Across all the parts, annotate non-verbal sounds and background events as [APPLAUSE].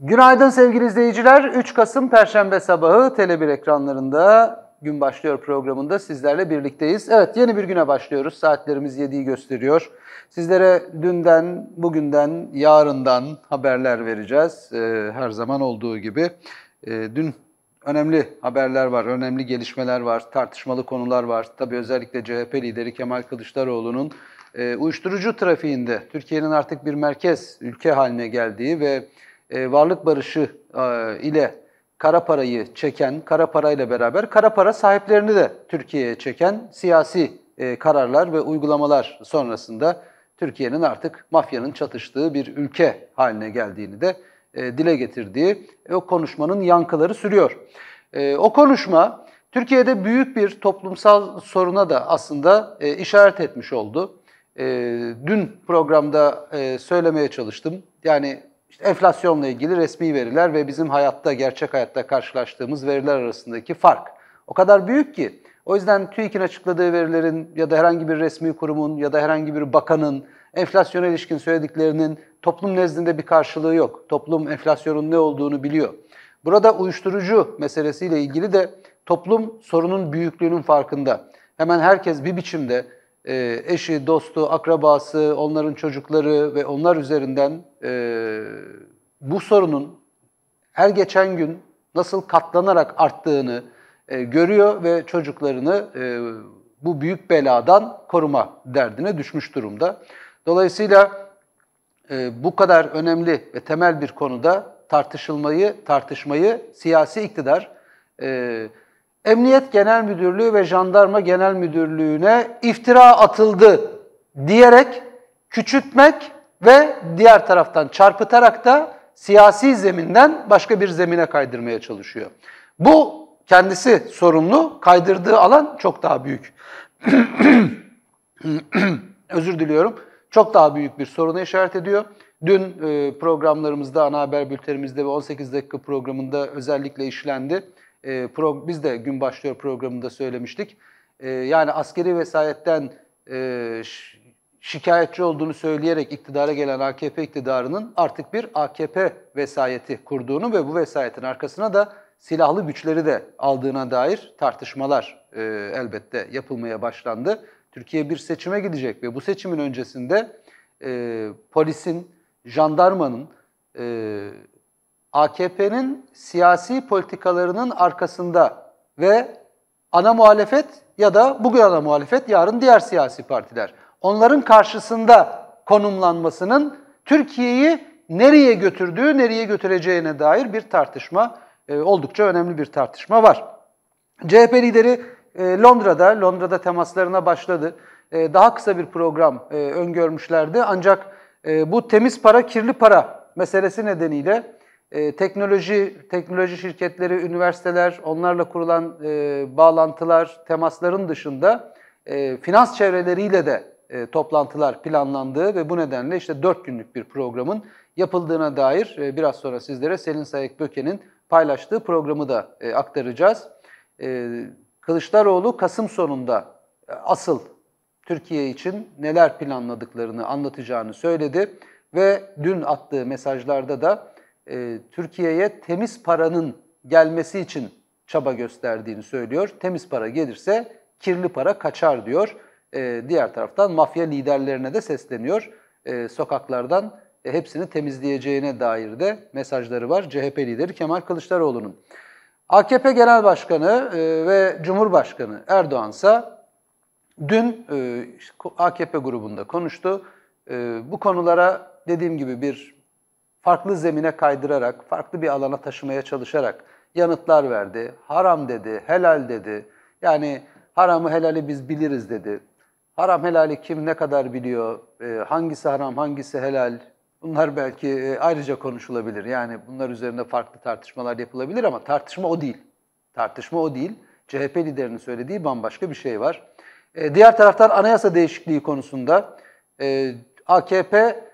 Günaydın sevgili izleyiciler. 3 Kasım Perşembe sabahı Tele1 ekranlarında Gün Başlıyor programında sizlerle birlikteyiz. Evet yeni bir güne başlıyoruz. Saatlerimiz 7'yi gösteriyor. Sizlere dünden, bugünden, yarından haberler vereceğiz. Ee, her zaman olduğu gibi. Ee, dün önemli haberler var, önemli gelişmeler var, tartışmalı konular var. Tabii özellikle CHP lideri Kemal Kılıçdaroğlu'nun e, uyuşturucu trafiğinde Türkiye'nin artık bir merkez ülke haline geldiği ve e, varlık barışı e, ile kara parayı çeken, kara parayla beraber kara para sahiplerini de Türkiye'ye çeken siyasi e, kararlar ve uygulamalar sonrasında Türkiye'nin artık mafyanın çatıştığı bir ülke haline geldiğini de dile getirdiği o konuşmanın yankıları sürüyor. o konuşma Türkiye'de büyük bir toplumsal soruna da aslında işaret etmiş oldu. dün programda söylemeye çalıştım. Yani işte enflasyonla ilgili resmi veriler ve bizim hayatta, gerçek hayatta karşılaştığımız veriler arasındaki fark o kadar büyük ki. O yüzden TÜİK'in açıkladığı verilerin ya da herhangi bir resmi kurumun ya da herhangi bir bakanın enflasyona ilişkin söylediklerinin toplum nezdinde bir karşılığı yok. Toplum enflasyonun ne olduğunu biliyor. Burada uyuşturucu meselesiyle ilgili de toplum sorunun büyüklüğünün farkında. Hemen herkes bir biçimde e, eşi, dostu, akrabası, onların çocukları ve onlar üzerinden e, bu sorunun her geçen gün nasıl katlanarak arttığını e, görüyor ve çocuklarını e, bu büyük beladan koruma derdine düşmüş durumda. Dolayısıyla e, bu kadar önemli ve temel bir konuda tartışılmayı, tartışmayı siyasi iktidar, e, Emniyet Genel Müdürlüğü ve Jandarma Genel Müdürlüğü'ne iftira atıldı diyerek küçültmek ve diğer taraftan çarpıtarak da siyasi zeminden başka bir zemine kaydırmaya çalışıyor. Bu kendisi sorumlu, kaydırdığı alan çok daha büyük. [CLEARS THROAT] Özür diliyorum. Çok daha büyük bir soruna işaret ediyor. Dün e, programlarımızda, ana haber bültenimizde ve 18 dakika programında özellikle işlendi e, pro, biz de gün başlıyor programında söylemiştik. E, yani askeri vesayetten e, şikayetçi olduğunu söyleyerek iktidara gelen AKP iktidarının artık bir AKP vesayeti kurduğunu ve bu vesayetin arkasına da silahlı güçleri de aldığına dair tartışmalar e, elbette yapılmaya başlandı. Türkiye bir seçime gidecek ve bu seçimin öncesinde e, polisin, jandarmanın, e, AKP'nin siyasi politikalarının arkasında ve ana muhalefet ya da bugün ana muhalefet, yarın diğer siyasi partiler. Onların karşısında konumlanmasının Türkiye'yi nereye götürdüğü, nereye götüreceğine dair bir tartışma, e, oldukça önemli bir tartışma var. CHP lideri e, Londra'da, Londra'da temaslarına başladı. E, daha kısa bir program öngörmüşlerdi ancak bu temiz para, kirli para meselesi nedeniyle e, teknoloji teknoloji şirketleri, üniversiteler, onlarla kurulan e, bağlantılar, temasların dışında e, finans çevreleriyle de e, toplantılar planlandığı ve bu nedenle işte dört günlük bir programın yapıldığına dair e, biraz sonra sizlere Selin Sayık Böke'nin paylaştığı programı da e, aktaracağız. E, Kılıçdaroğlu Kasım sonunda e, asıl Türkiye için neler planladıklarını anlatacağını söyledi ve dün attığı mesajlarda da e, Türkiye'ye temiz paranın gelmesi için çaba gösterdiğini söylüyor. Temiz para gelirse kirli para kaçar diyor. E, diğer taraftan mafya liderlerine de sesleniyor. E, sokaklardan e, hepsini temizleyeceğine dair de mesajları var CHP lideri Kemal Kılıçdaroğlu'nun. AKP Genel Başkanı e, ve Cumhurbaşkanı Erdoğan ise dün e, AKP grubunda konuştu. E, bu konulara dediğim gibi bir farklı zemine kaydırarak, farklı bir alana taşımaya çalışarak yanıtlar verdi. Haram dedi, helal dedi. Yani haramı helali biz biliriz dedi. Haram helali kim ne kadar biliyor, ee, hangisi haram, hangisi helal bunlar belki e, ayrıca konuşulabilir. Yani bunlar üzerinde farklı tartışmalar yapılabilir ama tartışma o değil. Tartışma o değil. CHP liderinin söylediği bambaşka bir şey var. Ee, diğer taraftan anayasa değişikliği konusunda e, AKP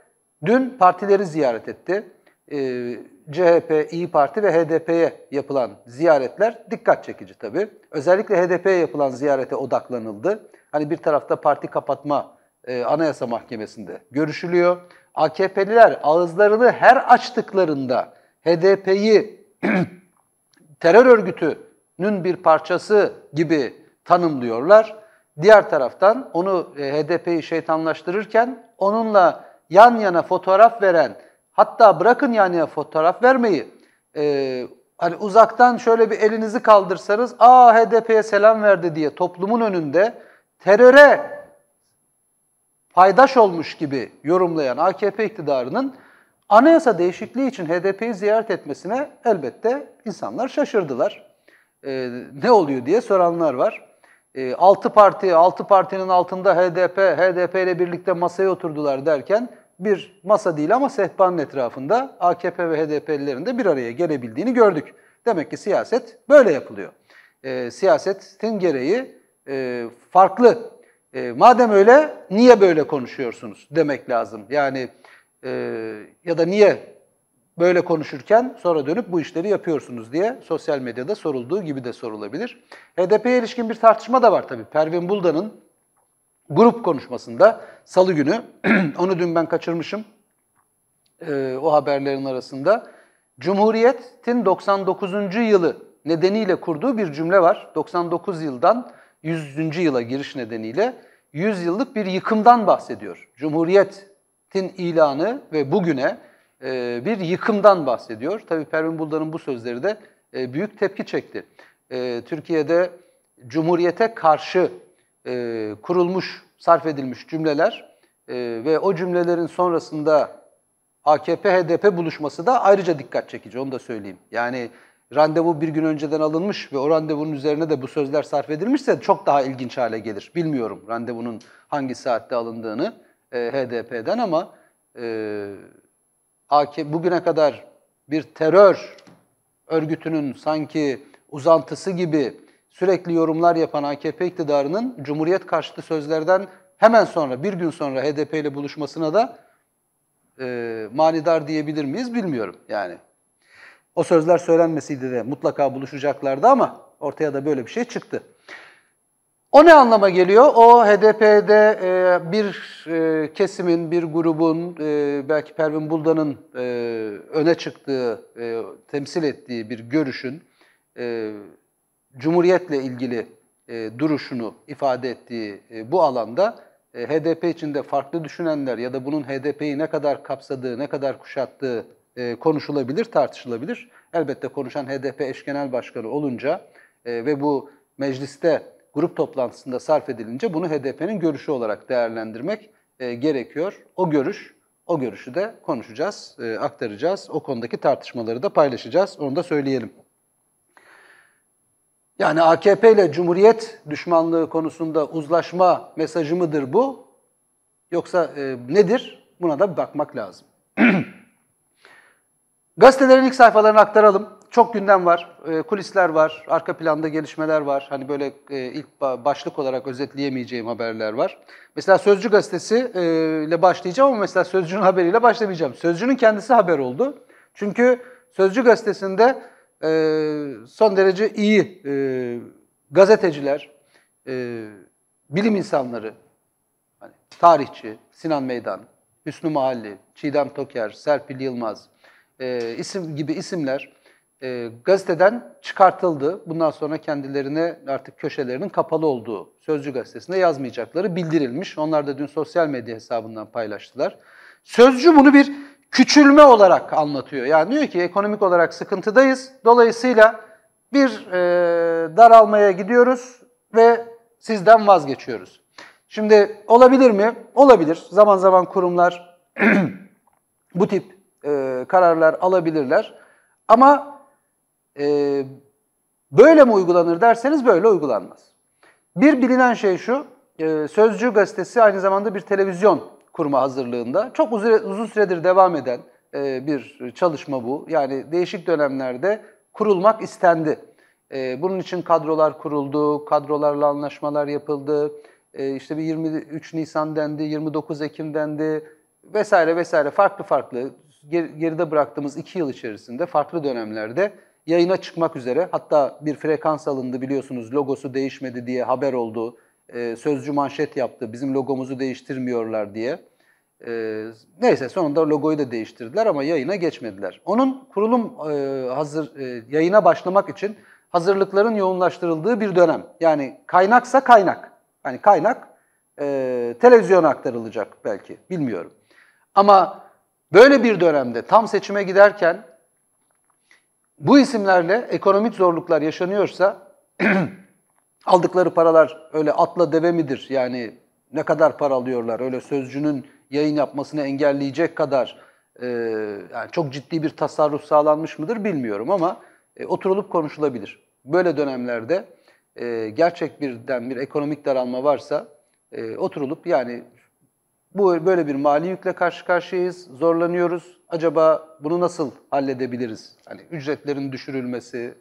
Dün partileri ziyaret etti. Ee, CHP, İyi Parti ve HDP'ye yapılan ziyaretler dikkat çekici tabii. Özellikle HDP'ye yapılan ziyarete odaklanıldı. Hani bir tarafta parti kapatma e, Anayasa Mahkemesi'nde görüşülüyor. AKP'liler ağızlarını her açtıklarında HDP'yi [CLEARS THROAT] terör örgütünün bir parçası gibi tanımlıyorlar. Diğer taraftan onu e, HDP'yi şeytanlaştırırken onunla yan yana fotoğraf veren, hatta bırakın yan yana fotoğraf vermeyi, e, hani uzaktan şöyle bir elinizi kaldırsanız, aa HDP'ye selam verdi diye toplumun önünde teröre paydaş olmuş gibi yorumlayan AKP iktidarının anayasa değişikliği için HDP'yi ziyaret etmesine elbette insanlar şaşırdılar. Ee, ne oluyor diye soranlar var e, 6 parti, altı partinin altında HDP, HDP ile birlikte masaya oturdular derken bir masa değil ama sehpanın etrafında AKP ve HDP'lilerin de bir araya gelebildiğini gördük. Demek ki siyaset böyle yapılıyor. E, siyasetin gereği e, farklı. E, madem öyle niye böyle konuşuyorsunuz demek lazım. Yani e, ya da niye böyle konuşurken sonra dönüp bu işleri yapıyorsunuz diye sosyal medyada sorulduğu gibi de sorulabilir. HDP'ye ilişkin bir tartışma da var tabii. Pervin Buldan'ın grup konuşmasında salı günü, [CLEARS THROAT] onu dün ben kaçırmışım e, o haberlerin arasında, Cumhuriyet'in 99. yılı nedeniyle kurduğu bir cümle var. 99 yıldan 100. yıla giriş nedeniyle 100 yıllık bir yıkımdan bahsediyor. Cumhuriyet'in ilanı ve bugüne e, bir yıkımdan bahsediyor. Tabii Pervin Buldan'ın bu sözleri de e, büyük tepki çekti. E, Türkiye'de Cumhuriyete karşı kurulmuş, sarf edilmiş cümleler ve o cümlelerin sonrasında AKP-HDP buluşması da ayrıca dikkat çekici, onu da söyleyeyim. Yani randevu bir gün önceden alınmış ve o randevunun üzerine de bu sözler sarf edilmişse çok daha ilginç hale gelir. Bilmiyorum randevunun hangi saatte alındığını HDP'den ama hakim bugüne kadar bir terör örgütünün sanki uzantısı gibi sürekli yorumlar yapan AKP iktidarının Cumhuriyet karşıtı sözlerden hemen sonra, bir gün sonra HDP ile buluşmasına da e, manidar diyebilir miyiz bilmiyorum yani. O sözler söylenmesiydi de mutlaka buluşacaklardı ama ortaya da böyle bir şey çıktı. O ne anlama geliyor? O HDP'de e, bir e, kesimin, bir grubun, e, belki Pervin Buldan'ın öne çıktığı, temsil ettiği bir görüşün Cumhuriyet'le ilgili duruşunu ifade ettiği bu alanda HDP içinde farklı düşünenler ya da bunun HDP'yi ne kadar kapsadığı, ne kadar kuşattığı konuşulabilir, tartışılabilir. Elbette konuşan HDP eş genel başkanı olunca ve bu mecliste grup toplantısında sarf edilince bunu HDP'nin görüşü olarak değerlendirmek e, gerekiyor. O görüş, o görüşü de konuşacağız, e, aktaracağız. O konudaki tartışmaları da paylaşacağız. Onu da söyleyelim. Yani AKP ile Cumhuriyet düşmanlığı konusunda uzlaşma mesajı mıdır bu? Yoksa e, nedir? Buna da bir bakmak lazım. [CLEARS THROAT] Gazetelerin ilk sayfalarını aktaralım çok gündem var, ee, kulisler var, arka planda gelişmeler var. Hani böyle e, ilk başlık olarak özetleyemeyeceğim haberler var. Mesela Sözcü Gazetesi e, ile başlayacağım ama mesela Sözcü'nün haberiyle başlamayacağım. Sözcü'nün kendisi haber oldu. Çünkü Sözcü Gazetesi'nde e, son derece iyi gazeteciler, bilim insanları, hani tarihçi, Sinan Meydan, Hüsnü Mahalli, Çiğdem Toker, Serpil Yılmaz isim gibi isimler e, gazeteden çıkartıldı. Bundan sonra kendilerine artık köşelerinin kapalı olduğu Sözcü gazetesinde yazmayacakları bildirilmiş. Onlar da dün sosyal medya hesabından paylaştılar. Sözcü bunu bir küçülme olarak anlatıyor. Yani diyor ki ekonomik olarak sıkıntıdayız. Dolayısıyla bir e, daralmaya gidiyoruz ve sizden vazgeçiyoruz. Şimdi olabilir mi? Olabilir. Zaman zaman kurumlar [CLEARS THROAT] bu tip e, kararlar alabilirler. Ama e, böyle mi uygulanır derseniz böyle uygulanmaz. Bir bilinen şey şu, e, Sözcü gazetesi aynı zamanda bir televizyon kurma hazırlığında. Çok uzun, uzun süredir devam eden e, bir çalışma bu. Yani değişik dönemlerde kurulmak istendi. E, bunun için kadrolar kuruldu, kadrolarla anlaşmalar yapıldı. E, işte bir 23 Nisan dendi, 29 Ekim dendi vesaire vesaire farklı farklı geride bıraktığımız iki yıl içerisinde farklı dönemlerde yayına çıkmak üzere. Hatta bir frekans alındı biliyorsunuz logosu değişmedi diye haber oldu. E, sözcü manşet yaptı bizim logomuzu değiştirmiyorlar diye. E, neyse sonunda logoyu da değiştirdiler ama yayına geçmediler. Onun kurulum e, hazır e, yayına başlamak için hazırlıkların yoğunlaştırıldığı bir dönem. Yani kaynaksa kaynak. Hani kaynak e, televizyona aktarılacak belki bilmiyorum. Ama böyle bir dönemde tam seçime giderken bu isimlerle ekonomik zorluklar yaşanıyorsa [CLEARS THROAT] aldıkları paralar öyle atla deve midir? Yani ne kadar para alıyorlar? Öyle sözcünün yayın yapmasını engelleyecek kadar e, yani çok ciddi bir tasarruf sağlanmış mıdır bilmiyorum ama e, oturulup konuşulabilir. Böyle dönemlerde e, gerçek birden bir ekonomik daralma varsa e, oturulup yani bu böyle bir mali yükle karşı karşıyayız, zorlanıyoruz, acaba bunu nasıl halledebiliriz? Hani ücretlerin düşürülmesi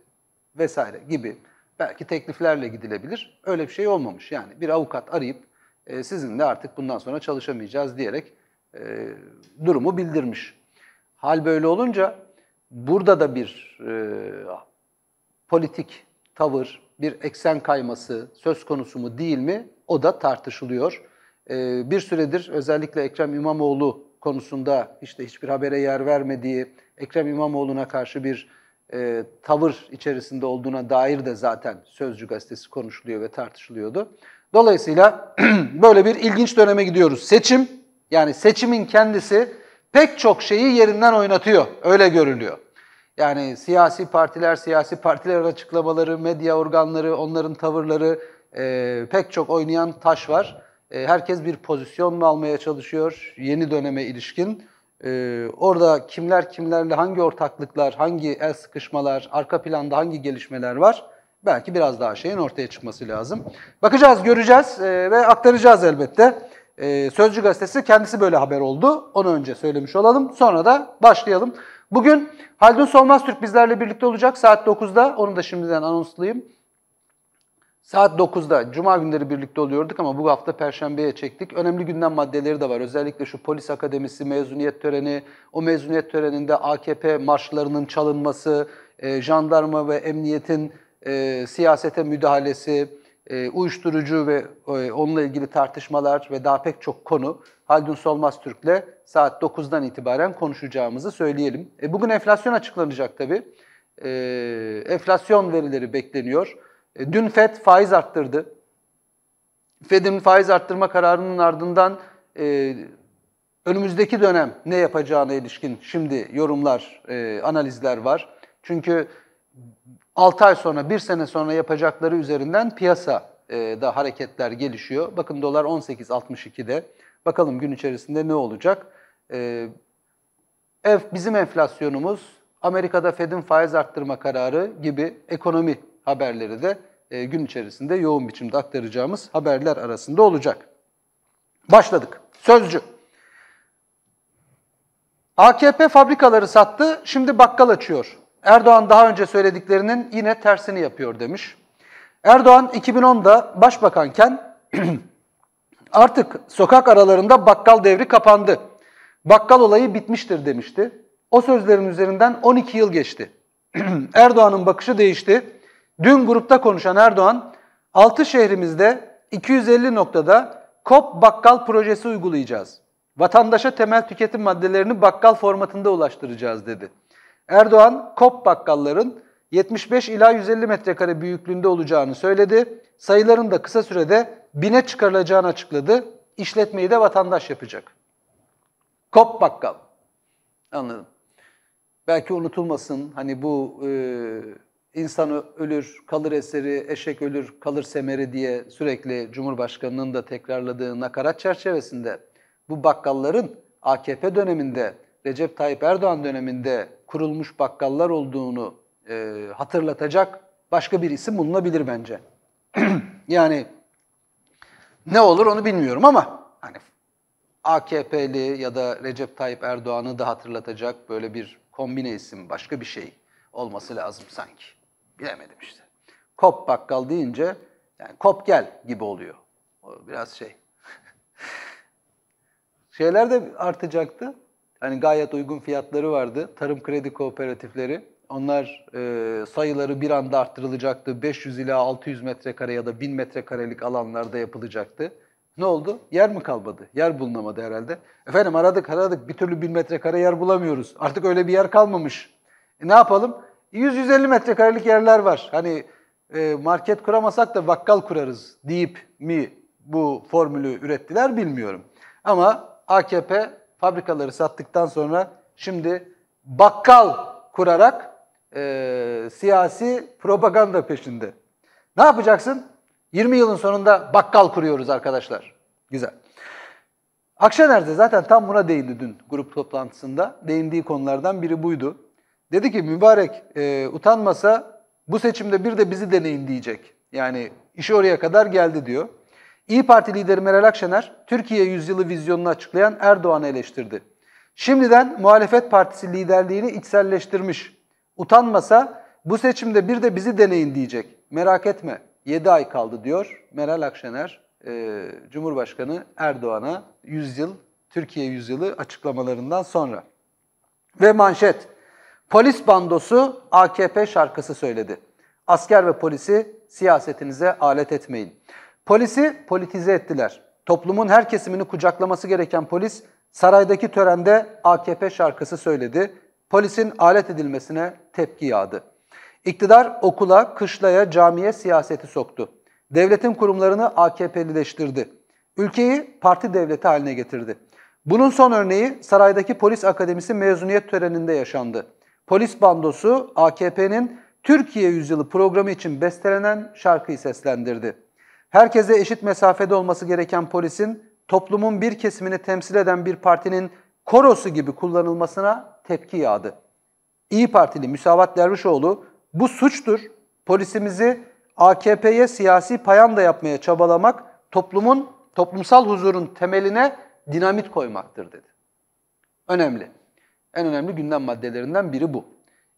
vesaire gibi belki tekliflerle gidilebilir. Öyle bir şey olmamış. Yani bir avukat arayıp e, sizinle artık bundan sonra çalışamayacağız diyerek e, durumu bildirmiş. Hal böyle olunca burada da bir e, politik tavır, bir eksen kayması söz konusu mu değil mi o da tartışılıyor. E, bir süredir özellikle Ekrem İmamoğlu konusunda işte hiçbir habere yer vermediği, Ekrem İmamoğlu'na karşı bir e, tavır içerisinde olduğuna dair de zaten Sözcü gazetesi konuşuluyor ve tartışılıyordu. Dolayısıyla [CLEARS THROAT] böyle bir ilginç döneme gidiyoruz. Seçim yani seçimin kendisi pek çok şeyi yerinden oynatıyor. Öyle görülüyor. Yani siyasi partiler, siyasi partilerin açıklamaları, medya organları, onların tavırları e, pek çok oynayan taş var. E, herkes bir pozisyon mu almaya çalışıyor yeni döneme ilişkin? E, orada kimler kimlerle hangi ortaklıklar, hangi el sıkışmalar, arka planda hangi gelişmeler var? Belki biraz daha şeyin ortaya çıkması lazım. Bakacağız, göreceğiz e, ve aktaracağız elbette. Sözcü gazetesi kendisi böyle haber oldu. Onu önce söylemiş olalım. Sonra da başlayalım. Bugün Haldun Solmaz Türk bizlerle birlikte olacak saat 9'da. Onu da şimdiden anonslayayım. Saat 9'da cuma günleri birlikte oluyorduk ama bu hafta perşembeye çektik. Önemli gündem maddeleri de var. Özellikle şu polis akademisi mezuniyet töreni, o mezuniyet töreninde AKP marşlarının çalınması, e, jandarma ve emniyetin e, siyasete müdahalesi, e, uyuşturucu ve e, onunla ilgili tartışmalar ve daha pek çok konu Haldun Solmaz Türk'le saat 9'dan itibaren konuşacağımızı söyleyelim. E, bugün enflasyon açıklanacak tabii. E, enflasyon verileri bekleniyor. E, dün FED faiz arttırdı. FED'in faiz arttırma kararının ardından e, önümüzdeki dönem ne yapacağına ilişkin şimdi yorumlar, e, analizler var. Çünkü 6 ay sonra, 1 sene sonra yapacakları üzerinden piyasa e, da hareketler gelişiyor. Bakın dolar 18.62'de. Bakalım gün içerisinde ne olacak? E, ev, bizim enflasyonumuz, Amerika'da Fed'in faiz arttırma kararı gibi ekonomi haberleri de e, gün içerisinde yoğun biçimde aktaracağımız haberler arasında olacak. Başladık. Sözcü. AKP fabrikaları sattı, şimdi bakkal açıyor. Erdoğan daha önce söylediklerinin yine tersini yapıyor demiş. Erdoğan 2010'da başbakanken [CLEARS THROAT] artık sokak aralarında bakkal devri kapandı. Bakkal olayı bitmiştir demişti. O sözlerin üzerinden 12 yıl geçti. [CLEARS THROAT] Erdoğan'ın bakışı değişti. Dün grupta konuşan Erdoğan, 6 şehrimizde 250 noktada KOP bakkal projesi uygulayacağız. Vatandaşa temel tüketim maddelerini bakkal formatında ulaştıracağız dedi. Erdoğan, KOP bakkalların 75 ila 150 metrekare büyüklüğünde olacağını söyledi. Sayıların da kısa sürede bine çıkarılacağını açıkladı. İşletmeyi de vatandaş yapacak. Kop bakkal. Anladım. Belki unutulmasın hani bu e, İnsan ölür, kalır eseri, eşek ölür, kalır semeri diye sürekli Cumhurbaşkanı'nın da tekrarladığı nakarat çerçevesinde bu bakkalların AKP döneminde, Recep Tayyip Erdoğan döneminde kurulmuş bakkallar olduğunu e, hatırlatacak başka bir isim bulunabilir bence. [CLEARS THROAT] yani ne olur onu bilmiyorum ama hani AKP'li ya da Recep Tayyip Erdoğan'ı da hatırlatacak böyle bir kombine isim başka bir şey olması lazım sanki. Bilemedim işte. Kop bakkal deyince yani kop gel gibi oluyor. O biraz şey. [LAUGHS] Şeyler de artacaktı. Hani gayet uygun fiyatları vardı. Tarım kredi kooperatifleri. Onlar e, sayıları bir anda arttırılacaktı. 500 ila 600 metrekare ya da 1000 metrekarelik alanlarda yapılacaktı. Ne oldu? Yer mi kalmadı? Yer bulunamadı herhalde. Efendim aradık aradık bir türlü 1000 metrekare yer bulamıyoruz. Artık öyle bir yer kalmamış. E, ne yapalım? 100-150 metrekarelik yerler var. Hani e, market kuramasak da bakkal kurarız deyip mi bu formülü ürettiler bilmiyorum. Ama AKP fabrikaları sattıktan sonra şimdi bakkal kurarak e, siyasi propaganda peşinde. Ne yapacaksın? 20 yılın sonunda bakkal kuruyoruz arkadaşlar. Güzel. Akşener de zaten tam buna değindi dün grup toplantısında. Değindiği konulardan biri buydu. Dedi ki mübarek e, utanmasa bu seçimde bir de bizi deneyin diyecek. Yani işi oraya kadar geldi diyor. İyi Parti lideri Meral Akşener, Türkiye yüzyılı vizyonunu açıklayan Erdoğan'ı eleştirdi. Şimdiden muhalefet partisi liderliğini içselleştirmiş. Utanmasa bu seçimde bir de bizi deneyin diyecek. Merak etme 7 ay kaldı diyor Meral Akşener, e, Cumhurbaşkanı Erdoğan'a yüzyıl, Türkiye yüzyılı açıklamalarından sonra. Ve manşet, Polis bandosu AKP şarkısı söyledi. Asker ve polisi siyasetinize alet etmeyin. Polisi politize ettiler. Toplumun her kesimini kucaklaması gereken polis saraydaki törende AKP şarkısı söyledi. Polisin alet edilmesine tepki yağdı. İktidar okula, kışlaya, camiye siyaseti soktu. Devletin kurumlarını AKP'lileştirdi. Ülkeyi parti devleti haline getirdi. Bunun son örneği saraydaki polis akademisi mezuniyet töreninde yaşandı. Polis bandosu AKP'nin Türkiye Yüzyılı programı için bestelenen şarkıyı seslendirdi. Herkese eşit mesafede olması gereken polisin toplumun bir kesimini temsil eden bir partinin korosu gibi kullanılmasına tepki yağdı. İyi Partili Müsavat Dervişoğlu bu suçtur. Polisimizi AKP'ye siyasi payan da yapmaya çabalamak toplumun toplumsal huzurun temeline dinamit koymaktır dedi. Önemli. En önemli gündem maddelerinden biri bu.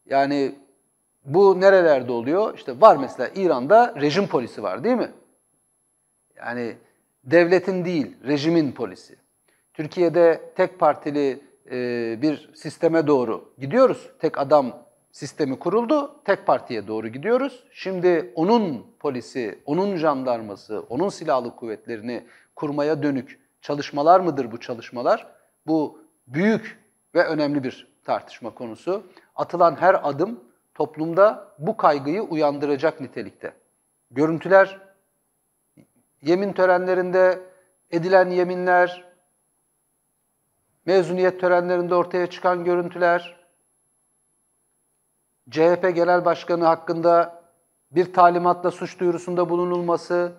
Yani bu nerelerde oluyor? İşte var mesela İran'da rejim polisi var değil mi? Yani devletin değil, rejimin polisi. Türkiye'de tek partili e, bir sisteme doğru gidiyoruz. Tek adam sistemi kuruldu, tek partiye doğru gidiyoruz. Şimdi onun polisi, onun jandarması, onun silahlı kuvvetlerini kurmaya dönük çalışmalar mıdır bu çalışmalar? Bu büyük ve önemli bir tartışma konusu. Atılan her adım toplumda bu kaygıyı uyandıracak nitelikte. Görüntüler, yemin törenlerinde edilen yeminler, mezuniyet törenlerinde ortaya çıkan görüntüler, CHP Genel Başkanı hakkında bir talimatla suç duyurusunda bulunulması,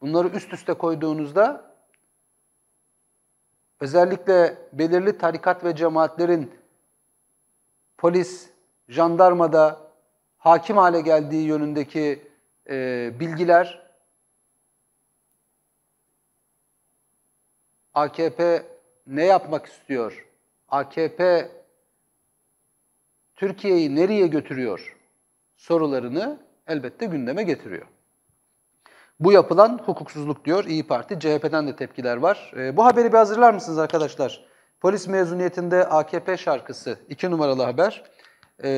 bunları üst üste koyduğunuzda özellikle belirli tarikat ve cemaatlerin polis, jandarmada hakim hale geldiği yönündeki e, bilgiler AKP ne yapmak istiyor? AKP Türkiye'yi nereye götürüyor sorularını elbette gündeme getiriyor. Bu yapılan hukuksuzluk diyor İyi Parti. CHP'den de tepkiler var. E, bu haberi bir hazırlar mısınız arkadaşlar? Polis mezuniyetinde AKP şarkısı iki numaralı haber. E,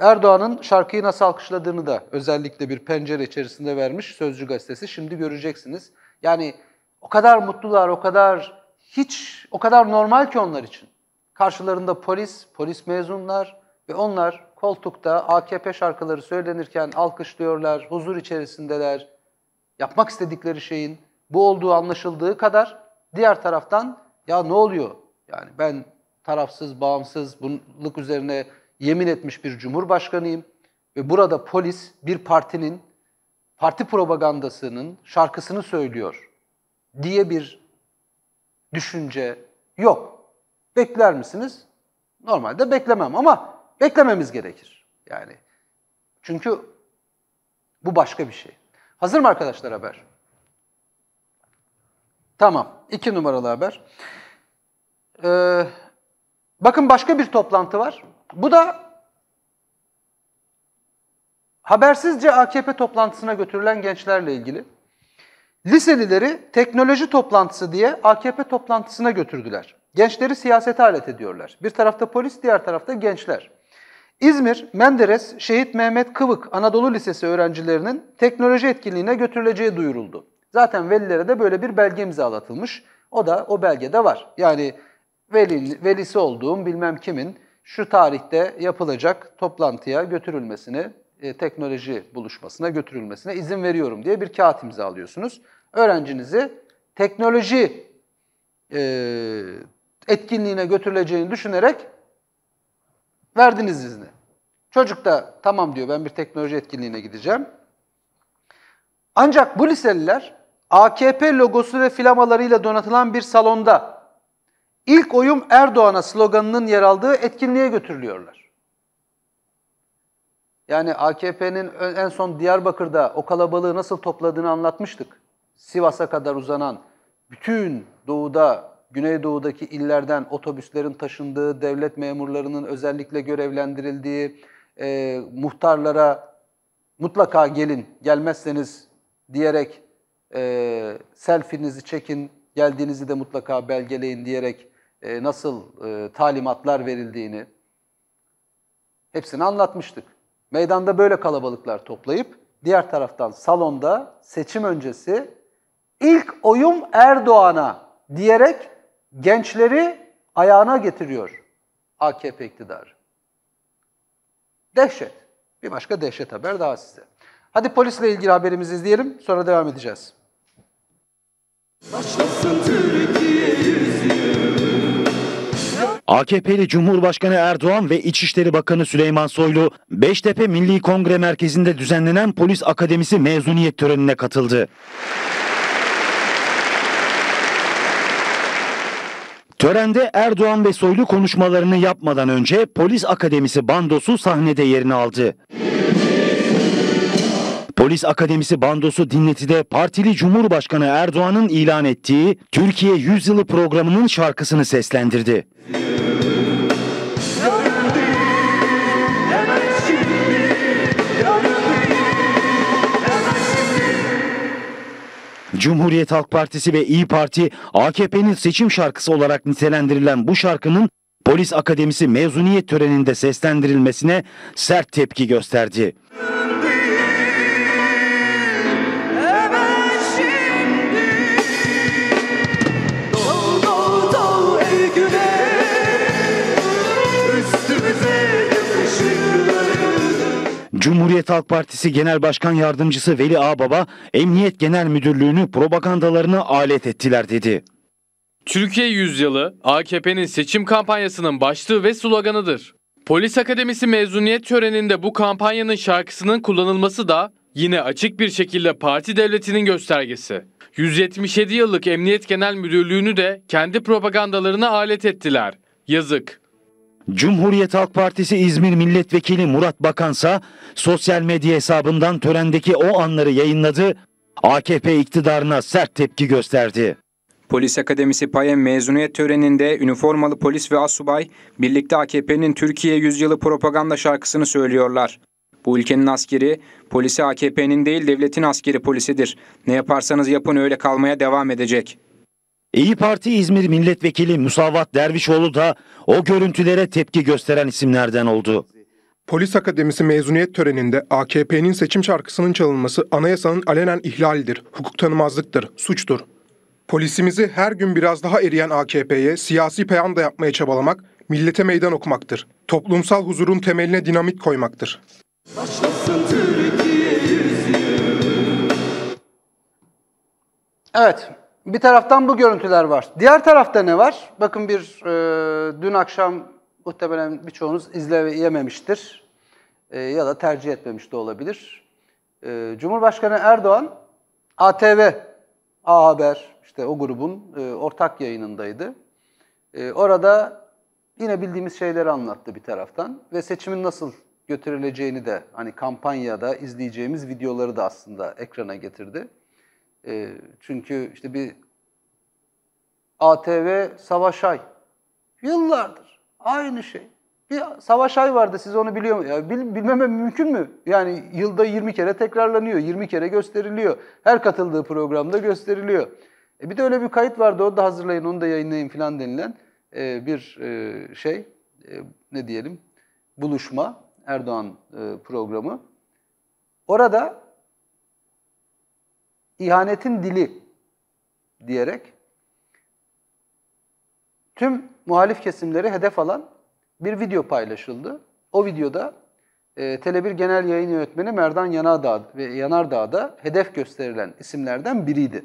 Erdoğan'ın şarkıyı nasıl alkışladığını da özellikle bir pencere içerisinde vermiş Sözcü gazetesi. Şimdi göreceksiniz. Yani o kadar mutlular, o kadar hiç o kadar normal ki onlar için. Karşılarında polis, polis mezunlar ve onlar koltukta AKP şarkıları söylenirken alkışlıyorlar, huzur içerisindeler yapmak istedikleri şeyin bu olduğu anlaşıldığı kadar diğer taraftan ya ne oluyor? Yani ben tarafsız, bağımsız, bunluk üzerine yemin etmiş bir cumhurbaşkanıyım ve burada polis bir partinin parti propagandasının şarkısını söylüyor diye bir düşünce yok. Bekler misiniz? Normalde beklemem ama beklememiz gerekir. Yani çünkü bu başka bir şey. Hazır mı arkadaşlar haber? Tamam. İki numaralı haber. Ee, bakın başka bir toplantı var. Bu da habersizce AKP toplantısına götürülen gençlerle ilgili. Liselileri teknoloji toplantısı diye AKP toplantısına götürdüler. Gençleri siyasete alet ediyorlar. Bir tarafta polis, diğer tarafta gençler. İzmir, Menderes, Şehit Mehmet Kıvık Anadolu Lisesi öğrencilerinin teknoloji etkinliğine götürüleceği duyuruldu. Zaten velilere de böyle bir belge imzalatılmış. O da o belgede var. Yani velin, velisi olduğum bilmem kimin şu tarihte yapılacak toplantıya götürülmesini, e, teknoloji buluşmasına götürülmesine izin veriyorum diye bir kağıt imzalıyorsunuz. Öğrencinizi teknoloji e, etkinliğine götürüleceğini düşünerek Verdiniz izni. Çocuk da tamam diyor ben bir teknoloji etkinliğine gideceğim. Ancak bu liseliler AKP logosu ve flamalarıyla donatılan bir salonda ilk oyum Erdoğan'a sloganının yer aldığı etkinliğe götürülüyorlar. Yani AKP'nin en son Diyarbakır'da o kalabalığı nasıl topladığını anlatmıştık. Sivas'a kadar uzanan bütün doğuda Güneydoğu'daki illerden otobüslerin taşındığı, devlet memurlarının özellikle görevlendirildiği, e, muhtarlara mutlaka gelin, gelmezseniz diyerek e, selfinizi çekin, geldiğinizi de mutlaka belgeleyin diyerek e, nasıl e, talimatlar verildiğini hepsini anlatmıştık. Meydanda böyle kalabalıklar toplayıp diğer taraftan salonda seçim öncesi ilk oyum Erdoğan'a diyerek gençleri ayağına getiriyor AKP iktidarı. Dehşet. Bir başka dehşet haber daha size. Hadi polisle ilgili haberimizi izleyelim, sonra devam edeceğiz. AKP'li Cumhurbaşkanı Erdoğan ve İçişleri Bakanı Süleyman Soylu, Beştepe Milli Kongre Merkezi'nde düzenlenen Polis Akademisi mezuniyet törenine katıldı. Törende Erdoğan ve Soylu konuşmalarını yapmadan önce Polis Akademisi bandosu sahnede yerini aldı. Polis Akademisi bandosu dinletide partili Cumhurbaşkanı Erdoğan'ın ilan ettiği Türkiye Yüzyılı programının şarkısını seslendirdi. Cumhuriyet Halk Partisi ve İyi Parti AKP'nin seçim şarkısı olarak nitelendirilen bu şarkının Polis Akademisi mezuniyet töreninde seslendirilmesine sert tepki gösterdi. Cumhuriyet Halk Partisi Genel Başkan Yardımcısı Veli Ağbaba, Emniyet Genel Müdürlüğü'nü propagandalarına alet ettiler dedi. Türkiye Yüzyılı, AKP'nin seçim kampanyasının başlığı ve sloganıdır. Polis Akademisi mezuniyet töreninde bu kampanyanın şarkısının kullanılması da yine açık bir şekilde parti devletinin göstergesi. 177 yıllık Emniyet Genel Müdürlüğü'nü de kendi propagandalarına alet ettiler. Yazık. Cumhuriyet Halk Partisi İzmir Milletvekili Murat Bakansa sosyal medya hesabından törendeki o anları yayınladı, AKP iktidarına sert tepki gösterdi. Polis Akademisi PAYE mezuniyet töreninde üniformalı polis ve asubay birlikte AKP'nin Türkiye Yüzyılı propaganda şarkısını söylüyorlar. Bu ülkenin askeri, polisi AKP'nin değil devletin askeri polisidir. Ne yaparsanız yapın öyle kalmaya devam edecek. İyi Parti İzmir Milletvekili Musavat Dervişoğlu da o görüntülere tepki gösteren isimlerden oldu. Polis Akademisi mezuniyet töreninde AKP'nin seçim şarkısının çalınması anayasanın alenen ihlalidir, hukuk tanımazlıktır, suçtur. Polisimizi her gün biraz daha eriyen AKP'ye siyasi peyanda yapmaya çabalamak, millete meydan okumaktır. Toplumsal huzurun temeline dinamit koymaktır. Evet, bir taraftan bu görüntüler var. Diğer tarafta ne var? Bakın bir e, dün akşam muhtemelen birçoğunuz izleyememiştir e, ya da tercih etmemiş de olabilir. E, Cumhurbaşkanı Erdoğan ATV, A Haber işte o grubun e, ortak yayınındaydı. E, orada yine bildiğimiz şeyleri anlattı bir taraftan ve seçimin nasıl götürüleceğini de hani kampanyada izleyeceğimiz videoları da aslında ekrana getirdi. E, çünkü işte bir ATV Savaşay. Yıllardır aynı şey. Bir Savaşay vardı siz onu biliyor musunuz? bil, bilmeme mümkün mü? Yani yılda 20 kere tekrarlanıyor, 20 kere gösteriliyor. Her katıldığı programda gösteriliyor. E bir de öyle bir kayıt vardı onu da hazırlayın, onu da yayınlayın falan denilen e, bir e, şey. E, ne diyelim? Buluşma, Erdoğan e, programı. Orada ihanetin dili diyerek tüm muhalif kesimleri hedef alan bir video paylaşıldı. O videoda e, Tele1 Genel Yayın Yönetmeni Merdan Yanardağ ve Yanardağ da hedef gösterilen isimlerden biriydi.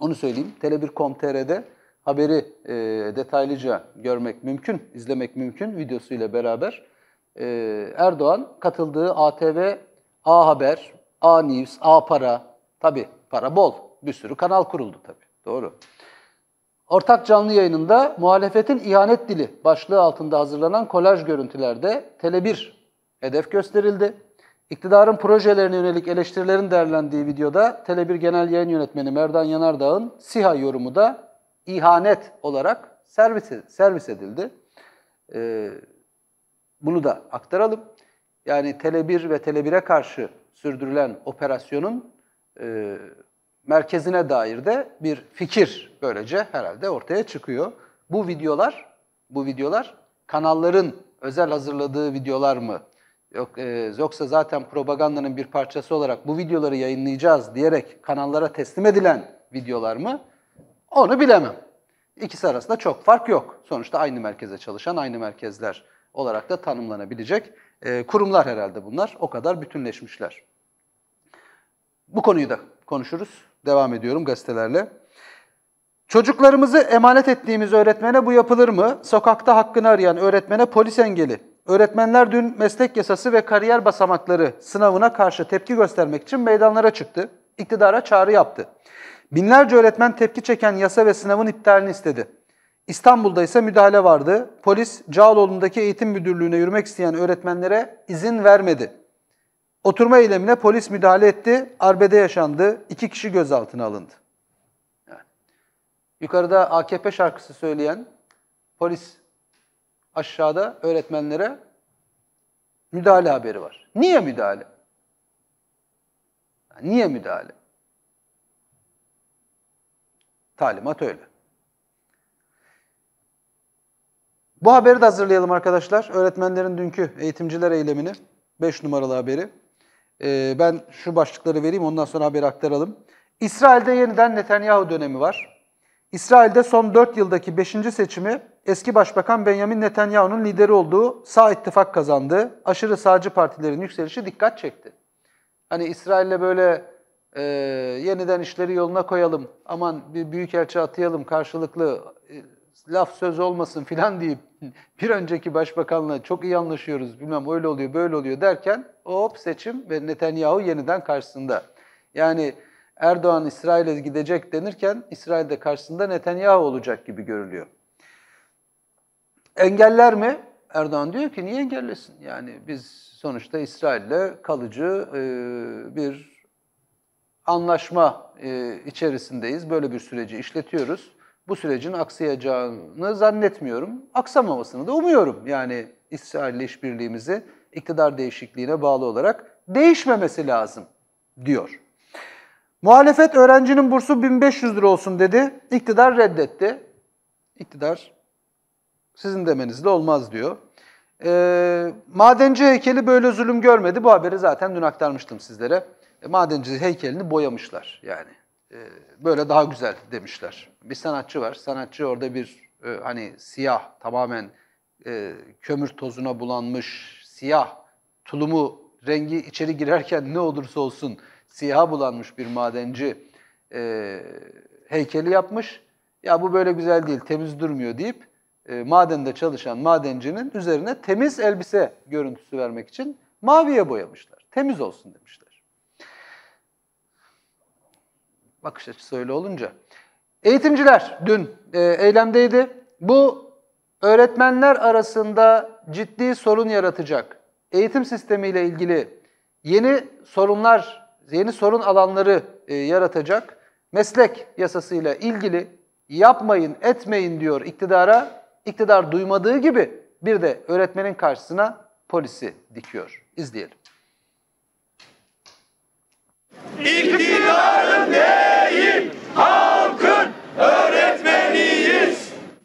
Onu söyleyeyim. Tele1.com.tr'de haberi e, detaylıca görmek mümkün, izlemek mümkün videosuyla beraber. E, Erdoğan katıldığı ATV, A Haber, A News, A Para, Tabii para bol. Bir sürü kanal kuruldu tabii. Doğru. Ortak canlı yayınında muhalefetin ihanet dili başlığı altında hazırlanan kolaj görüntülerde Tele1 hedef gösterildi. İktidarın projelerine yönelik eleştirilerin derlendiği videoda Tele1 Genel Yayın Yönetmeni Merdan Yanardağ'ın SİHA yorumu da ihanet olarak servis, servis edildi. Ee, bunu da aktaralım. Yani Tele1 ve Tele1'e karşı sürdürülen operasyonun e, merkezine dair de bir fikir böylece herhalde ortaya çıkıyor. Bu videolar, bu videolar kanalların özel hazırladığı videolar mı? Yok, e, yoksa zaten propagandanın bir parçası olarak bu videoları yayınlayacağız diyerek kanallara teslim edilen videolar mı? Onu bilemem. İkisi arasında çok fark yok. Sonuçta aynı merkeze çalışan, aynı merkezler olarak da tanımlanabilecek e, kurumlar herhalde bunlar. O kadar bütünleşmişler. Bu konuyu da konuşuruz. Devam ediyorum gazetelerle. Çocuklarımızı emanet ettiğimiz öğretmene bu yapılır mı? Sokakta hakkını arayan öğretmene polis engeli. Öğretmenler dün meslek yasası ve kariyer basamakları sınavına karşı tepki göstermek için meydanlara çıktı. İktidara çağrı yaptı. Binlerce öğretmen tepki çeken yasa ve sınavın iptalini istedi. İstanbul'da ise müdahale vardı. Polis Cağaloğlu'ndaki eğitim müdürlüğüne yürümek isteyen öğretmenlere izin vermedi. Oturma eylemine polis müdahale etti, arbede yaşandı, iki kişi gözaltına alındı. Yukarıda AKP şarkısı söyleyen polis aşağıda öğretmenlere müdahale haberi var. Niye müdahale? Niye müdahale? Talimat öyle. Bu haberi de hazırlayalım arkadaşlar. Öğretmenlerin dünkü eğitimciler eylemini. 5 numaralı haberi. E, ben şu başlıkları vereyim ondan sonra haber aktaralım. İsrail'de yeniden Netanyahu dönemi var. İsrail'de son 4 yıldaki 5. seçimi eski başbakan Benjamin Netanyahu'nun lideri olduğu sağ ittifak kazandı. Aşırı sağcı partilerin yükselişi dikkat çekti. Hani İsrail'le böyle e, yeniden işleri yoluna koyalım, aman bir büyükelçi atayalım karşılıklı e, laf söz olmasın filan deyip [LAUGHS] bir önceki başbakanla çok iyi anlaşıyoruz bilmem öyle oluyor böyle oluyor derken hop seçim ve Netanyahu yeniden karşısında. Yani Erdoğan İsrail'e gidecek denirken İsrail'de karşısında Netanyahu olacak gibi görülüyor. Engeller mi? Erdoğan diyor ki niye engellesin? Yani biz sonuçta İsrail'le kalıcı e, bir anlaşma e, içerisindeyiz. Böyle bir süreci işletiyoruz bu sürecin aksayacağını zannetmiyorum. Aksamamasını da umuyorum. Yani İsrail ile işbirliğimizi iktidar değişikliğine bağlı olarak değişmemesi lazım diyor. Muhalefet öğrencinin bursu 1500 lira olsun dedi. İktidar reddetti. İktidar sizin demenizle olmaz diyor. E, madenci heykeli böyle zulüm görmedi. Bu haberi zaten dün aktarmıştım sizlere. E, madenci heykelini boyamışlar yani. Ee, böyle daha güzel demişler. Bir sanatçı var. Sanatçı orada bir e, hani siyah tamamen e, kömür tozuna bulanmış siyah tulumu rengi içeri girerken ne olursa olsun siyaha bulanmış bir madenci e, heykeli yapmış. Ya bu böyle güzel değil, temiz durmuyor deyip e, madende çalışan madencinin üzerine temiz elbise görüntüsü vermek için maviye boyamışlar. Temiz olsun demişler. Bakış açısı öyle olunca. Eğitimciler dün e, eylemdeydi. Bu öğretmenler arasında ciddi sorun yaratacak. Eğitim sistemiyle ilgili yeni sorunlar, yeni sorun alanları e, yaratacak. Meslek yasasıyla ilgili yapmayın, etmeyin diyor iktidara. İktidar duymadığı gibi bir de öğretmenin karşısına polisi dikiyor. İzleyelim. İktidarın değil, halkın öğretmeniyiz.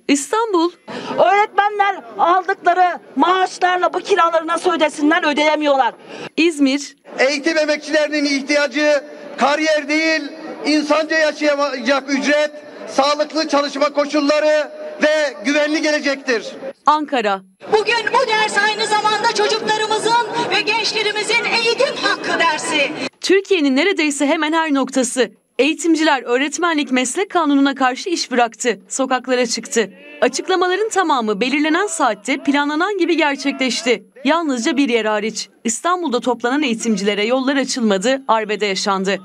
İstanbul. Öğretmenler aldıkları maaşlarla bu kiraları nasıl ödesinler ödeyemiyorlar. İzmir. Eğitim emekçilerinin ihtiyacı kariyer değil, insanca yaşayacak ücret, sağlıklı çalışma koşulları, ve güvenli gelecektir. Ankara. Bugün bu ders aynı zamanda çocuklarımızın ve gençlerimizin eğitim hakkı dersi. Türkiye'nin neredeyse hemen her noktası Eğitimciler öğretmenlik meslek kanununa karşı iş bıraktı, sokaklara çıktı. Açıklamaların tamamı belirlenen saatte planlanan gibi gerçekleşti. Yalnızca bir yer hariç. İstanbul'da toplanan eğitimcilere yollar açılmadı, arbede yaşandı.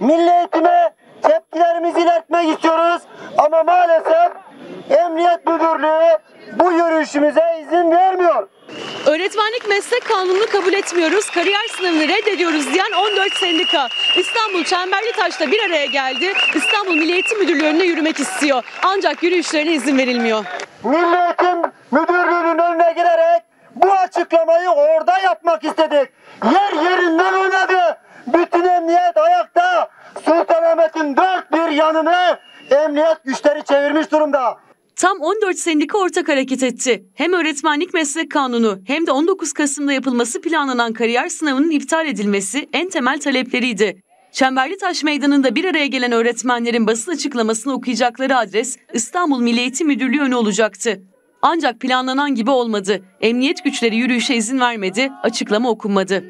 milli eğitime tepkilerimizi iletmek istiyoruz. Ama maalesef Emniyet Müdürlüğü bu yürüyüşümüze izin vermiyor. Öğretmenlik meslek kanununu kabul etmiyoruz, kariyer sınavını reddediyoruz diyen 14 sendika İstanbul Çemberli Taş'ta bir araya geldi. İstanbul Milli Eğitim Müdürlüğü önüne yürümek istiyor. Ancak yürüyüşlerine izin verilmiyor. Milli Eğitim Müdürlüğü'nün önüne girerek bu açıklamayı orada yapmak istedik. Yer yerinden oynadı bütün emniyet ayakta. Sultanahmet'in dört bir yanını emniyet güçleri çevirmiş durumda. Tam 14 sendika ortak hareket etti. Hem öğretmenlik meslek kanunu hem de 19 Kasım'da yapılması planlanan kariyer sınavının iptal edilmesi en temel talepleriydi. Çemberli Taş Meydanı'nda bir araya gelen öğretmenlerin basın açıklamasını okuyacakları adres İstanbul Milli Eğitim Müdürlüğü önü olacaktı. Ancak planlanan gibi olmadı. Emniyet güçleri yürüyüşe izin vermedi, açıklama okunmadı.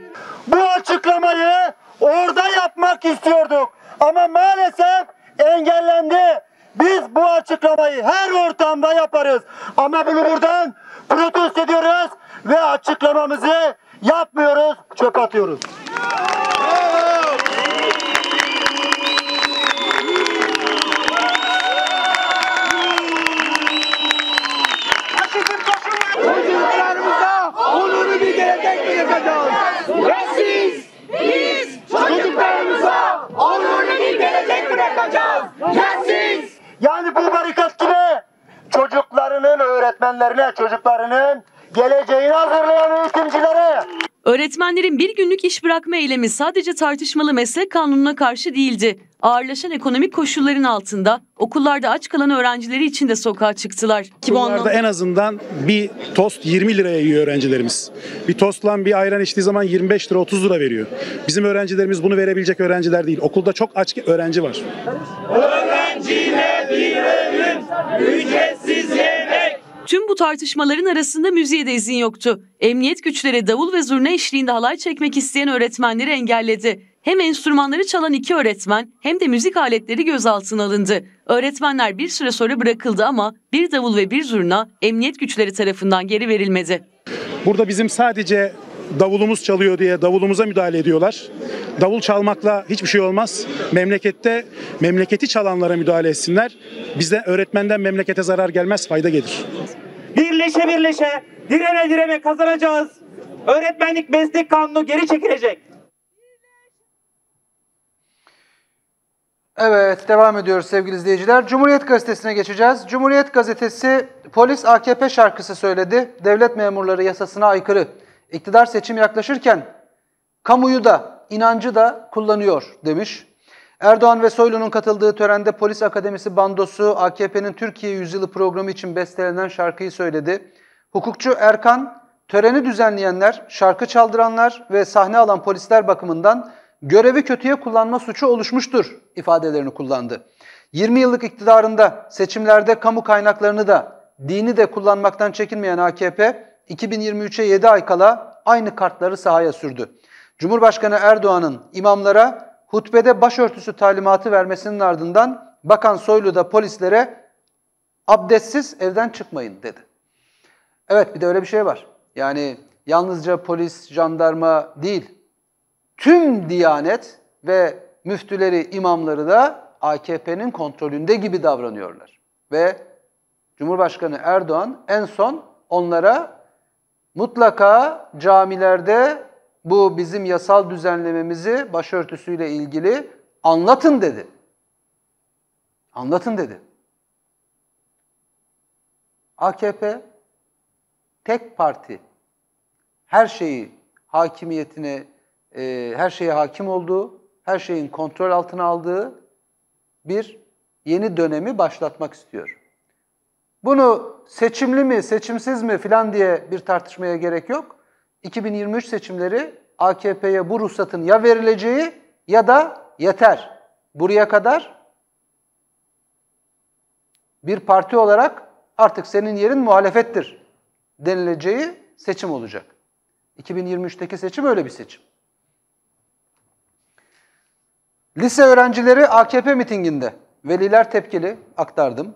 Bu açıklamayı Orada yapmak istiyorduk. Ama maalesef engellendi. Biz bu açıklamayı her ortamda yaparız. Ama bunu buradan protest ediyoruz ve açıklamamızı yapmıyoruz, çöp atıyoruz. Gelsiz! Yani bu barikat kime? Çocuklarının, öğretmenlerine, çocuklarının geleceğini hazırlayan eğitimcilere. Öğretmenlerin bir günlük iş bırakma eylemi sadece tartışmalı meslek kanununa karşı değildi. Ağırlaşan ekonomik koşulların altında okullarda aç kalan öğrencileri için de sokağa çıktılar. Okullarda en azından bir tost 20 liraya yiyor öğrencilerimiz. Bir tostla bir ayran içtiği zaman 25 lira 30 lira veriyor. Bizim öğrencilerimiz bunu verebilecek öğrenciler değil. Okulda çok aç öğrenci var. Öğrenciler bir öğün, ücretsiz yemek Tüm bu tartışmaların arasında müziğe de izin yoktu. Emniyet güçleri davul ve zurna eşliğinde halay çekmek isteyen öğretmenleri engelledi. Hem enstrümanları çalan iki öğretmen hem de müzik aletleri gözaltına alındı. Öğretmenler bir süre sonra bırakıldı ama bir davul ve bir zurna emniyet güçleri tarafından geri verilmedi. Burada bizim sadece davulumuz çalıyor diye davulumuza müdahale ediyorlar. Davul çalmakla hiçbir şey olmaz. Memlekette memleketi çalanlara müdahale etsinler. Bizde öğretmenden memlekete zarar gelmez, fayda gelir. Birleşe birleşe, direne direne kazanacağız. Öğretmenlik meslek kanunu geri çekilecek. Evet, devam ediyoruz sevgili izleyiciler. Cumhuriyet Gazetesi'ne geçeceğiz. Cumhuriyet Gazetesi polis AKP şarkısı söyledi. Devlet memurları yasasına aykırı. İktidar seçim yaklaşırken kamuyu da, inancı da kullanıyor demiş. Erdoğan ve Soylu'nun katıldığı törende Polis Akademisi bandosu AKP'nin Türkiye Yüzyılı programı için bestelenen şarkıyı söyledi. Hukukçu Erkan, töreni düzenleyenler, şarkı çaldıranlar ve sahne alan polisler bakımından görevi kötüye kullanma suçu oluşmuştur ifadelerini kullandı. 20 yıllık iktidarında seçimlerde kamu kaynaklarını da dini de kullanmaktan çekinmeyen AKP 2023'e 7 ay kala aynı kartları sahaya sürdü. Cumhurbaşkanı Erdoğan'ın imamlara hutbede başörtüsü talimatı vermesinin ardından Bakan Soylu da polislere abdestsiz evden çıkmayın dedi. Evet bir de öyle bir şey var. Yani yalnızca polis, jandarma değil, tüm diyanet ve müftüleri, imamları da AKP'nin kontrolünde gibi davranıyorlar. Ve Cumhurbaşkanı Erdoğan en son onlara mutlaka camilerde bu bizim yasal düzenlememizi başörtüsüyle ilgili anlatın dedi. Anlatın dedi. AKP tek parti her şeyi hakimiyetine, e, her şeye hakim olduğu, her şeyin kontrol altına aldığı bir yeni dönemi başlatmak istiyor. Bunu seçimli mi, seçimsiz mi filan diye bir tartışmaya gerek yok. 2023 seçimleri AKP'ye bu ruhsatın ya verileceği ya da yeter. Buraya kadar bir parti olarak artık senin yerin muhalefettir denileceği seçim olacak. 2023'teki seçim öyle bir seçim. Lise öğrencileri AKP mitinginde veliler tepkili aktardım.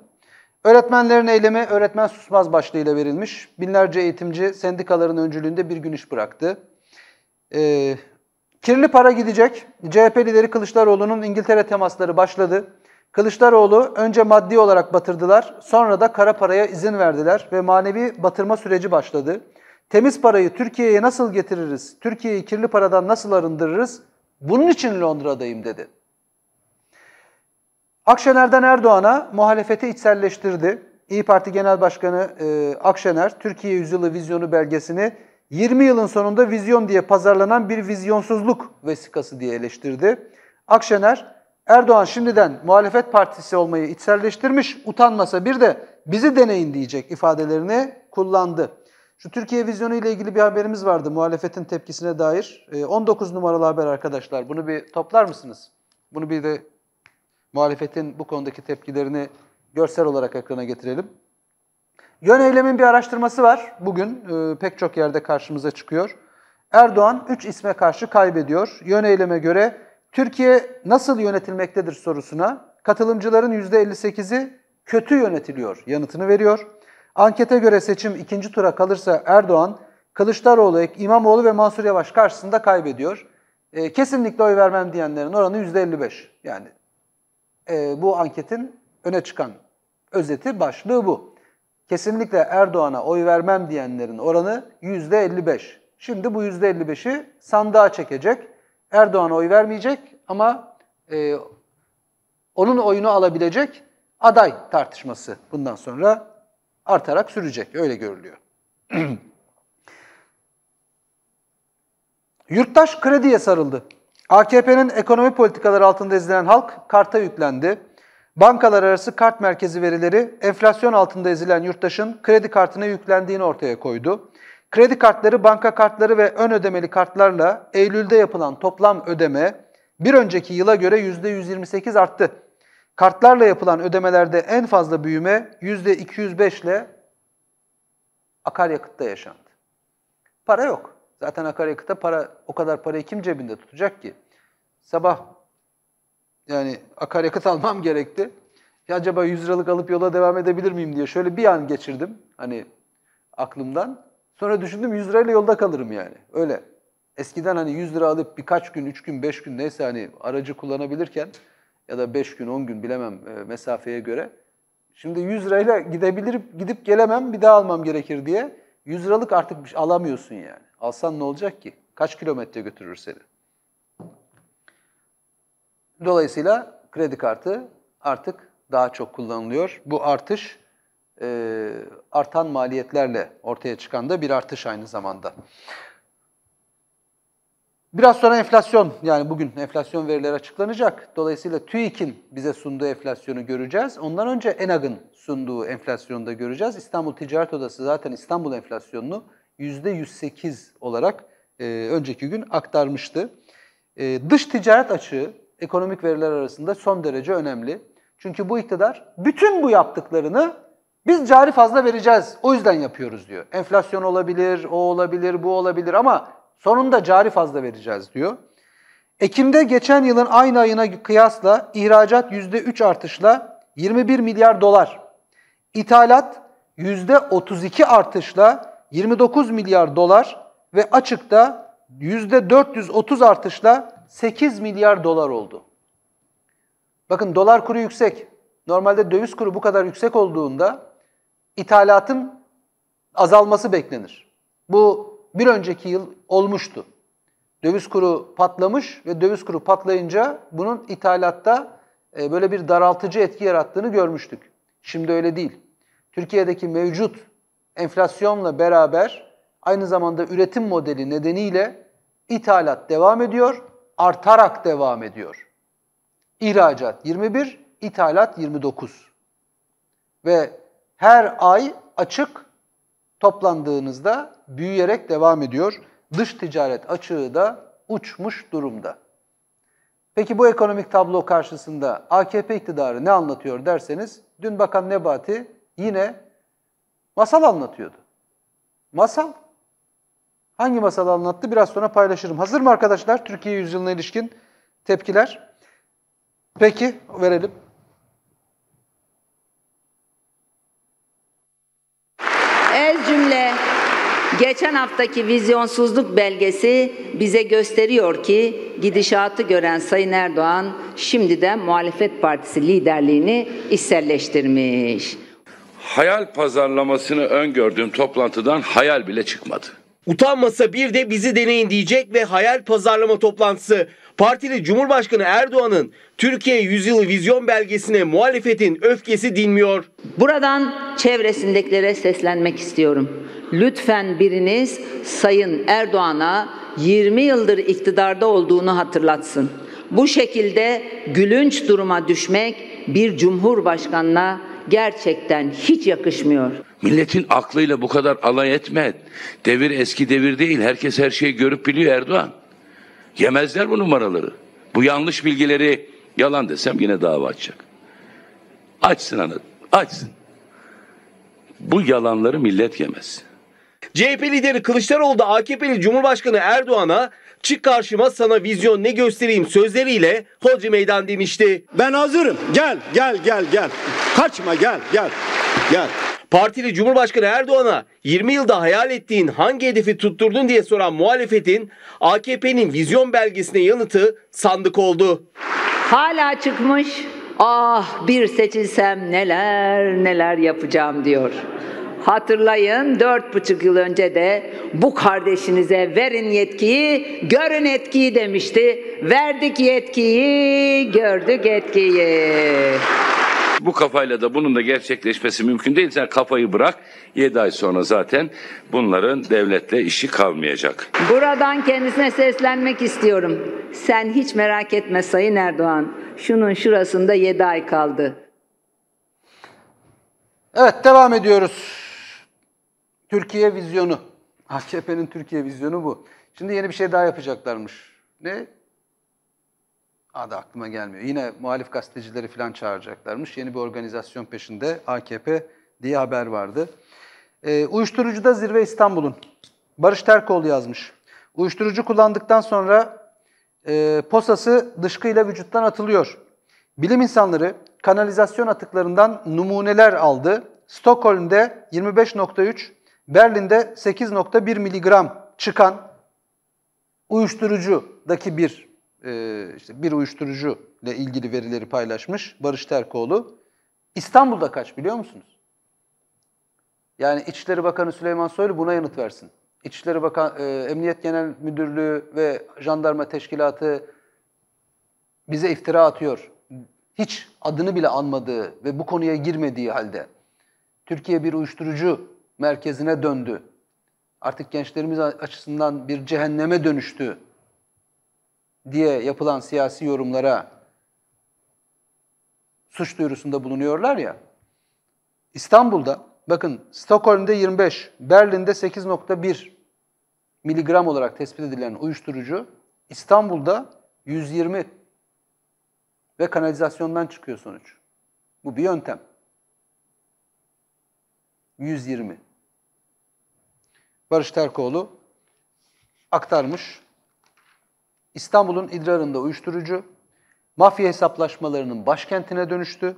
Öğretmenlerin eylemi öğretmen susmaz başlığıyla verilmiş. Binlerce eğitimci sendikaların öncülüğünde bir gün iş bıraktı. Ee, kirli para gidecek. CHP lideri Kılıçdaroğlu'nun İngiltere temasları başladı. Kılıçdaroğlu önce maddi olarak batırdılar, sonra da kara paraya izin verdiler ve manevi batırma süreci başladı. Temiz parayı Türkiye'ye nasıl getiririz, Türkiye'yi kirli paradan nasıl arındırırız? Bunun için Londra'dayım dedi. Akşener'den Erdoğan'a muhalefeti içselleştirdi. İyi Parti Genel Başkanı e, Akşener, Türkiye Yüzyılı Vizyonu belgesini 20 yılın sonunda vizyon diye pazarlanan bir vizyonsuzluk vesikası diye eleştirdi. Akşener, Erdoğan şimdiden muhalefet partisi olmayı içselleştirmiş, utanmasa bir de bizi deneyin diyecek ifadelerini kullandı. Şu Türkiye vizyonu ile ilgili bir haberimiz vardı muhalefetin tepkisine dair. 19 e, numaralı haber arkadaşlar. Bunu bir toplar mısınız? Bunu bir de muhalefetin bu konudaki tepkilerini görsel olarak ekrana getirelim. Yön eylemin bir araştırması var. Bugün e, pek çok yerde karşımıza çıkıyor. Erdoğan 3 isme karşı kaybediyor. Yön eyleme göre Türkiye nasıl yönetilmektedir sorusuna katılımcıların %58'i kötü yönetiliyor yanıtını veriyor. Ankete göre seçim ikinci tura kalırsa Erdoğan, Kılıçdaroğlu, İmamoğlu ve Mansur Yavaş karşısında kaybediyor. E, kesinlikle oy vermem diyenlerin oranı %55. Yani e, bu anketin öne çıkan özeti başlığı bu. Kesinlikle Erdoğan'a oy vermem diyenlerin oranı %55. Şimdi bu %55'i sandığa çekecek. Erdoğan'a oy vermeyecek ama e, onun oyunu alabilecek aday tartışması bundan sonra artarak sürecek. Öyle görülüyor. [CLEARS THROAT] Yurttaş krediye sarıldı. AKP'nin ekonomi politikaları altında ezilen halk karta yüklendi. Bankalar arası kart merkezi verileri enflasyon altında ezilen yurttaşın kredi kartına yüklendiğini ortaya koydu. Kredi kartları, banka kartları ve ön ödemeli kartlarla Eylül'de yapılan toplam ödeme bir önceki yıla göre %128 arttı. Kartlarla yapılan ödemelerde en fazla büyüme %205 ile akaryakıtta yaşandı. Para yok. Zaten akaryakıta para o kadar parayı kim cebinde tutacak ki? Sabah yani akaryakıt [LAUGHS] almam gerekti. Ya acaba 100 liralık alıp yola devam edebilir miyim diye şöyle bir an geçirdim hani aklımdan. Sonra düşündüm 100 lirayla yolda kalırım yani. Öyle. Eskiden hani 100 lira alıp birkaç gün, 3 gün, 5 gün neyse hani aracı kullanabilirken ya da 5 gün, 10 gün bilemem e, mesafeye göre. Şimdi 100 lirayla gidebilir, gidip gelemem bir daha almam gerekir diye 100 liralık artık şey alamıyorsun yani. Alsan ne olacak ki? Kaç kilometre götürür seni? Dolayısıyla kredi kartı artık daha çok kullanılıyor. Bu artış e, artan maliyetlerle ortaya çıkan da bir artış aynı zamanda. Biraz sonra enflasyon yani bugün enflasyon verileri açıklanacak. Dolayısıyla TÜİK'in bize sunduğu enflasyonu göreceğiz. Ondan önce ENAG'ın sunduğu enflasyonu da göreceğiz. İstanbul Ticaret Odası zaten İstanbul enflasyonunu %108 olarak e, önceki gün aktarmıştı. E, dış ticaret açığı ekonomik veriler arasında son derece önemli. Çünkü bu iktidar bütün bu yaptıklarını biz cari fazla vereceğiz o yüzden yapıyoruz diyor. Enflasyon olabilir, o olabilir, bu olabilir ama Sonunda cari fazla vereceğiz diyor. Ekim'de geçen yılın aynı ayına kıyasla ihracat %3 artışla 21 milyar dolar, ithalat %32 artışla 29 milyar dolar ve açıkta %430 artışla 8 milyar dolar oldu. Bakın dolar kuru yüksek. Normalde döviz kuru bu kadar yüksek olduğunda ithalatın azalması beklenir. Bu bir önceki yıl olmuştu. Döviz kuru patlamış ve döviz kuru patlayınca bunun ithalatta e, böyle bir daraltıcı etki yarattığını görmüştük. Şimdi öyle değil. Türkiye'deki mevcut enflasyonla beraber aynı zamanda üretim modeli nedeniyle ithalat devam ediyor, artarak devam ediyor. İhracat 21, ithalat 29. Ve her ay açık toplandığınızda büyüyerek devam ediyor. Dış ticaret açığı da uçmuş durumda. Peki bu ekonomik tablo karşısında AKP iktidarı ne anlatıyor derseniz dün Bakan Nebati yine masal anlatıyordu. Masal. Hangi masal anlattı biraz sonra paylaşırım. Hazır mı arkadaşlar Türkiye yüzyılına ilişkin tepkiler? Peki verelim. Geçen haftaki vizyonsuzluk belgesi bize gösteriyor ki gidişatı gören Sayın Erdoğan şimdi de muhalefet partisi liderliğini içselleştirmiş. Hayal pazarlamasını öngördüğüm toplantıdan hayal bile çıkmadı. Utanmasa bir de bizi deneyin diyecek ve hayal pazarlama toplantısı. Partili Cumhurbaşkanı Erdoğan'ın Türkiye Yüzyılı Vizyon belgesine muhalefetin öfkesi dinmiyor. Buradan çevresindekilere seslenmek istiyorum. Lütfen biriniz Sayın Erdoğan'a 20 yıldır iktidarda olduğunu hatırlatsın. Bu şekilde gülünç duruma düşmek bir cumhurbaşkanına gerçekten hiç yakışmıyor. Milletin aklıyla bu kadar alay etme. Devir eski devir değil. Herkes her şeyi görüp biliyor Erdoğan. Yemezler bu numaraları. Bu yanlış bilgileri yalan desem yine dava açacak. Açsın anı, Açsın. Bu yalanları millet yemez. CHP lideri Kılıçdaroğlu da AKP'li Cumhurbaşkanı Erdoğan'a çık karşıma sana vizyon ne göstereyim sözleriyle hoca meydan demişti. Ben hazırım. Gel, gel, gel, gel. Kaçma gel, gel. Gel. Partili Cumhurbaşkanı Erdoğan'a 20 yılda hayal ettiğin hangi hedefi tutturdun diye soran muhalefetin AKP'nin vizyon belgesine yanıtı sandık oldu. Hala çıkmış ah bir seçilsem neler neler yapacağım diyor. Hatırlayın dört buçuk yıl önce de bu kardeşinize verin yetkiyi, görün etkiyi demişti. Verdik yetkiyi, gördük etkiyi. Bu kafayla da bunun da gerçekleşmesi mümkün değil. Sen kafayı bırak 7 ay sonra zaten bunların devletle işi kalmayacak. Buradan kendisine seslenmek istiyorum. Sen hiç merak etme Sayın Erdoğan. Şunun şurasında 7 ay kaldı. Evet devam ediyoruz. Türkiye vizyonu. AKP'nin Türkiye vizyonu bu. Şimdi yeni bir şey daha yapacaklarmış. Ne? adı aklıma gelmiyor. Yine muhalif gazetecileri falan çağıracaklarmış. Yeni bir organizasyon peşinde AKP diye haber vardı. E, ee, uyuşturucuda zirve İstanbul'un. Barış Terkoğlu yazmış. Uyuşturucu kullandıktan sonra e, posası dışkıyla vücuttan atılıyor. Bilim insanları kanalizasyon atıklarından numuneler aldı. Stockholm'de 25.3, Berlin'de 8.1 miligram çıkan uyuşturucudaki bir e, işte bir uyuşturucu ile ilgili verileri paylaşmış Barış Terkoğlu. İstanbul'da kaç biliyor musunuz? Yani İçişleri Bakanı Süleyman Soylu buna yanıt versin. İçişleri Bakan e, Emniyet Genel Müdürlüğü ve Jandarma Teşkilatı bize iftira atıyor. Hiç adını bile anmadığı ve bu konuya girmediği halde Türkiye bir uyuşturucu merkezine döndü. Artık gençlerimiz açısından bir cehenneme dönüştü diye yapılan siyasi yorumlara suç duyurusunda bulunuyorlar ya. İstanbul'da bakın Stockholm'de 25, Berlin'de 8.1 miligram olarak tespit edilen uyuşturucu İstanbul'da 120 ve kanalizasyondan çıkıyor sonuç. Bu bir yöntem. 120. Barış Terkoğlu aktarmış. İstanbul'un idrarında uyuşturucu, mafya hesaplaşmalarının başkentine dönüştü.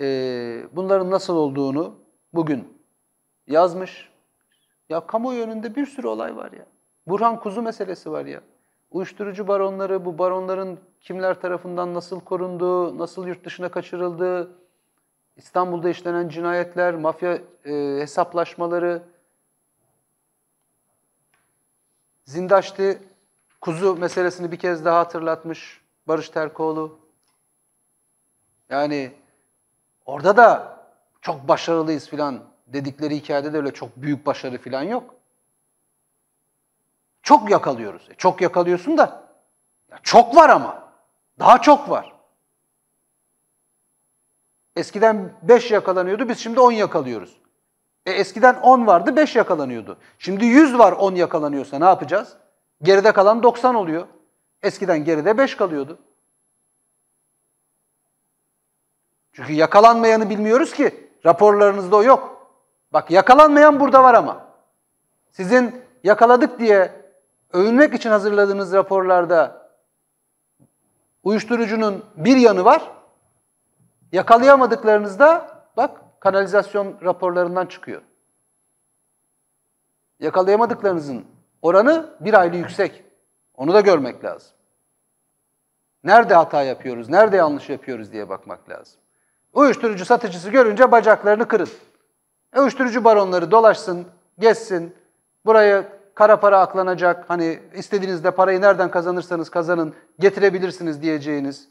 Ee, bunların nasıl olduğunu bugün yazmış. Ya kamuoyu önünde bir sürü olay var ya. Burhan Kuzu meselesi var ya. Uyuşturucu baronları, bu baronların kimler tarafından nasıl korunduğu, nasıl yurt dışına kaçırıldığı, İstanbul'da işlenen cinayetler, mafya e, hesaplaşmaları, Zindaşti kuzu meselesini bir kez daha hatırlatmış Barış Terkoğlu. Yani orada da çok başarılıyız filan dedikleri hikayede de öyle çok büyük başarı filan yok. Çok yakalıyoruz. E çok yakalıyorsun da ya çok var ama. Daha çok var. Eskiden 5 yakalanıyordu, biz şimdi 10 yakalıyoruz. E eskiden 10 vardı, 5 yakalanıyordu. Şimdi 100 var, 10 yakalanıyorsa ne yapacağız? Geride kalan 90 oluyor. Eskiden geride 5 kalıyordu. Çünkü yakalanmayanı bilmiyoruz ki. Raporlarınızda o yok. Bak yakalanmayan burada var ama. Sizin yakaladık diye övünmek için hazırladığınız raporlarda uyuşturucunun bir yanı var. Yakalayamadıklarınızda bak kanalizasyon raporlarından çıkıyor. Yakalayamadıklarınızın oranı bir aylı yüksek. Onu da görmek lazım. Nerede hata yapıyoruz, nerede yanlış yapıyoruz diye bakmak lazım. Uyuşturucu satıcısı görünce bacaklarını kırın. E, uyuşturucu baronları dolaşsın, gezsin, buraya kara para aklanacak, hani istediğinizde parayı nereden kazanırsanız kazanın, getirebilirsiniz diyeceğiniz,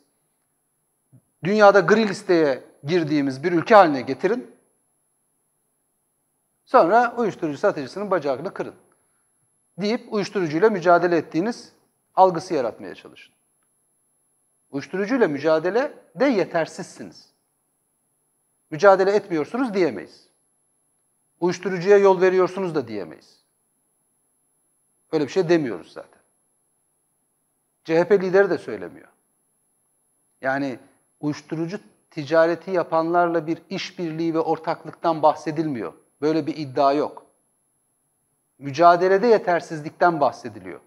dünyada gri listeye girdiğimiz bir ülke haline getirin. Sonra uyuşturucu satıcısının bacağını kırın deyip uyuşturucuyla mücadele ettiğiniz algısı yaratmaya çalışın. Uyuşturucuyla mücadele de yetersizsiniz. Mücadele etmiyorsunuz diyemeyiz. Uyuşturucuya yol veriyorsunuz da diyemeyiz. Öyle bir şey demiyoruz zaten. CHP lideri de söylemiyor. Yani uyuşturucu ticareti yapanlarla bir işbirliği ve ortaklıktan bahsedilmiyor. Böyle bir iddia yok mücadelede yetersizlikten bahsediliyor.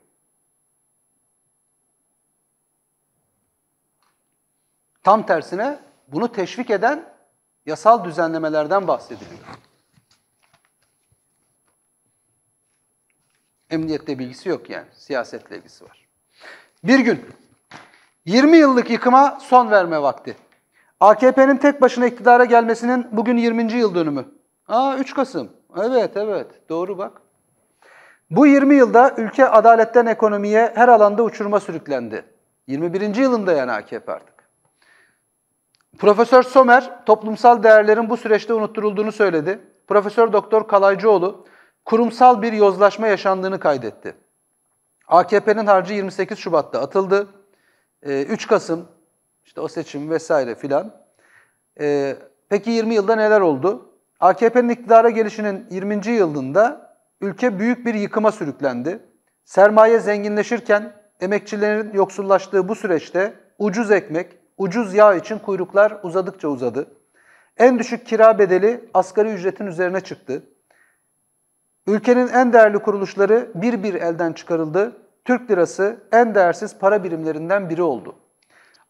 Tam tersine bunu teşvik eden yasal düzenlemelerden bahsediliyor. Emniyette bilgisi yok yani, siyasetle ilgisi var. Bir gün 20 yıllık yıkıma son verme vakti. AKP'nin tek başına iktidara gelmesinin bugün 20. yıl dönümü. Aa 3 Kasım. Evet evet doğru bak. Bu 20 yılda ülke adaletten ekonomiye her alanda uçurma sürüklendi. 21. yılında yani AKP artık. Profesör Somer toplumsal değerlerin bu süreçte unutturulduğunu söyledi. Profesör Doktor Kalaycıoğlu kurumsal bir yozlaşma yaşandığını kaydetti. AKP'nin harcı 28 Şubat'ta atıldı. 3 ee, Kasım işte o seçim vesaire filan. Ee, peki 20 yılda neler oldu? AKP'nin iktidara gelişinin 20. yılında Ülke büyük bir yıkıma sürüklendi. Sermaye zenginleşirken emekçilerin yoksullaştığı bu süreçte ucuz ekmek, ucuz yağ için kuyruklar uzadıkça uzadı. En düşük kira bedeli asgari ücretin üzerine çıktı. Ülkenin en değerli kuruluşları bir bir elden çıkarıldı. Türk lirası en değersiz para birimlerinden biri oldu.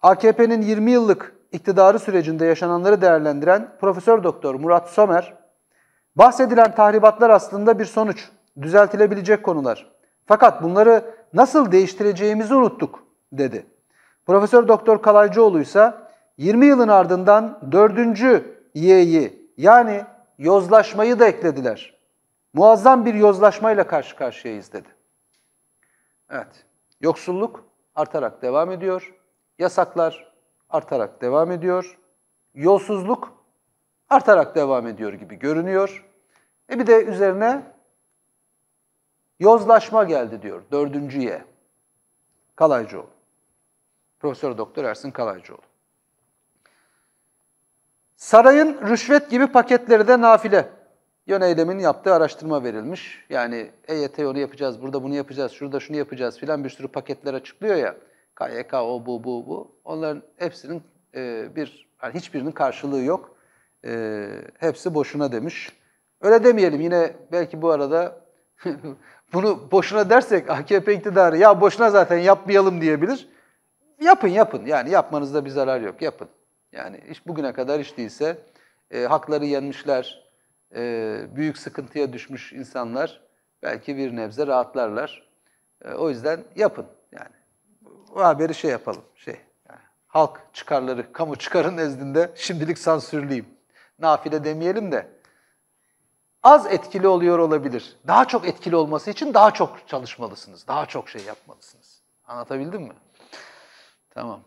AKP'nin 20 yıllık iktidarı sürecinde yaşananları değerlendiren Profesör Doktor Murat Somer Bahsedilen tahribatlar aslında bir sonuç, düzeltilebilecek konular. Fakat bunları nasıl değiştireceğimizi unuttuk, dedi. Profesör Doktor Kalaycıoğlu ise 20 yılın ardından 4. Y'yi yani yozlaşmayı da eklediler. Muazzam bir yozlaşmayla karşı karşıyayız dedi. Evet, yoksulluk artarak devam ediyor. Yasaklar artarak devam ediyor. Yolsuzluk artarak devam ediyor gibi görünüyor. E bir de üzerine yozlaşma geldi diyor dördüncüye. Kalaycıoğlu. Profesör Doktor Ersin Kalaycıoğlu. Sarayın rüşvet gibi paketleri de nafile. Yön eylemin yaptığı araştırma verilmiş. Yani EYT e onu yapacağız, burada bunu yapacağız, şurada şunu yapacağız filan bir sürü paketler açıklıyor ya. KYK o bu bu bu. Onların hepsinin e, bir yani hiçbirinin karşılığı yok. E, hepsi boşuna demiş Öyle demeyelim yine belki bu arada [LAUGHS] bunu boşuna dersek AKP iktidarı ya boşuna zaten yapmayalım diyebilir. Yapın yapın yani yapmanızda bir zarar yok yapın. Yani iş bugüne kadar iş değilse e, hakları yenmişler, e, büyük sıkıntıya düşmüş insanlar belki bir nebze rahatlarlar. E, o yüzden yapın yani. O haberi şey yapalım, şey halk çıkarları, kamu çıkarın nezdinde şimdilik sansürlüyüm Nafile demeyelim de az etkili oluyor olabilir. Daha çok etkili olması için daha çok çalışmalısınız. Daha çok şey yapmalısınız. Anlatabildim mi? Tamam.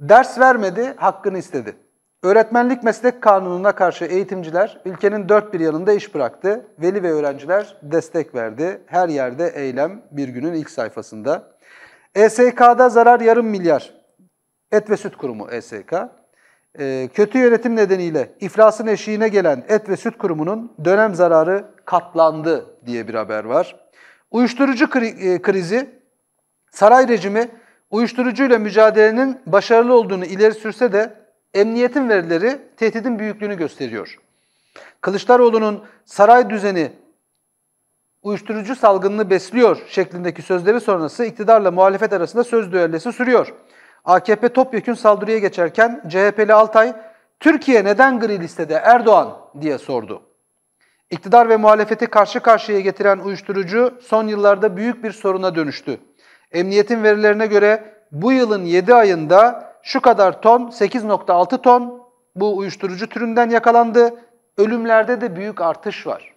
Ders vermedi, hakkını istedi. Öğretmenlik meslek kanununa karşı eğitimciler ülkenin dört bir yanında iş bıraktı. Veli ve öğrenciler destek verdi. Her yerde eylem bir günün ilk sayfasında. ESK'da zarar yarım milyar. Et ve Süt Kurumu ESK. Ee, kötü yönetim nedeniyle iflasın eşiğine gelen et ve süt kurumunun dönem zararı katlandı diye bir haber var. Uyuşturucu kri e, krizi, saray rejimi uyuşturucuyla mücadelenin başarılı olduğunu ileri sürse de emniyetin verileri tehdidin büyüklüğünü gösteriyor. Kılıçdaroğlu'nun saray düzeni uyuşturucu salgınını besliyor şeklindeki sözleri sonrası iktidarla muhalefet arasında söz düellesi sürüyor. AKP topyekün saldırıya geçerken CHP'li Altay, Türkiye neden gri listede Erdoğan diye sordu. İktidar ve muhalefeti karşı karşıya getiren uyuşturucu son yıllarda büyük bir soruna dönüştü. Emniyetin verilerine göre bu yılın 7 ayında şu kadar ton, 8.6 ton bu uyuşturucu türünden yakalandı. Ölümlerde de büyük artış var.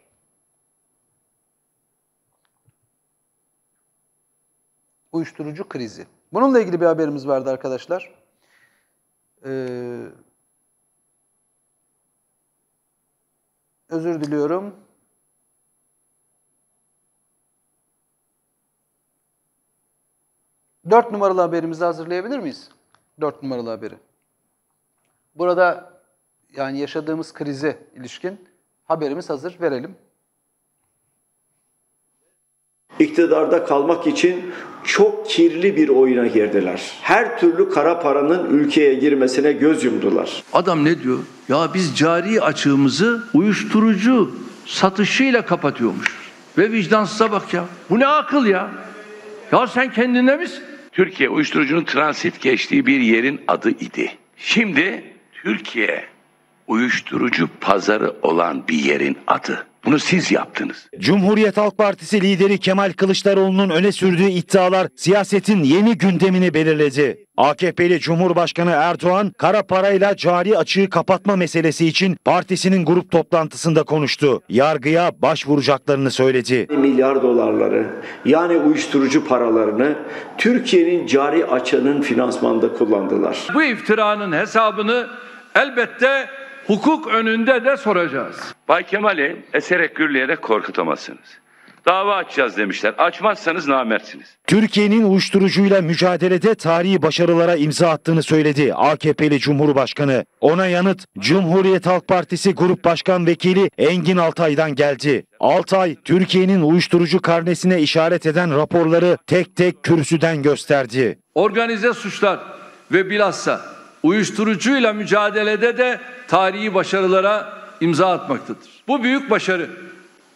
Uyuşturucu krizi. Bununla ilgili bir haberimiz vardı arkadaşlar. Ee, özür diliyorum. Dört numaralı haberimizi hazırlayabilir miyiz? Dört numaralı haberi. Burada yani yaşadığımız krize ilişkin haberimiz hazır verelim iktidarda kalmak için çok kirli bir oyuna girdiler. Her türlü kara paranın ülkeye girmesine göz yumdular. Adam ne diyor? Ya biz cari açığımızı uyuşturucu satışıyla kapatıyormuş. Ve vicdansıza bak ya. Bu ne akıl ya? Ya sen kendinde misin? Türkiye uyuşturucunun transit geçtiği bir yerin adı idi. Şimdi Türkiye uyuşturucu pazarı olan bir yerin adı. Bunu siz yaptınız. Cumhuriyet Halk Partisi lideri Kemal Kılıçdaroğlu'nun öne sürdüğü iddialar siyasetin yeni gündemini belirledi. AKP'li Cumhurbaşkanı Erdoğan kara parayla cari açığı kapatma meselesi için partisinin grup toplantısında konuştu. Yargıya başvuracaklarını söyledi. Milyar dolarları yani uyuşturucu paralarını Türkiye'nin cari açığının finansmanında kullandılar. Bu iftiranın hesabını elbette hukuk önünde de soracağız. Bay Kemal'i eserek gürleyerek korkutamazsınız. Dava açacağız demişler. Açmazsanız namertsiniz. Türkiye'nin uyuşturucuyla mücadelede tarihi başarılara imza attığını söyledi AKP'li Cumhurbaşkanı. Ona yanıt Cumhuriyet Halk Partisi Grup Başkan Vekili Engin Altay'dan geldi. Altay, Türkiye'nin uyuşturucu karnesine işaret eden raporları tek tek kürsüden gösterdi. Organize suçlar ve bilhassa uyuşturucuyla mücadelede de tarihi başarılara imza atmaktadır. Bu büyük başarı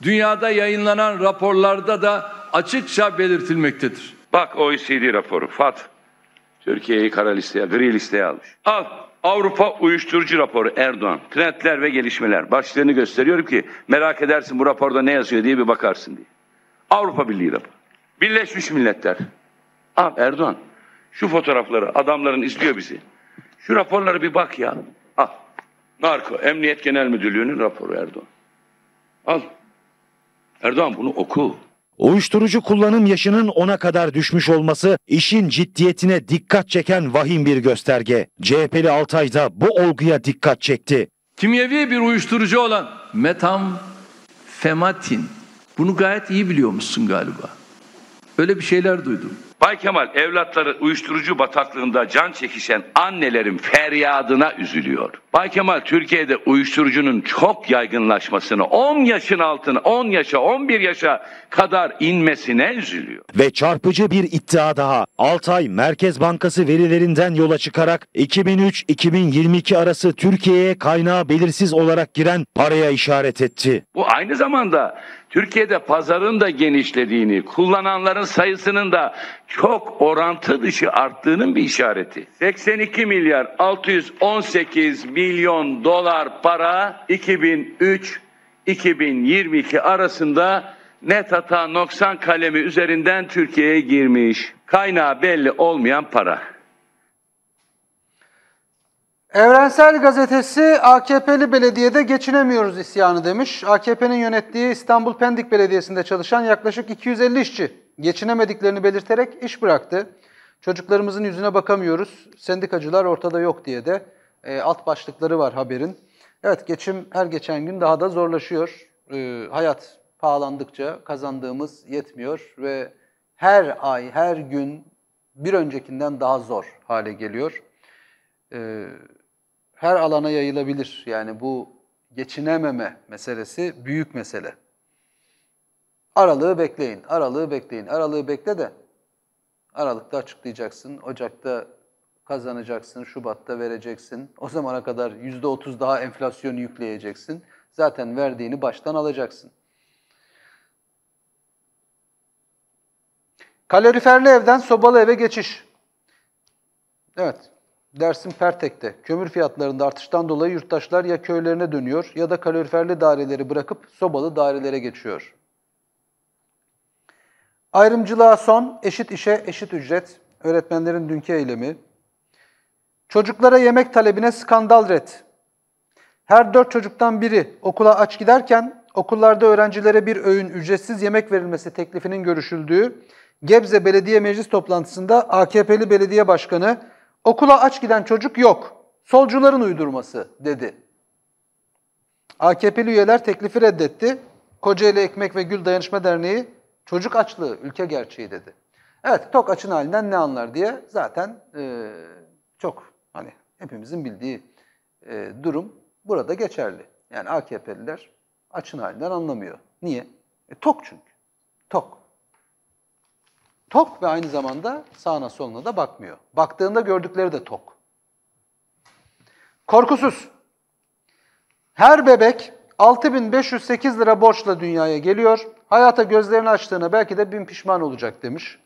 dünyada yayınlanan raporlarda da açıkça belirtilmektedir. Bak OECD raporu FAT Türkiye'yi kara listeye, gri listeye almış. Al Avrupa Uyuşturucu Raporu Erdoğan. Trendler ve gelişmeler. Başlığını gösteriyorum ki merak edersin bu raporda ne yazıyor diye bir bakarsın diye. Avrupa Birliği raporu. Birleşmiş Milletler. Al Erdoğan. Şu fotoğrafları adamların izliyor bizi. Şu raporlara bir bak ya. Al. Narko. Emniyet Genel Müdürlüğü'nün raporu Erdoğan. Al. Erdoğan bunu oku. Uyuşturucu kullanım yaşının 10'a kadar düşmüş olması işin ciddiyetine dikkat çeken vahim bir gösterge. CHP'li Altay da bu olguya dikkat çekti. Kimyevi bir uyuşturucu olan metamfematin. Bunu gayet iyi biliyor musun galiba. Öyle bir şeyler duydum. Bay Kemal evlatları uyuşturucu bataklığında can çekişen annelerin feryadına üzülüyor. Bay Kemal Türkiye'de uyuşturucunun çok yaygınlaşmasını 10 yaşın altına 10 yaşa 11 yaşa kadar inmesine üzülüyor. Ve çarpıcı bir iddia daha. Altay Merkez Bankası verilerinden yola çıkarak 2003-2022 arası Türkiye'ye kaynağı belirsiz olarak giren paraya işaret etti. Bu aynı zamanda Türkiye'de pazarın da genişlediğini, kullananların sayısının da çok orantı dışı arttığının bir işareti. 82 milyar 618 milyon dolar para 2003 2022 arasında net hata noksan kalemi üzerinden Türkiye'ye girmiş. Kaynağı belli olmayan para. Evrensel Gazetesi AKP'li belediyede geçinemiyoruz isyanı demiş. AKP'nin yönettiği İstanbul Pendik Belediyesi'nde çalışan yaklaşık 250 işçi geçinemediklerini belirterek iş bıraktı. Çocuklarımızın yüzüne bakamıyoruz, sendikacılar ortada yok diye de e, alt başlıkları var haberin. Evet geçim her geçen gün daha da zorlaşıyor. E, hayat pahalandıkça kazandığımız yetmiyor ve her ay, her gün bir öncekinden daha zor hale geliyor. Ee, her alana yayılabilir. Yani bu geçinememe meselesi büyük mesele. Aralığı bekleyin, aralığı bekleyin, aralığı bekle de Aralıkta açıklayacaksın, Ocak'ta kazanacaksın, Şubat'ta vereceksin. O zamana kadar yüzde otuz daha enflasyonu yükleyeceksin. Zaten verdiğini baştan alacaksın. Kaloriferli evden sobalı eve geçiş. Evet, Dersim Pertek'te kömür fiyatlarında artıştan dolayı yurttaşlar ya köylerine dönüyor ya da kaloriferli daireleri bırakıp sobalı dairelere geçiyor. Ayrımcılığa son, eşit işe eşit ücret, öğretmenlerin dünkü eylemi. Çocuklara yemek talebine skandal red. Her dört çocuktan biri okula aç giderken okullarda öğrencilere bir öğün ücretsiz yemek verilmesi teklifinin görüşüldüğü Gebze Belediye Meclis toplantısında AKP'li belediye başkanı Okula aç giden çocuk yok. Solcuların uydurması dedi. AKP'li üyeler teklifi reddetti. Kocaeli Ekmek ve Gül Dayanışma Derneği çocuk açlığı ülke gerçeği dedi. Evet tok açın halinden ne anlar diye zaten e, çok hani hepimizin bildiği e, durum burada geçerli. Yani AKP'liler açın halinden anlamıyor. Niye? E, tok çünkü. Tok. Tok ve aynı zamanda sağına soluna da bakmıyor. Baktığında gördükleri de tok. Korkusuz. Her bebek 6508 lira borçla dünyaya geliyor. Hayata gözlerini açtığına belki de bin pişman olacak demiş.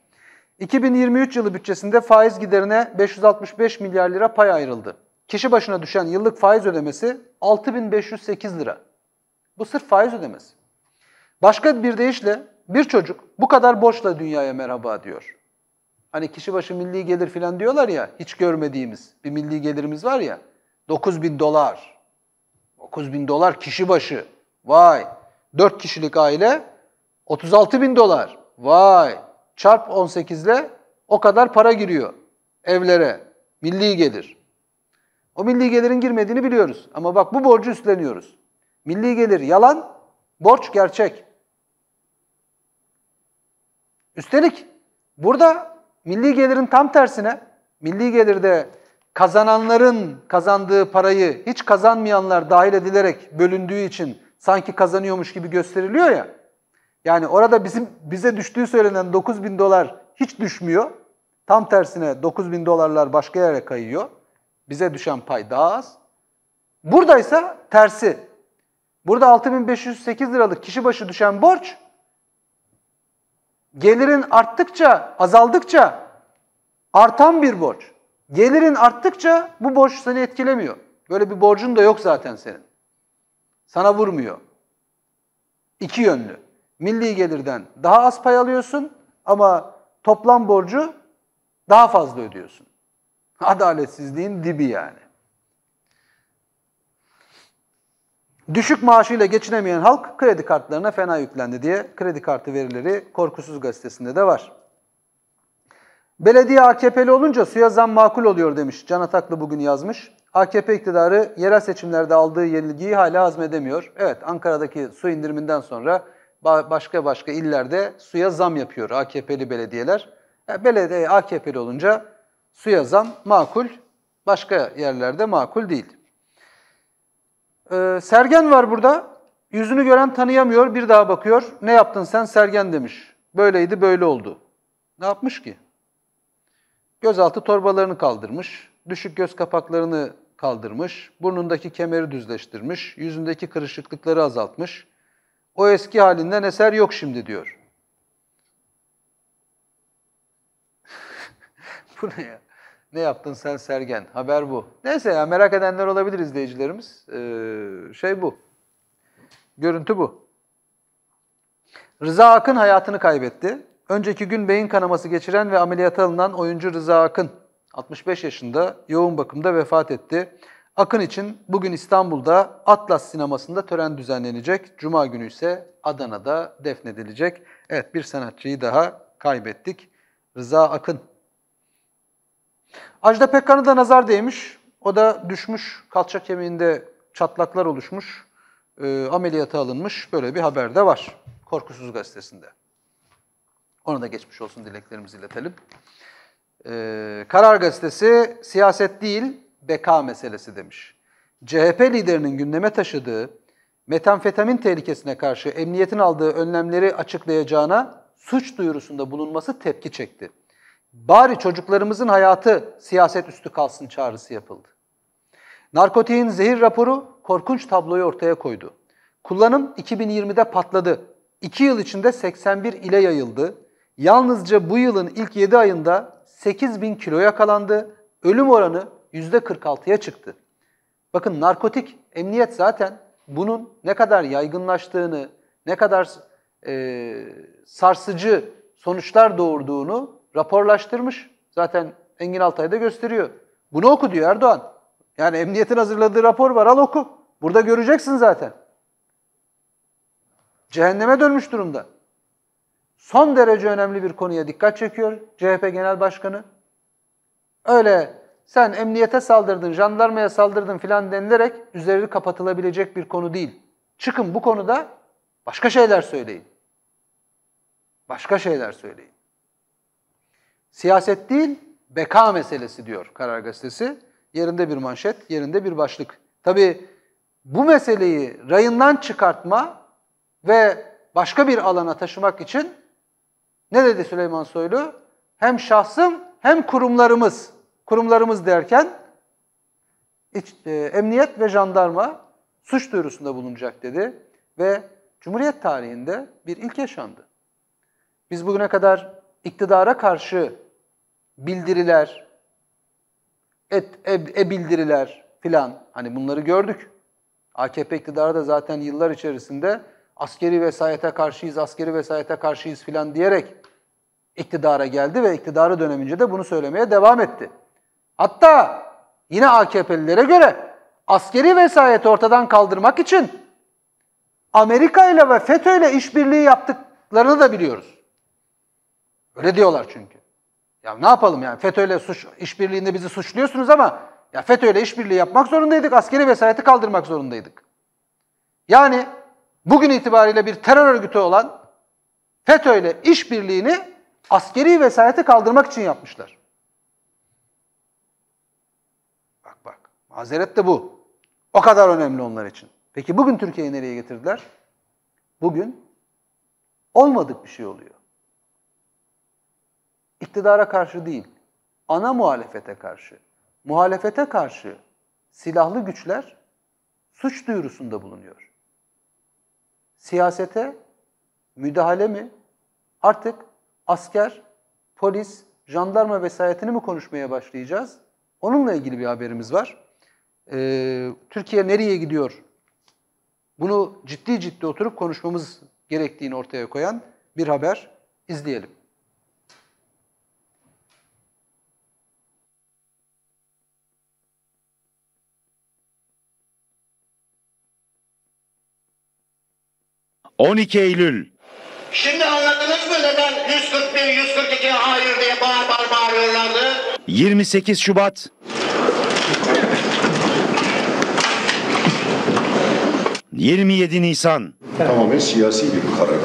2023 yılı bütçesinde faiz giderine 565 milyar lira pay ayrıldı. Kişi başına düşen yıllık faiz ödemesi 6508 lira. Bu sırf faiz ödemesi. Başka bir deyişle bir çocuk bu kadar boşla dünyaya merhaba diyor. Hani kişi başı milli gelir falan diyorlar ya, hiç görmediğimiz bir milli gelirimiz var ya, 9 bin dolar. 9 bin dolar kişi başı. Vay. 4 kişilik aile 36 bin dolar. Vay. Çarp 18 ile o kadar para giriyor evlere. Milli gelir. O milli gelirin girmediğini biliyoruz. Ama bak bu borcu üstleniyoruz. Milli gelir yalan, borç gerçek. Üstelik burada milli gelirin tam tersine milli gelirde kazananların kazandığı parayı hiç kazanmayanlar dahil edilerek bölündüğü için sanki kazanıyormuş gibi gösteriliyor ya. Yani orada bizim bize düştüğü söylenen 9 bin dolar hiç düşmüyor. Tam tersine 9 bin dolarlar başka yere kayıyor. Bize düşen pay daha az. Buradaysa tersi. Burada 6508 liralık kişi başı düşen borç Gelirin arttıkça, azaldıkça artan bir borç. Gelirin arttıkça bu borç seni etkilemiyor. Böyle bir borcun da yok zaten senin. Sana vurmuyor. İki yönlü. Milli gelirden daha az pay alıyorsun ama toplam borcu daha fazla ödüyorsun. Adaletsizliğin dibi yani. Düşük maaşıyla geçinemeyen halk kredi kartlarına fena yüklendi diye kredi kartı verileri Korkusuz gazetesinde de var. Belediye AKP'li olunca suya zam makul oluyor demiş Can Ataklı bugün yazmış. AKP iktidarı yerel seçimlerde aldığı yenilgiyi hala hazmedemiyor. Evet Ankara'daki su indiriminden sonra başka başka illerde suya zam yapıyor AKP'li belediyeler. Yani belediye AKP'li olunca suya zam makul, başka yerlerde makul değil. Ee, Sergen var burada. Yüzünü gören tanıyamıyor. Bir daha bakıyor. Ne yaptın sen Sergen demiş. Böyleydi böyle oldu. Ne yapmış ki? Gözaltı torbalarını kaldırmış. Düşük göz kapaklarını kaldırmış. Burnundaki kemeri düzleştirmiş. Yüzündeki kırışıklıkları azaltmış. O eski halinden eser yok şimdi diyor. [LAUGHS] Bu ne ya? Ne yaptın sen Sergen? Haber bu. Neyse ya merak edenler olabilir izleyicilerimiz. Ee, şey bu. Görüntü bu. Rıza Akın hayatını kaybetti. Önceki gün beyin kanaması geçiren ve ameliyata alınan oyuncu Rıza Akın 65 yaşında yoğun bakımda vefat etti. Akın için bugün İstanbul'da Atlas Sineması'nda tören düzenlenecek. Cuma günü ise Adana'da defnedilecek. Evet bir sanatçıyı daha kaybettik. Rıza Akın Ajda Pekkan'ı da nazar değmiş. O da düşmüş, kalçak kemiğinde çatlaklar oluşmuş, e, ameliyata alınmış. Böyle bir haber de var Korkusuz Gazetesi'nde. Ona da geçmiş olsun dileklerimizi iletelim. Ee, Karar Gazetesi siyaset değil beka meselesi demiş. CHP liderinin gündeme taşıdığı metamfetamin tehlikesine karşı emniyetin aldığı önlemleri açıklayacağına suç duyurusunda bulunması tepki çekti. Bari çocuklarımızın hayatı siyaset üstü kalsın çağrısı yapıldı. Narkotiğin zehir raporu korkunç tabloyu ortaya koydu. Kullanım 2020'de patladı. 2 yıl içinde 81 ile yayıldı. Yalnızca bu yılın ilk 7 ayında 8 bin kilo yakalandı. Ölüm oranı %46'ya çıktı. Bakın narkotik emniyet zaten bunun ne kadar yaygınlaştığını, ne kadar e, sarsıcı sonuçlar doğurduğunu raporlaştırmış. Zaten Engin Altay da gösteriyor. Bunu oku diyor Erdoğan. Yani emniyetin hazırladığı rapor var al oku. Burada göreceksin zaten. Cehenneme dönmüş durumda. Son derece önemli bir konuya dikkat çekiyor CHP Genel Başkanı. Öyle sen emniyete saldırdın, jandarmaya saldırdın filan denilerek üzeri kapatılabilecek bir konu değil. Çıkın bu konuda başka şeyler söyleyin. Başka şeyler söyleyin. Siyaset değil, beka meselesi diyor Karar Gazetesi. Yerinde bir manşet, yerinde bir başlık. Tabi bu meseleyi rayından çıkartma ve başka bir alana taşımak için ne dedi Süleyman Soylu? Hem şahsım hem kurumlarımız, kurumlarımız derken iç, e, emniyet ve jandarma suç duyurusunda bulunacak dedi ve Cumhuriyet tarihinde bir ilk yaşandı. Biz bugüne kadar iktidara karşı bildiriler, et, e, e bildiriler filan hani bunları gördük. AKP iktidarı da zaten yıllar içerisinde askeri vesayete karşıyız, askeri vesayete karşıyız filan diyerek iktidara geldi ve iktidarı dönemince de bunu söylemeye devam etti. Hatta yine AKP'lilere göre askeri vesayeti ortadan kaldırmak için Amerika ile ve FETÖ ile işbirliği yaptıklarını da biliyoruz. Öyle diyorlar çünkü. Ya ne yapalım yani FETÖ'yle suç işbirliğinde bizi suçluyorsunuz ama ya FETÖ'yle işbirliği yapmak zorundaydık, askeri vesayeti kaldırmak zorundaydık. Yani bugün itibariyle bir terör örgütü olan FETÖ'yle işbirliğini askeri vesayeti kaldırmak için yapmışlar. Bak bak, mazeret de bu. O kadar önemli onlar için. Peki bugün Türkiye'yi nereye getirdiler? Bugün olmadık bir şey oluyor iktidara karşı değil, ana muhalefete karşı, muhalefete karşı silahlı güçler suç duyurusunda bulunuyor. Siyasete müdahale mi? Artık asker, polis, jandarma vesayetini mi konuşmaya başlayacağız? Onunla ilgili bir haberimiz var. Ee, Türkiye nereye gidiyor? Bunu ciddi ciddi oturup konuşmamız gerektiğini ortaya koyan bir haber izleyelim. 12 Eylül. Şimdi anladınız mı neden 141, 142 hayır diye bağır bağır bağırıyorlardı? 28 Şubat. ...27 Nisan. Tamamen siyasi bir karar.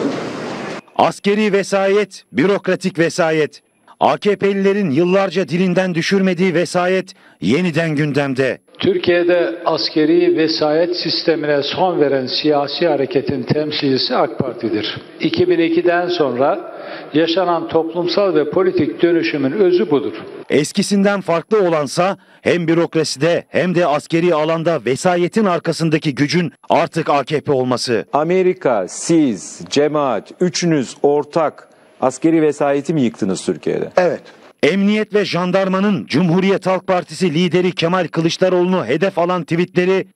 Askeri vesayet, bürokratik vesayet. AKP'lilerin yıllarca dilinden düşürmediği vesayet yeniden gündemde. Türkiye'de askeri vesayet sistemine son veren siyasi hareketin temsilcisi AK Parti'dir. 2002'den sonra yaşanan toplumsal ve politik dönüşümün özü budur. Eskisinden farklı olansa hem bürokraside hem de askeri alanda vesayetin arkasındaki gücün artık AKP olması. Amerika, siz, cemaat, üçünüz ortak askeri vesayeti mi yıktınız Türkiye'de? Evet. Emniyet ve jandarmanın Cumhuriyet Halk Partisi lideri Kemal Kılıçdaroğlu'nu hedef alan tweetleri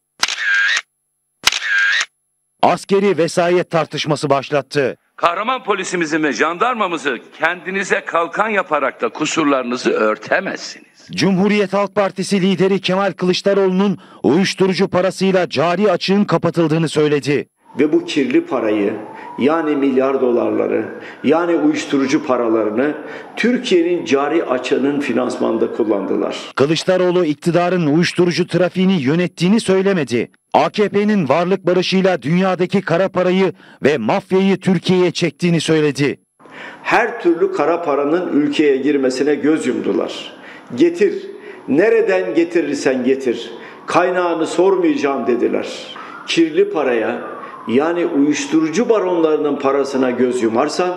askeri vesayet tartışması başlattı. Kahraman polisimizi ve jandarmamızı kendinize kalkan yaparak da kusurlarınızı örtemezsiniz. Cumhuriyet Halk Partisi lideri Kemal Kılıçdaroğlu'nun uyuşturucu parasıyla cari açığın kapatıldığını söyledi ve bu kirli parayı yani milyar dolarları yani uyuşturucu paralarını Türkiye'nin cari açanın finansmanında kullandılar. Kılıçdaroğlu iktidarın uyuşturucu trafiğini yönettiğini söylemedi. AKP'nin varlık barışıyla dünyadaki kara parayı ve mafyayı Türkiye'ye çektiğini söyledi. Her türlü kara paranın ülkeye girmesine göz yumdular. Getir, nereden getirirsen getir, kaynağını sormayacağım dediler. Kirli paraya, yani uyuşturucu baronlarının parasına göz yumarsan,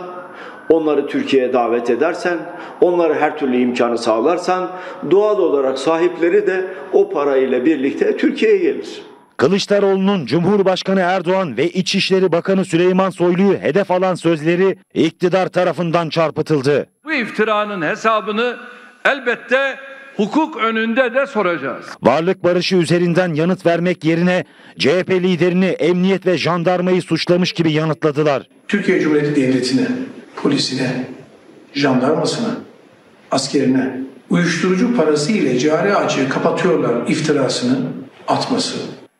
onları Türkiye'ye davet edersen, onlara her türlü imkanı sağlarsan, doğal olarak sahipleri de o parayla birlikte Türkiye'ye gelir. Kılıçdaroğlu'nun Cumhurbaşkanı Erdoğan ve İçişleri Bakanı Süleyman Soylu'yu hedef alan sözleri iktidar tarafından çarpıtıldı. Bu iftiranın hesabını elbette hukuk önünde de soracağız. Varlık barışı üzerinden yanıt vermek yerine CHP liderini emniyet ve jandarmayı suçlamış gibi yanıtladılar. Türkiye Cumhuriyeti Devleti'ne, polisine, jandarmasına, askerine uyuşturucu parası ile cari açığı kapatıyorlar iftirasını atması.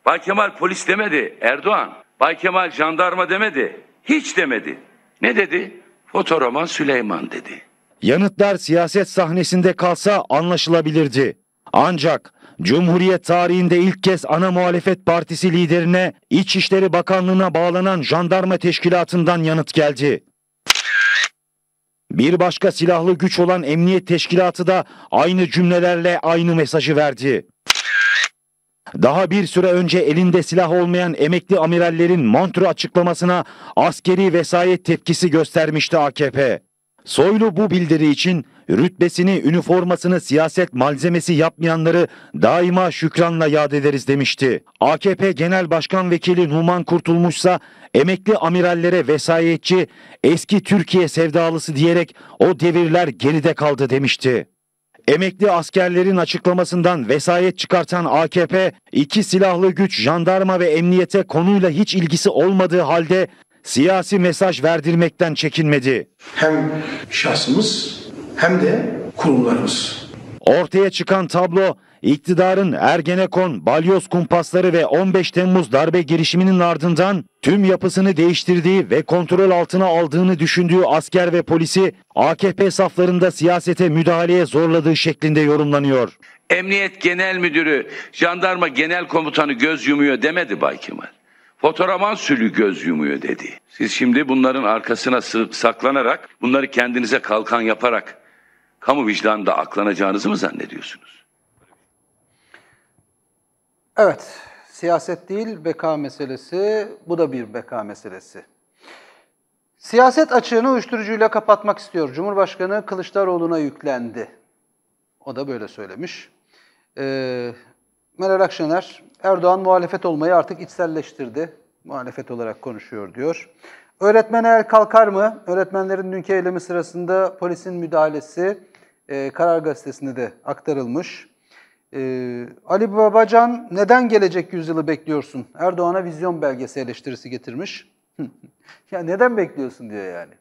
Bay Kemal polis demedi Erdoğan. Bay Kemal jandarma demedi. Hiç demedi. Ne dedi? Fotoroman Süleyman dedi yanıtlar siyaset sahnesinde kalsa anlaşılabilirdi. Ancak Cumhuriyet tarihinde ilk kez ana muhalefet partisi liderine İçişleri Bakanlığı'na bağlanan jandarma teşkilatından yanıt geldi. Bir başka silahlı güç olan emniyet teşkilatı da aynı cümlelerle aynı mesajı verdi. Daha bir süre önce elinde silah olmayan emekli amirallerin Montreux açıklamasına askeri vesayet tepkisi göstermişti AKP. Soylu bu bildiri için rütbesini, üniformasını siyaset malzemesi yapmayanları daima şükranla yad ederiz demişti. AKP Genel Başkan Vekili Numan Kurtulmuşsa emekli amirallere vesayetçi, eski Türkiye sevdalısı diyerek o devirler geride kaldı demişti. Emekli askerlerin açıklamasından vesayet çıkartan AKP, iki silahlı güç jandarma ve emniyete konuyla hiç ilgisi olmadığı halde siyasi mesaj verdirmekten çekinmedi. Hem şahsımız hem de kurumlarımız. Ortaya çıkan tablo iktidarın Ergenekon, balyoz kumpasları ve 15 Temmuz darbe girişiminin ardından tüm yapısını değiştirdiği ve kontrol altına aldığını düşündüğü asker ve polisi AKP saflarında siyasete müdahaleye zorladığı şeklinde yorumlanıyor. Emniyet Genel Müdürü, Jandarma Genel Komutanı göz yumuyor demedi Bay Kemal. Fotoğraman sülü göz yumuyor dedi. Siz şimdi bunların arkasına saklanarak, bunları kendinize kalkan yaparak kamu vicdanında aklanacağınızı mı zannediyorsunuz? Evet, siyaset değil beka meselesi, bu da bir beka meselesi. Siyaset açığını uyuşturucuyla kapatmak istiyor. Cumhurbaşkanı Kılıçdaroğlu'na yüklendi. O da böyle söylemiş. Ee, Meral Akşener Erdoğan muhalefet olmayı artık içselleştirdi. Muhalefet olarak konuşuyor diyor. Öğretmene el kalkar mı? Öğretmenlerin dünkü eylemi sırasında polisin müdahalesi e, Karar Gazetesi'nde de aktarılmış. E, Ali Babacan neden gelecek yüzyılı bekliyorsun? Erdoğan'a vizyon belgesi eleştirisi getirmiş. [LAUGHS] ya neden bekliyorsun diyor yani.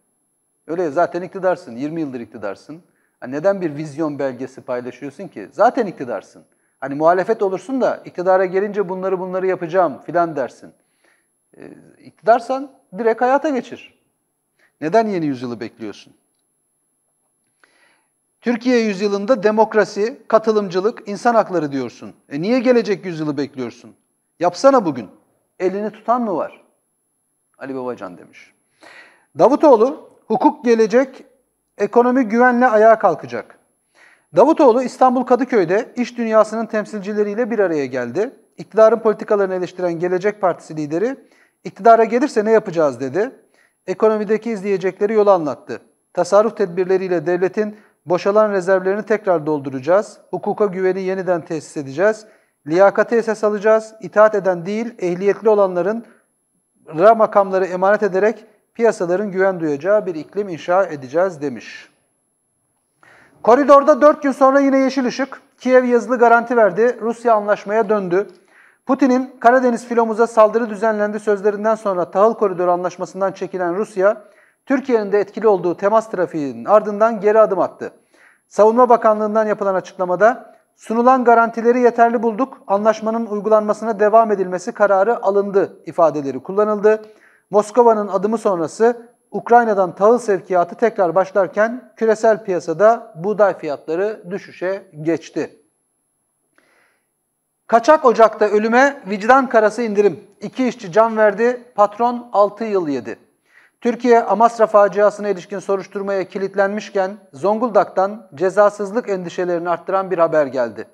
Öyle zaten iktidarsın, 20 yıldır iktidarsın. Yani neden bir vizyon belgesi paylaşıyorsun ki? Zaten iktidarsın. Hani muhalefet olursun da iktidara gelince bunları bunları yapacağım filan dersin. Ee, iktidarsan direkt hayata geçir. Neden yeni yüzyılı bekliyorsun? Türkiye yüzyılında demokrasi, katılımcılık, insan hakları diyorsun. E niye gelecek yüzyılı bekliyorsun? Yapsana bugün. Elini tutan mı var? Ali Babacan demiş. Davutoğlu, hukuk gelecek, ekonomi güvenle ayağa kalkacak. Davutoğlu İstanbul Kadıköy'de iş dünyasının temsilcileriyle bir araya geldi. İktidarın politikalarını eleştiren Gelecek Partisi lideri, iktidara gelirse ne yapacağız dedi. Ekonomideki izleyecekleri yolu anlattı. Tasarruf tedbirleriyle devletin boşalan rezervlerini tekrar dolduracağız, hukuka güveni yeniden tesis edeceğiz, liyakati esas alacağız, itaat eden değil ehliyetli olanların ra makamları emanet ederek piyasaların güven duyacağı bir iklim inşa edeceğiz demiş. Koridorda 4 gün sonra yine yeşil ışık. Kiev yazılı garanti verdi. Rusya anlaşmaya döndü. Putin'in Karadeniz filomuza saldırı düzenlendi sözlerinden sonra tahıl koridoru anlaşmasından çekilen Rusya, Türkiye'nin de etkili olduğu temas trafiğinin ardından geri adım attı. Savunma Bakanlığı'ndan yapılan açıklamada sunulan garantileri yeterli bulduk, anlaşmanın uygulanmasına devam edilmesi kararı alındı ifadeleri kullanıldı. Moskova'nın adımı sonrası Ukrayna'dan tahıl sevkiyatı tekrar başlarken küresel piyasada buğday fiyatları düşüşe geçti. Kaçak Ocak'ta ölüme vicdan karası indirim. İki işçi can verdi, patron 6 yıl yedi. Türkiye Amasra faciasına ilişkin soruşturmaya kilitlenmişken Zonguldak'tan cezasızlık endişelerini arttıran bir haber geldi.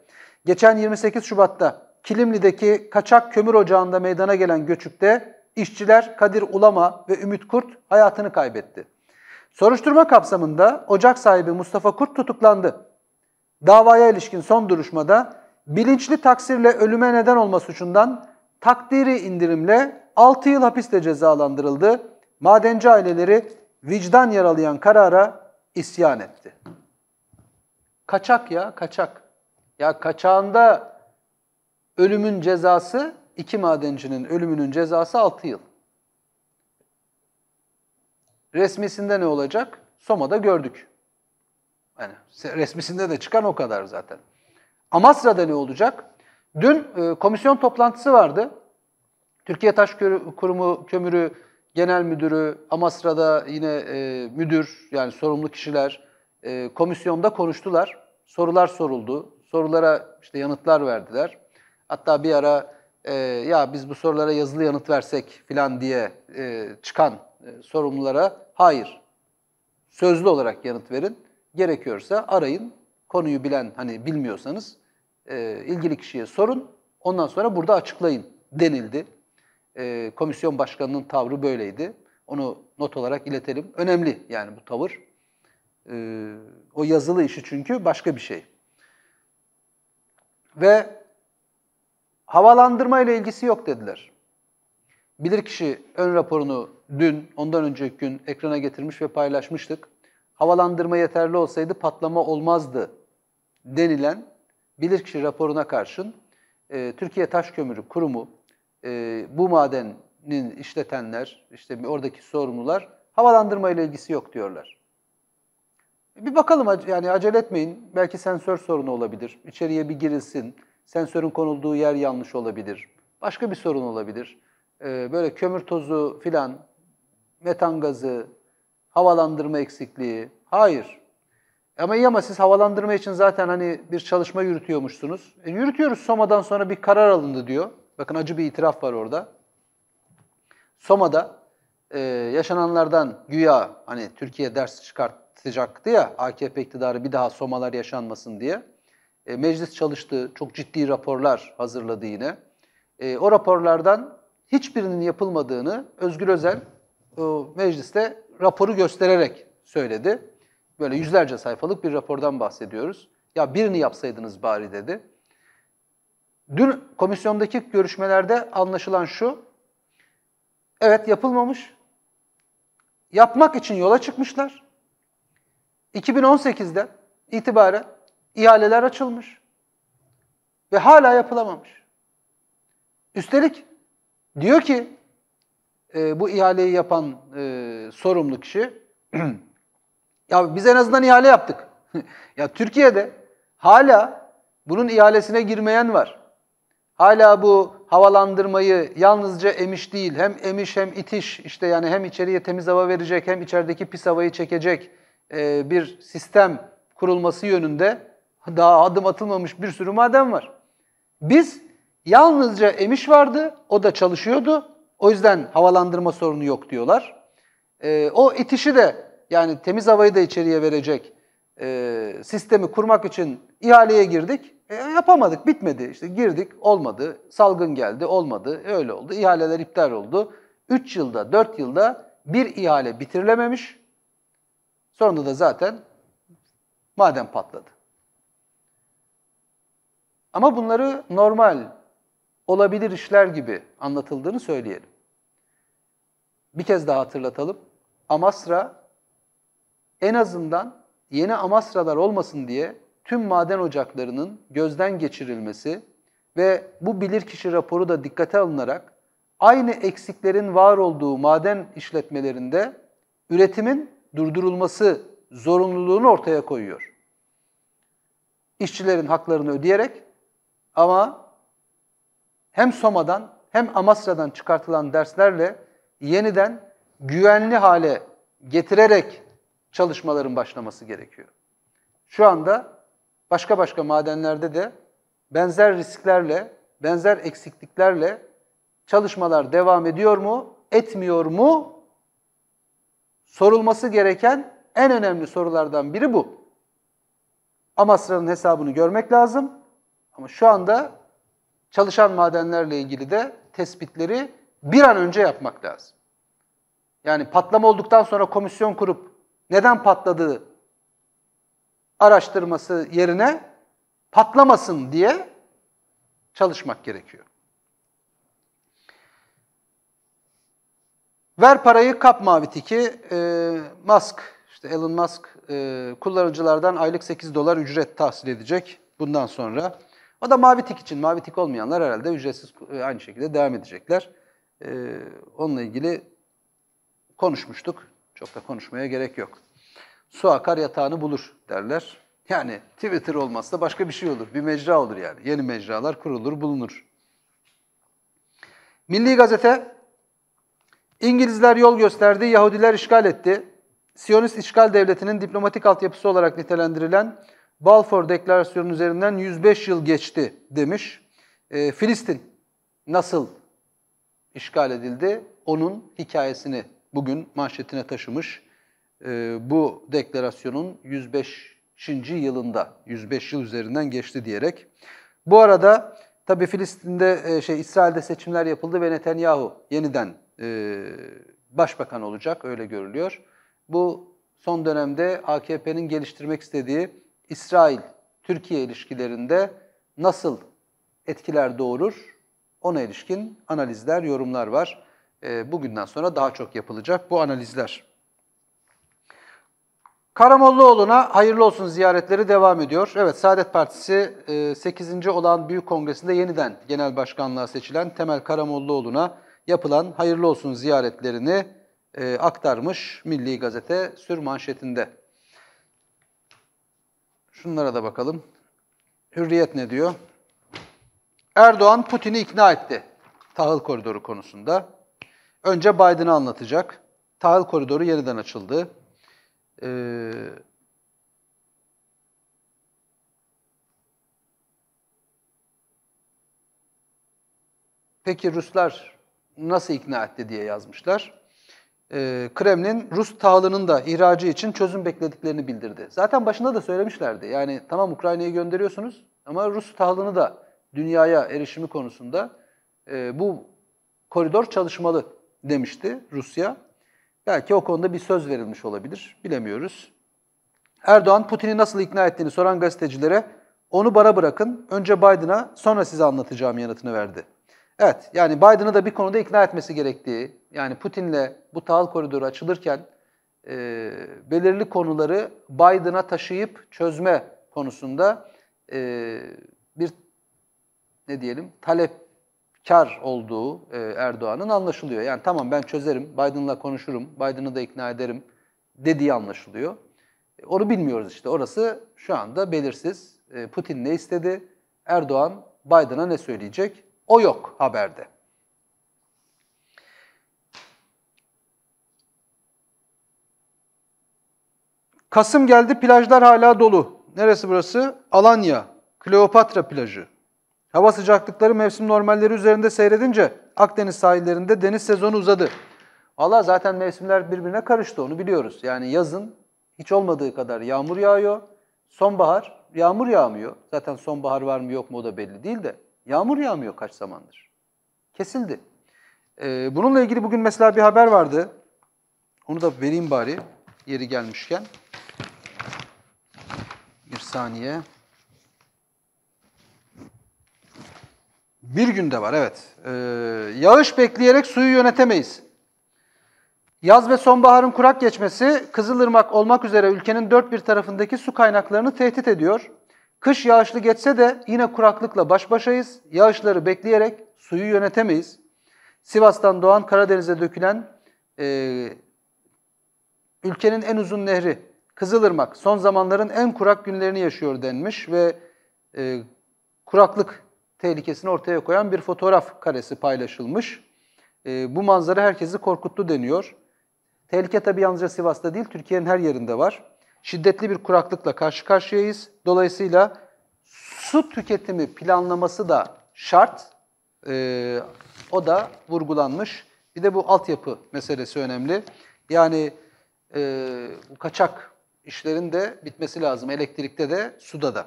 Geçen 28 Şubat'ta Kilimli'deki kaçak kömür ocağında meydana gelen göçükte İşçiler Kadir Ulama ve Ümit Kurt hayatını kaybetti. Soruşturma kapsamında ocak sahibi Mustafa Kurt tutuklandı. Davaya ilişkin son duruşmada bilinçli taksirle ölüme neden olma suçundan takdiri indirimle 6 yıl hapisle cezalandırıldı. Madenci aileleri vicdan yaralayan karara isyan etti. Kaçak ya kaçak. Ya kaçağında ölümün cezası iki madencinin ölümünün cezası 6 yıl. Resmisinde ne olacak? Soma'da gördük. Yani resmisinde de çıkan o kadar zaten. Amasra'da ne olacak? Dün e, komisyon toplantısı vardı. Türkiye Taş Kurumu Kömürü Genel Müdürü, Amasra'da yine e, müdür yani sorumlu kişiler e, komisyonda konuştular. Sorular soruldu. Sorulara işte yanıtlar verdiler. Hatta bir ara e, ya biz bu sorulara yazılı yanıt versek filan diye e, çıkan e, sorumlulara hayır, sözlü olarak yanıt verin. Gerekiyorsa arayın, konuyu bilen hani bilmiyorsanız e, ilgili kişiye sorun, ondan sonra burada açıklayın denildi. E, komisyon başkanının tavrı böyleydi. Onu not olarak iletelim. Önemli yani bu tavır. E, o yazılı işi çünkü başka bir şey. Ve Havalandırma ile ilgisi yok dediler. Bilirkişi ön raporunu dün, ondan önceki gün ekrana getirmiş ve paylaşmıştık. Havalandırma yeterli olsaydı patlama olmazdı denilen bilirkişi raporuna karşın e, Türkiye Taş Kömürü Kurumu e, bu madenin işletenler, işte oradaki sorumlular havalandırma ile ilgisi yok diyorlar. Bir bakalım yani acele etmeyin. Belki sensör sorunu olabilir. İçeriye bir girilsin. Sensörün konulduğu yer yanlış olabilir. Başka bir sorun olabilir. Ee, böyle kömür tozu filan, metan gazı, havalandırma eksikliği. Hayır. Ama iyi ama siz havalandırma için zaten hani bir çalışma yürütüyormuşsunuz. E, yürütüyoruz Soma'dan sonra bir karar alındı diyor. Bakın acı bir itiraf var orada. Soma'da e, yaşananlardan güya hani Türkiye ders çıkartacaktı ya AKP iktidarı bir daha Somalar yaşanmasın diye. E, meclis çalıştı, çok ciddi raporlar hazırladı yine. E, o raporlardan hiçbirinin yapılmadığını Özgür Özel o mecliste raporu göstererek söyledi. Böyle yüzlerce sayfalık bir rapordan bahsediyoruz. Ya birini yapsaydınız bari dedi. Dün komisyondaki görüşmelerde anlaşılan şu. Evet yapılmamış. Yapmak için yola çıkmışlar. 2018'de itibaren ihaleler açılmış ve hala yapılamamış. Üstelik diyor ki e, bu ihaleyi yapan e, sorumlu kişi [CLEARS THROAT] ya biz en azından ihale yaptık. [LAUGHS] ya Türkiye'de hala bunun ihalesine girmeyen var. Hala bu havalandırmayı yalnızca emiş değil, hem emiş hem itiş, işte yani hem içeriye temiz hava verecek hem içerideki pis havayı çekecek e, bir sistem kurulması yönünde daha adım atılmamış bir sürü maden var. Biz yalnızca Emiş vardı, o da çalışıyordu. O yüzden havalandırma sorunu yok diyorlar. E, o itişi de yani temiz havayı da içeriye verecek e, sistemi kurmak için ihaleye girdik. E, yapamadık, bitmedi. İşte girdik, olmadı. Salgın geldi, olmadı. Öyle oldu. İhaleler iptal oldu. 3 yılda, 4 yılda bir ihale bitirilememiş. Sonunda da zaten maden patladı. Ama bunları normal, olabilir işler gibi anlatıldığını söyleyelim. Bir kez daha hatırlatalım. Amasra en azından yeni Amasralar olmasın diye tüm maden ocaklarının gözden geçirilmesi ve bu bilirkişi raporu da dikkate alınarak aynı eksiklerin var olduğu maden işletmelerinde üretimin durdurulması zorunluluğunu ortaya koyuyor. İşçilerin haklarını ödeyerek ama hem Soma'dan hem Amasya'dan çıkartılan derslerle yeniden güvenli hale getirerek çalışmaların başlaması gerekiyor. Şu anda başka başka madenlerde de benzer risklerle, benzer eksikliklerle çalışmalar devam ediyor mu, etmiyor mu? Sorulması gereken en önemli sorulardan biri bu. Amasra'nın hesabını görmek lazım. Ama şu anda çalışan madenlerle ilgili de tespitleri bir an önce yapmak lazım. Yani patlama olduktan sonra komisyon kurup neden patladığı araştırması yerine patlamasın diye çalışmak gerekiyor. Ver parayı kap mavi tiki. E, Musk, işte Elon Musk e, kullanıcılardan aylık 8 dolar ücret tahsil edecek bundan sonra. O da mavi tik için. Mavi tik olmayanlar herhalde ücretsiz e, aynı şekilde devam edecekler. Ee, onunla ilgili konuşmuştuk. Çok da konuşmaya gerek yok. Su akar yatağını bulur derler. Yani Twitter olmazsa başka bir şey olur. Bir mecra olur yani. Yeni mecralar kurulur, bulunur. Milli Gazete, İngilizler yol gösterdi, Yahudiler işgal etti. Siyonist işgal devletinin diplomatik altyapısı olarak nitelendirilen Balfour Deklarasyonu'nun üzerinden 105 yıl geçti demiş. E, Filistin nasıl işgal edildi? Onun hikayesini bugün manşetine taşımış e, bu deklarasyonun 105. yılında, 105 yıl üzerinden geçti diyerek. Bu arada tabii Filistin'de, e, şey İsrail'de seçimler yapıldı ve Netanyahu yeniden e, başbakan olacak, öyle görülüyor. Bu son dönemde AKP'nin geliştirmek istediği İsrail-Türkiye ilişkilerinde nasıl etkiler doğurur? Ona ilişkin analizler, yorumlar var. E, bugünden sonra daha çok yapılacak bu analizler. Karamollaoğlu'na hayırlı olsun ziyaretleri devam ediyor. Evet, Saadet Partisi 8. E, olan Büyük Kongresi'nde yeniden genel başkanlığa seçilen Temel Karamollaoğlu'na yapılan hayırlı olsun ziyaretlerini e, aktarmış Milli Gazete sür manşetinde. Şunlara da bakalım. Hürriyet ne diyor? Erdoğan Putin'i ikna etti tahıl koridoru konusunda. Önce Biden'ı anlatacak. Tahıl koridoru yeniden açıldı. Ee, peki Ruslar nasıl ikna etti diye yazmışlar. E, Kremlin Rus tahılının da ihracı için çözüm beklediklerini bildirdi. Zaten başında da söylemişlerdi. Yani tamam Ukrayna'yı gönderiyorsunuz ama Rus tahılını da dünyaya erişimi konusunda e, bu koridor çalışmalı demişti Rusya. Belki o konuda bir söz verilmiş olabilir. Bilemiyoruz. Erdoğan Putin'i nasıl ikna ettiğini soran gazetecilere onu bana bırakın, önce Biden'a sonra size anlatacağım yanıtını verdi. Evet, yani Biden'ı da bir konuda ikna etmesi gerektiği, yani Putin'le bu tahıl koridoru açılırken e, belirli konuları Biden'a taşıyıp çözme konusunda e, bir ne diyelim talepkar olduğu e, Erdoğan'ın anlaşılıyor. Yani tamam ben çözerim, Biden'la konuşurum, Biden'ı da ikna ederim dediği anlaşılıyor. E, onu bilmiyoruz işte. Orası şu anda belirsiz. E, Putin ne istedi? Erdoğan Biden'a ne söyleyecek? O yok haberde. Kasım geldi plajlar hala dolu. Neresi burası? Alanya, Kleopatra plajı. Hava sıcaklıkları mevsim normalleri üzerinde seyredince Akdeniz sahillerinde deniz sezonu uzadı. Valla zaten mevsimler birbirine karıştı onu biliyoruz. Yani yazın hiç olmadığı kadar yağmur yağıyor. Sonbahar yağmur yağmıyor. Zaten sonbahar var mı yok mu o da belli değil de Yağmur yağmıyor kaç zamandır. Kesildi. Ee, bununla ilgili bugün mesela bir haber vardı. Onu da vereyim bari yeri gelmişken. Bir saniye. Bir günde var evet. Ee, yağış bekleyerek suyu yönetemeyiz. Yaz ve sonbaharın kurak geçmesi Kızılırmak olmak üzere ülkenin dört bir tarafındaki su kaynaklarını tehdit ediyor. Kış yağışlı geçse de yine kuraklıkla baş başayız. Yağışları bekleyerek suyu yönetemeyiz. Sivas'tan doğan Karadeniz'e dökülen e, ülkenin en uzun nehri Kızılırmak son zamanların en kurak günlerini yaşıyor denmiş ve e, kuraklık tehlikesini ortaya koyan bir fotoğraf karesi paylaşılmış. E, bu manzara herkesi korkuttu deniyor. Tehlike tabii yalnızca Sivas'ta değil, Türkiye'nin her yerinde var şiddetli bir kuraklıkla karşı karşıyayız. Dolayısıyla su tüketimi planlaması da şart. E, o da vurgulanmış. Bir de bu altyapı meselesi önemli. Yani e, kaçak işlerin de bitmesi lazım. Elektrikte de, suda da.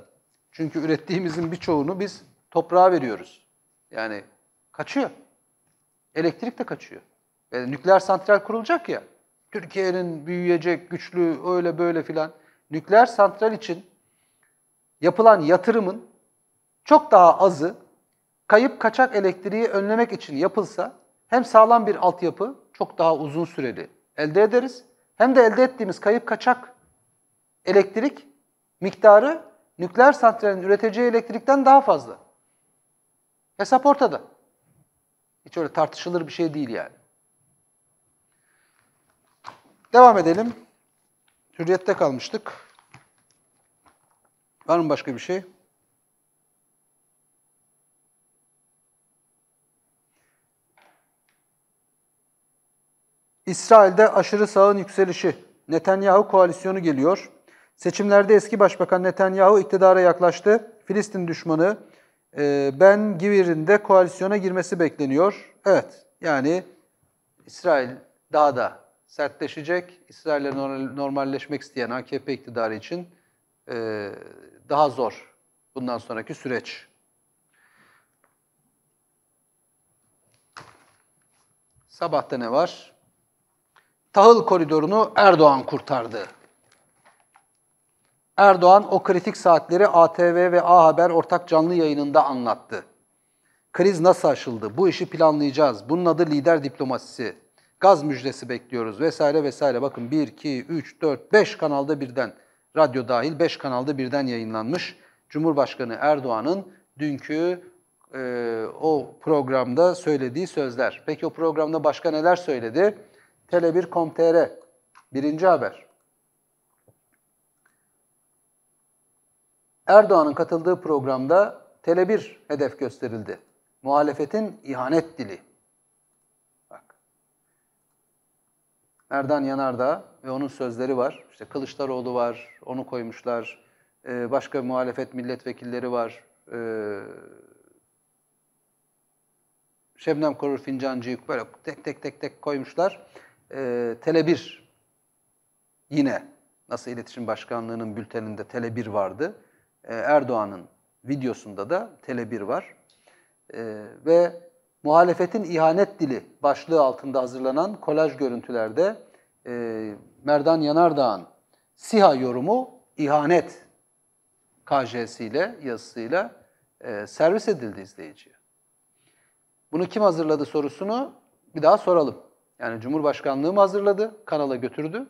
Çünkü ürettiğimizin birçoğunu biz toprağa veriyoruz. Yani kaçıyor. Elektrik de kaçıyor. Yani e, nükleer santral kurulacak ya. Türkiye'nin büyüyecek, güçlü, öyle böyle filan. Nükleer santral için yapılan yatırımın çok daha azı kayıp kaçak elektriği önlemek için yapılsa hem sağlam bir altyapı çok daha uzun süreli elde ederiz hem de elde ettiğimiz kayıp kaçak elektrik miktarı nükleer santralin üreteceği elektrikten daha fazla. Hesap ortada. Hiç öyle tartışılır bir şey değil yani. Devam edelim. Hürriyette kalmıştık. Var mı başka bir şey? İsrail'de aşırı sağın yükselişi. Netanyahu koalisyonu geliyor. Seçimlerde eski başbakan Netanyahu iktidara yaklaştı. Filistin düşmanı e, Ben Givir'in de koalisyona girmesi bekleniyor. Evet yani İsrail daha da sertleşecek. İsrail'le normalleşmek isteyen AKP iktidarı için e, daha zor bundan sonraki süreç. Sabahta ne var? Tahıl koridorunu Erdoğan kurtardı. Erdoğan o kritik saatleri ATV ve A Haber ortak canlı yayınında anlattı. Kriz nasıl aşıldı? Bu işi planlayacağız. Bunun adı lider diplomasisi gaz müjdesi bekliyoruz vesaire vesaire. Bakın 1, 2, 3, 4, 5 kanalda birden, radyo dahil 5 kanalda birden yayınlanmış. Cumhurbaşkanı Erdoğan'ın dünkü e, o programda söylediği sözler. Peki o programda başka neler söyledi? Tele1.com.tr birinci haber. Erdoğan'ın katıldığı programda Tele1 hedef gösterildi. Muhalefetin ihanet dili Erdan Yanardağ ve onun sözleri var. İşte Kılıçdaroğlu var, onu koymuşlar. Ee, başka muhalefet milletvekilleri var. Ee, Şebnem Korur Fincancı'yı böyle tek tek tek tek koymuşlar. Ee, Tele 1 yine Nasıl İletişim Başkanlığı'nın bülteninde Tele 1 vardı. Ee, Erdoğan'ın videosunda da Tele 1 var. Ee, ve Muhalefetin ihanet dili başlığı altında hazırlanan kolaj görüntülerde e, Merdan Yanardağ'ın SİHA yorumu ihanet KJ'siyle, yazısıyla e, servis edildi izleyiciye. Bunu kim hazırladı sorusunu bir daha soralım. Yani Cumhurbaşkanlığı mı hazırladı, kanala götürdü?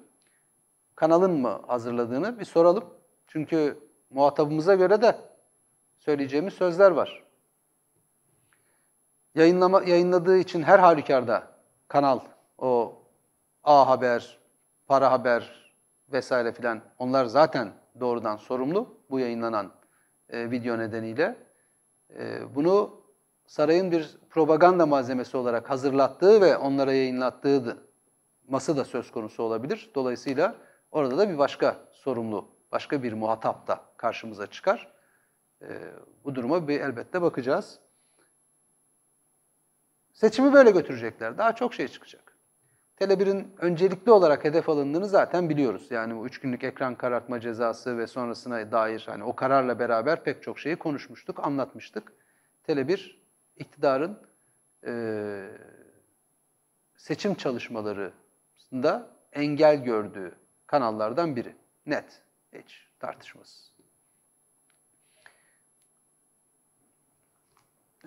Kanalın mı hazırladığını bir soralım. Çünkü muhatabımıza göre de söyleyeceğimiz sözler var yayınlama, yayınladığı için her halükarda kanal, o A Haber, Para Haber vesaire filan onlar zaten doğrudan sorumlu bu yayınlanan e, video nedeniyle. E, bunu sarayın bir propaganda malzemesi olarak hazırlattığı ve onlara yayınlattığı ması da söz konusu olabilir. Dolayısıyla orada da bir başka sorumlu, başka bir muhatap da karşımıza çıkar. E, bu duruma bir elbette bakacağız. Seçimi böyle götürecekler. Daha çok şey çıkacak. Tele 1'in öncelikli olarak hedef alındığını zaten biliyoruz. Yani bu üç günlük ekran karartma cezası ve sonrasına dair hani o kararla beraber pek çok şeyi konuşmuştuk, anlatmıştık. Tele 1 iktidarın e, seçim çalışmalarında engel gördüğü kanallardan biri. Net, hiç tartışmasız.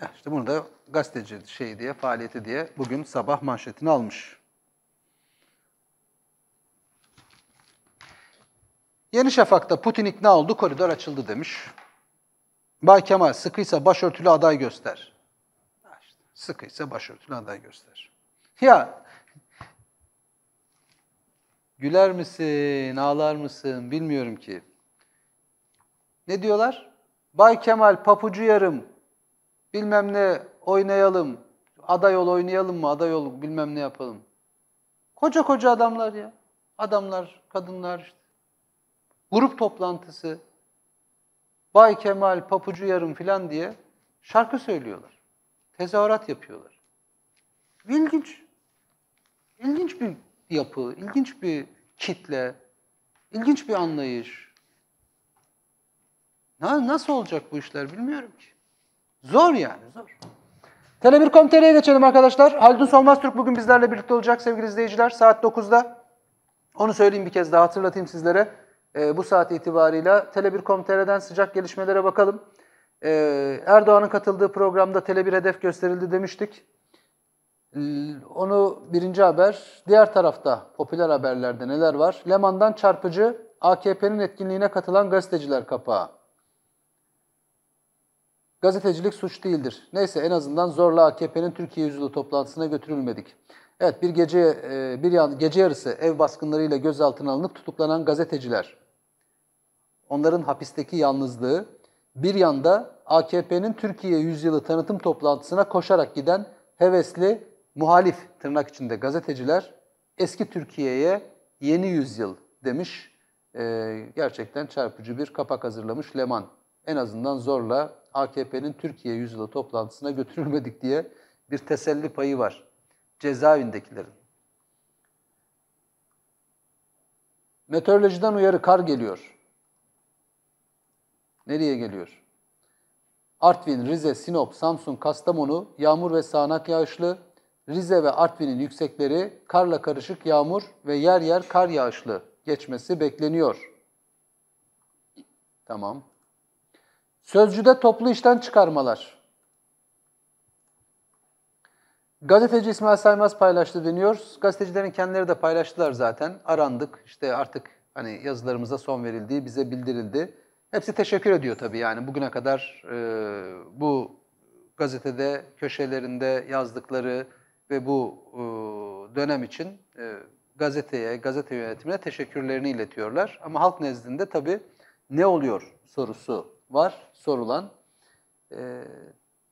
İşte bunu da gazeteci şey diye, faaliyeti diye bugün sabah manşetini almış. Yeni Şafak'ta Putin ikna oldu, koridor açıldı demiş. Bay Kemal sıkıysa başörtülü aday göster. Sıkıysa başörtülü aday göster. Ya güler misin, ağlar mısın bilmiyorum ki. Ne diyorlar? Bay Kemal papucu yarım bilmem ne oynayalım, ada yol oynayalım mı, ada yol bilmem ne yapalım. Koca koca adamlar ya. Adamlar, kadınlar işte. Grup toplantısı, Bay Kemal, Papucu Yarım filan diye şarkı söylüyorlar. Tezahürat yapıyorlar. İlginç. İlginç bir yapı, ilginç bir kitle, ilginç bir anlayış. Nasıl olacak bu işler bilmiyorum ki. Zor yani zor. Tele1.com.tr'ye geçelim arkadaşlar. Haldun Solmaz Türk bugün bizlerle birlikte olacak sevgili izleyiciler. Saat 9'da. Onu söyleyeyim bir kez daha hatırlatayım sizlere. E, bu saat itibarıyla Tele1.com.tr'den sıcak gelişmelere bakalım. E, Erdoğan'ın katıldığı programda Tele1 hedef gösterildi demiştik. Onu birinci haber. Diğer tarafta popüler haberlerde neler var? Leman'dan çarpıcı AKP'nin etkinliğine katılan gazeteciler kapağı. Gazetecilik suç değildir. Neyse en azından zorla AKP'nin Türkiye yüzyılı toplantısına götürülmedik. Evet bir gece e, bir yan, gece yarısı ev baskınlarıyla gözaltına alınıp tutuklanan gazeteciler. Onların hapisteki yalnızlığı bir yanda AKP'nin Türkiye yüzyılı tanıtım toplantısına koşarak giden hevesli muhalif tırnak içinde gazeteciler eski Türkiye'ye yeni yüzyıl demiş. Ee, gerçekten çarpıcı bir kapak hazırlamış Leman en azından zorla AKP'nin Türkiye yüzyılı toplantısına götürülmedik diye bir teselli payı var cezaevindekilerin. Meteorolojiden uyarı kar geliyor. Nereye geliyor? Artvin, Rize, Sinop, Samsun, Kastamonu yağmur ve sağanak yağışlı. Rize ve Artvin'in yüksekleri karla karışık yağmur ve yer yer kar yağışlı geçmesi bekleniyor. Tamam. Sözcüde toplu işten çıkarmalar. Gazeteci İsmail Saymaz paylaştı deniyor. Gazetecilerin kendileri de paylaştılar zaten. Arandık. İşte artık hani yazılarımıza son verildiği bize bildirildi. Hepsi teşekkür ediyor tabii yani bugüne kadar e, bu gazetede köşelerinde yazdıkları ve bu e, dönem için e, gazeteye, gazete yönetimine teşekkürlerini iletiyorlar. Ama halk nezdinde tabii ne oluyor sorusu var sorulan. E, ee,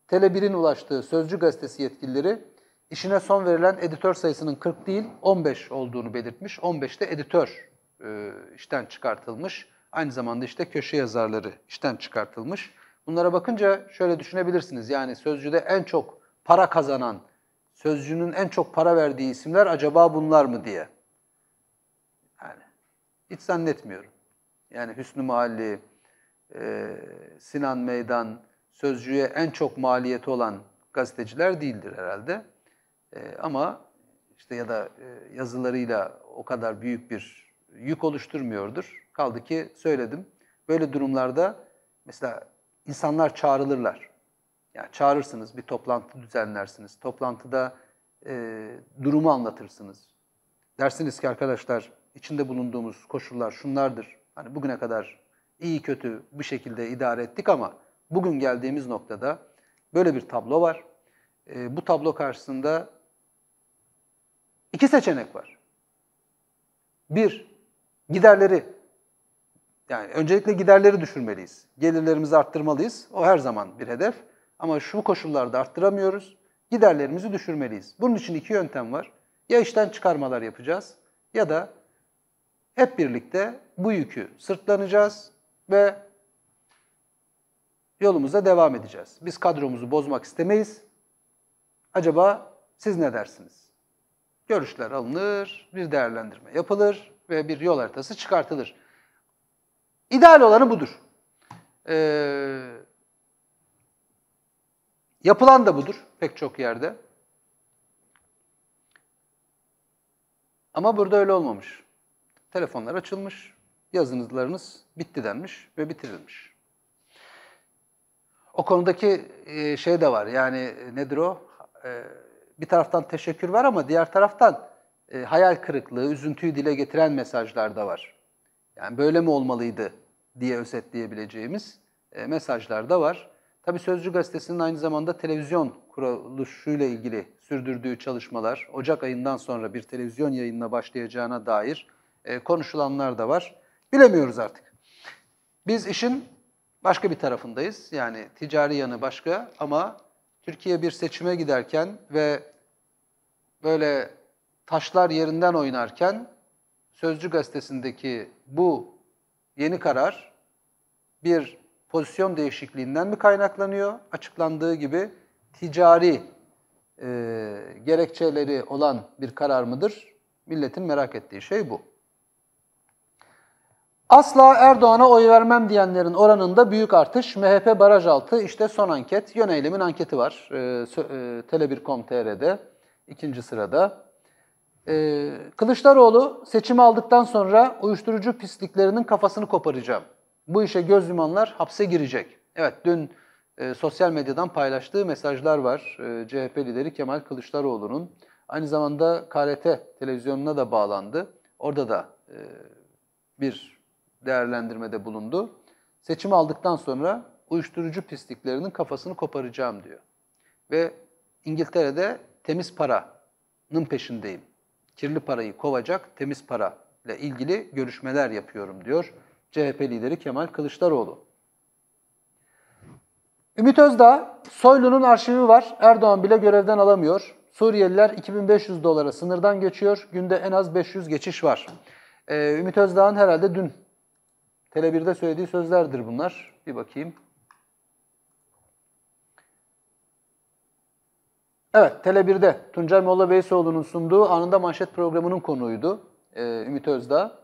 Tele1'in ulaştığı Sözcü Gazetesi yetkilileri işine son verilen editör sayısının 40 değil 15 olduğunu belirtmiş. 15 de editör e, işten çıkartılmış. Aynı zamanda işte köşe yazarları işten çıkartılmış. Bunlara bakınca şöyle düşünebilirsiniz. Yani Sözcü'de en çok para kazanan, Sözcü'nün en çok para verdiği isimler acaba bunlar mı diye. Yani hiç zannetmiyorum. Yani Hüsnü Mahalli, e, Sinan Meydan, Sözcü'ye en çok maliyeti olan gazeteciler değildir herhalde. E, ama işte ya da e, yazılarıyla o kadar büyük bir yük oluşturmuyordur. Kaldı ki söyledim. Böyle durumlarda mesela insanlar çağrılırlar. Yani çağırırsınız, bir toplantı düzenlersiniz. Toplantıda e, durumu anlatırsınız. Dersiniz ki arkadaşlar içinde bulunduğumuz koşullar şunlardır. Hani bugüne kadar iyi kötü bu şekilde idare ettik ama bugün geldiğimiz noktada böyle bir tablo var. E, bu tablo karşısında iki seçenek var. Bir, giderleri yani öncelikle giderleri düşürmeliyiz. Gelirlerimizi arttırmalıyız. O her zaman bir hedef. Ama şu koşullarda arttıramıyoruz. Giderlerimizi düşürmeliyiz. Bunun için iki yöntem var. Ya işten çıkarmalar yapacağız ya da hep birlikte bu yükü sırtlanacağız ve yolumuza devam edeceğiz. Biz kadromuzu bozmak istemeyiz. Acaba siz ne dersiniz? Görüşler alınır, bir değerlendirme yapılır ve bir yol haritası çıkartılır. İdeal olanı budur. Ee, yapılan da budur pek çok yerde. Ama burada öyle olmamış. Telefonlar açılmış, yazınızlarınız bitti denmiş ve bitirilmiş. O konudaki e, şey de var yani e, nedir o? E, bir taraftan teşekkür var ama diğer taraftan hayal kırıklığı, üzüntüyü dile getiren mesajlar da var. Yani böyle mi olmalıydı diye özetleyebileceğimiz mesajlar da var. Tabi Sözcü Gazetesi'nin aynı zamanda televizyon kuruluşuyla ilgili sürdürdüğü çalışmalar, Ocak ayından sonra bir televizyon yayınına başlayacağına dair konuşulanlar da var. Bilemiyoruz artık. Biz işin başka bir tarafındayız. Yani ticari yanı başka ama Türkiye bir seçime giderken ve böyle taşlar yerinden oynarken Sözcü gazetesindeki bu yeni karar bir pozisyon değişikliğinden mi kaynaklanıyor? Açıklandığı gibi ticari e, gerekçeleri olan bir karar mıdır? Milletin merak ettiği şey bu. Asla Erdoğan'a oy vermem diyenlerin oranında büyük artış. MHP baraj altı işte son anket. Yön Yöneylemin anketi var. E, e, Tele1.com.tr'de ikinci sırada. E, Kılıçdaroğlu seçimi aldıktan sonra uyuşturucu pisliklerinin kafasını koparacağım. Bu işe göz yumanlar hapse girecek. Evet dün e, sosyal medyadan paylaştığı mesajlar var. E, CHP lideri Kemal Kılıçdaroğlu'nun. Aynı zamanda KRT televizyonuna da bağlandı. Orada da e, bir değerlendirmede bulundu. Seçimi aldıktan sonra uyuşturucu pisliklerinin kafasını koparacağım diyor. Ve İngiltere'de temiz paranın peşindeyim. Kirli parayı kovacak temiz para ile ilgili görüşmeler yapıyorum diyor CHP lideri Kemal Kılıçdaroğlu. Ümit Özdağ, Soylu'nun arşivi var. Erdoğan bile görevden alamıyor. Suriyeliler 2500 dolara sınırdan geçiyor. Günde en az 500 geçiş var. Ee, Ümit Özdağ'ın herhalde dün Tele1'de söylediği sözlerdir bunlar. Bir bakayım. Evet, Tele1'de Tuncay Molla Beysoğlu'nun sunduğu Anında Manşet programının konuğuydu e, Ümit Özdağ.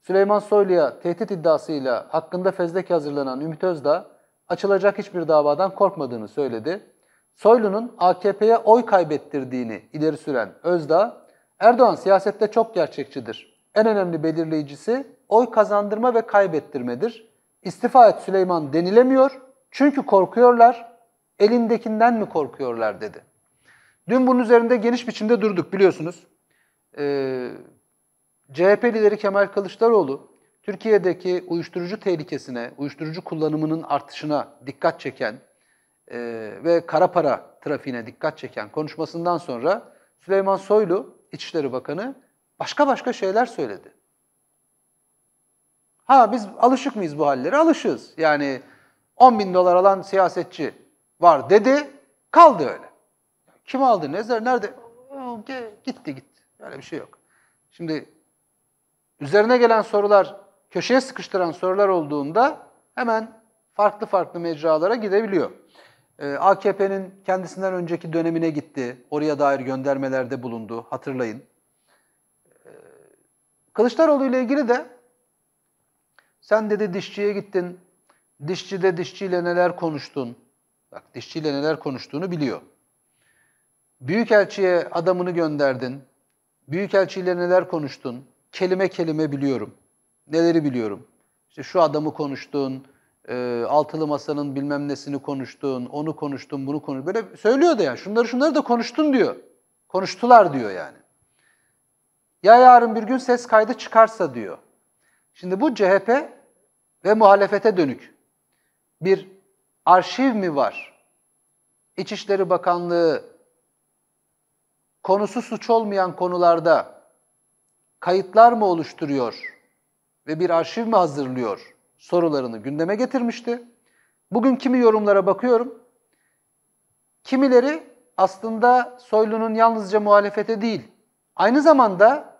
Süleyman Soylu'ya tehdit iddiasıyla hakkında fezleke hazırlanan Ümit Özdağ, açılacak hiçbir davadan korkmadığını söyledi. Soylu'nun AKP'ye oy kaybettirdiğini ileri süren Özdağ, Erdoğan siyasette çok gerçekçidir. En önemli belirleyicisi oy kazandırma ve kaybettirmedir. İstifa et Süleyman denilemiyor çünkü korkuyorlar, elindekinden mi korkuyorlar dedi. Dün bunun üzerinde geniş biçimde durduk biliyorsunuz. Ee, CHP lideri Kemal Kılıçdaroğlu, Türkiye'deki uyuşturucu tehlikesine, uyuşturucu kullanımının artışına dikkat çeken e, ve kara para trafiğine dikkat çeken konuşmasından sonra Süleyman Soylu, İçişleri Bakanı başka başka şeyler söyledi. Ha biz alışık mıyız bu hallere? Alışığız. Yani 10 bin dolar alan siyasetçi var dedi, kaldı öyle. Kim aldı, nezer, nerede? Gitti gitti. Öyle bir şey yok. Şimdi üzerine gelen sorular, köşeye sıkıştıran sorular olduğunda hemen farklı farklı mecralara gidebiliyor. Ee, AKP'nin kendisinden önceki dönemine gitti. Oraya dair göndermelerde bulundu. Hatırlayın. Ee, Kılıçdaroğlu ile ilgili de sen dedi dişçiye gittin. de dişçiyle neler konuştun? Bak dişçiyle neler konuştuğunu biliyor. Büyükelçiye adamını gönderdin. Büyükelçiyle neler konuştun? Kelime kelime biliyorum. Neleri biliyorum? İşte şu adamı konuştun, e, altılı masanın bilmem nesini konuştun, onu konuştun, bunu konuştun. Böyle söylüyor da yani şunları şunları da konuştun diyor. Konuştular diyor yani. Ya yarın bir gün ses kaydı çıkarsa diyor. Şimdi bu CHP ve muhalefete dönük bir arşiv mi var? İçişleri Bakanlığı konusu suç olmayan konularda kayıtlar mı oluşturuyor ve bir arşiv mi hazırlıyor sorularını gündeme getirmişti. Bugün kimi yorumlara bakıyorum. Kimileri aslında Soylu'nun yalnızca muhalefete değil, aynı zamanda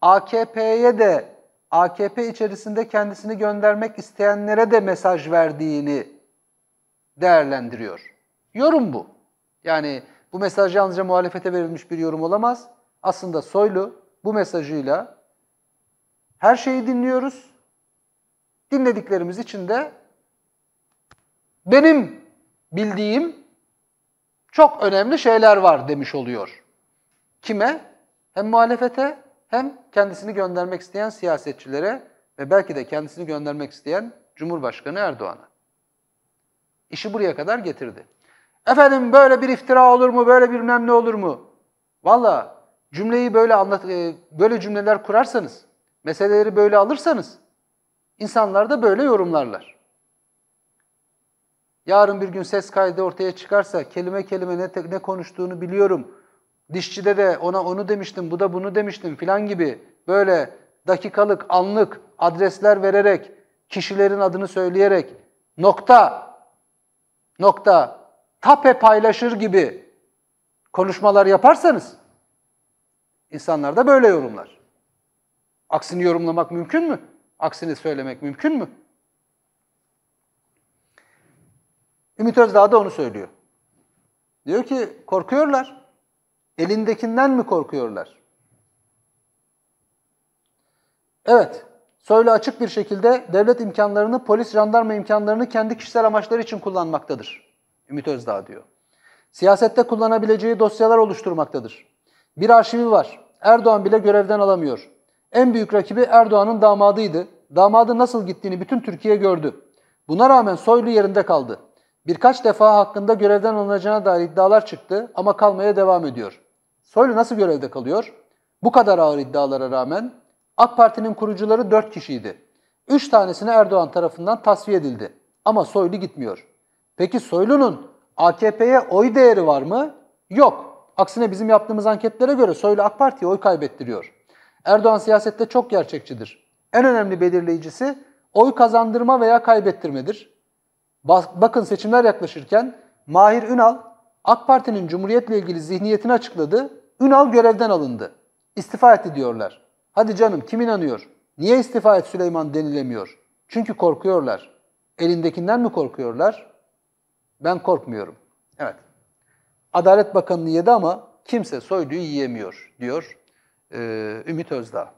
AKP'ye de AKP içerisinde kendisini göndermek isteyenlere de mesaj verdiğini değerlendiriyor. Yorum bu. Yani bu mesaj yalnızca muhalefete verilmiş bir yorum olamaz. Aslında Soylu bu mesajıyla her şeyi dinliyoruz. Dinlediklerimiz için de benim bildiğim çok önemli şeyler var demiş oluyor. Kime? Hem muhalefete hem kendisini göndermek isteyen siyasetçilere ve belki de kendisini göndermek isteyen Cumhurbaşkanı Erdoğan'a. İşi buraya kadar getirdi. Efendim böyle bir iftira olur mu, böyle bilmem ne olur mu? Valla cümleyi böyle anlat, e, böyle cümleler kurarsanız, meseleleri böyle alırsanız insanlar da böyle yorumlarlar. Yarın bir gün ses kaydı ortaya çıkarsa kelime kelime ne, ne konuştuğunu biliyorum. Dişçide de ona onu demiştim, bu da bunu demiştim filan gibi böyle dakikalık, anlık adresler vererek, kişilerin adını söyleyerek nokta, nokta, tape paylaşır gibi konuşmalar yaparsanız insanlar da böyle yorumlar. Aksini yorumlamak mümkün mü? Aksini söylemek mümkün mü? Ümit Özdağ da onu söylüyor. Diyor ki korkuyorlar. Elindekinden mi korkuyorlar? Evet, söyle açık bir şekilde devlet imkanlarını, polis, jandarma imkanlarını kendi kişisel amaçları için kullanmaktadır. Ümit Özdağ diyor. Siyasette kullanabileceği dosyalar oluşturmaktadır. Bir arşivi var. Erdoğan bile görevden alamıyor. En büyük rakibi Erdoğan'ın damadıydı. Damadı nasıl gittiğini bütün Türkiye gördü. Buna rağmen Soylu yerinde kaldı. Birkaç defa hakkında görevden alınacağına dair iddialar çıktı ama kalmaya devam ediyor. Soylu nasıl görevde kalıyor? Bu kadar ağır iddialara rağmen AK Parti'nin kurucuları 4 kişiydi. 3 tanesine Erdoğan tarafından tasfiye edildi. Ama Soylu gitmiyor. Peki Soylu'nun AKP'ye oy değeri var mı? Yok. Aksine bizim yaptığımız anketlere göre Soylu AK Parti'ye oy kaybettiriyor. Erdoğan siyasette çok gerçekçidir. En önemli belirleyicisi oy kazandırma veya kaybettirmedir. Bakın seçimler yaklaşırken Mahir Ünal AK Parti'nin Cumhuriyet'le ilgili zihniyetini açıkladı. Ünal görevden alındı. İstifa etti diyorlar. Hadi canım kim inanıyor? Niye istifa et Süleyman denilemiyor? Çünkü korkuyorlar. Elindekinden mi korkuyorlar? Ben korkmuyorum. Evet. Adalet Bakanı'nı yedi ama kimse soyluyu yiyemiyor diyor ee, Ümit Özdağ.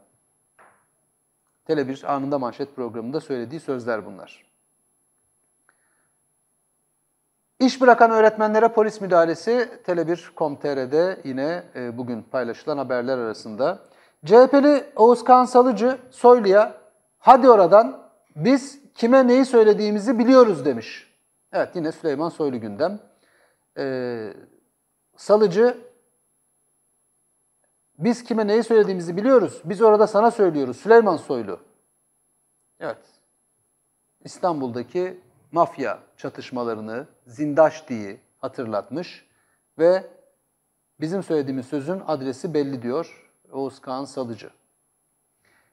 Tele1 anında manşet programında söylediği sözler bunlar. İş bırakan öğretmenlere polis müdahalesi Tele1.com.tr'de yine e, bugün paylaşılan haberler arasında. CHP'li Oğuzkan Salıcı Soylu'ya hadi oradan biz kime neyi söylediğimizi biliyoruz demiş. Evet yine Süleyman Soylu gündem. Ee, Salıcı biz kime neyi söylediğimizi biliyoruz. Biz orada sana söylüyoruz Süleyman Soylu. Evet İstanbul'daki mafya çatışmalarını zindaş diye hatırlatmış ve bizim söylediğimiz sözün adresi belli diyor Oğuzkan Salıcı.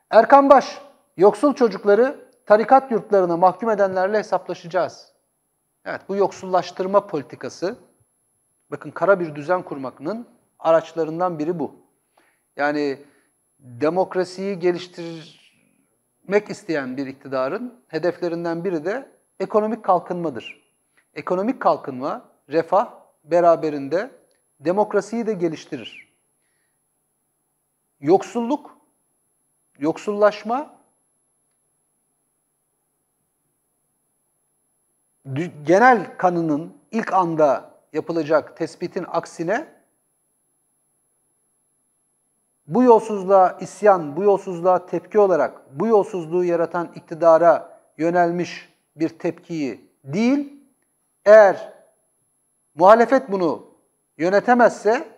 Erkan Baş, yoksul çocukları tarikat yurtlarına mahkum edenlerle hesaplaşacağız. Evet bu yoksullaştırma politikası, bakın kara bir düzen kurmakının araçlarından biri bu. Yani demokrasiyi geliştirmek isteyen bir iktidarın hedeflerinden biri de ekonomik kalkınmadır. Ekonomik kalkınma, refah beraberinde demokrasiyi de geliştirir. Yoksulluk, yoksullaşma genel kanının ilk anda yapılacak tespitin aksine bu yolsuzluğa isyan, bu yolsuzluğa tepki olarak bu yolsuzluğu yaratan iktidara yönelmiş bir tepkiyi değil, eğer muhalefet bunu yönetemezse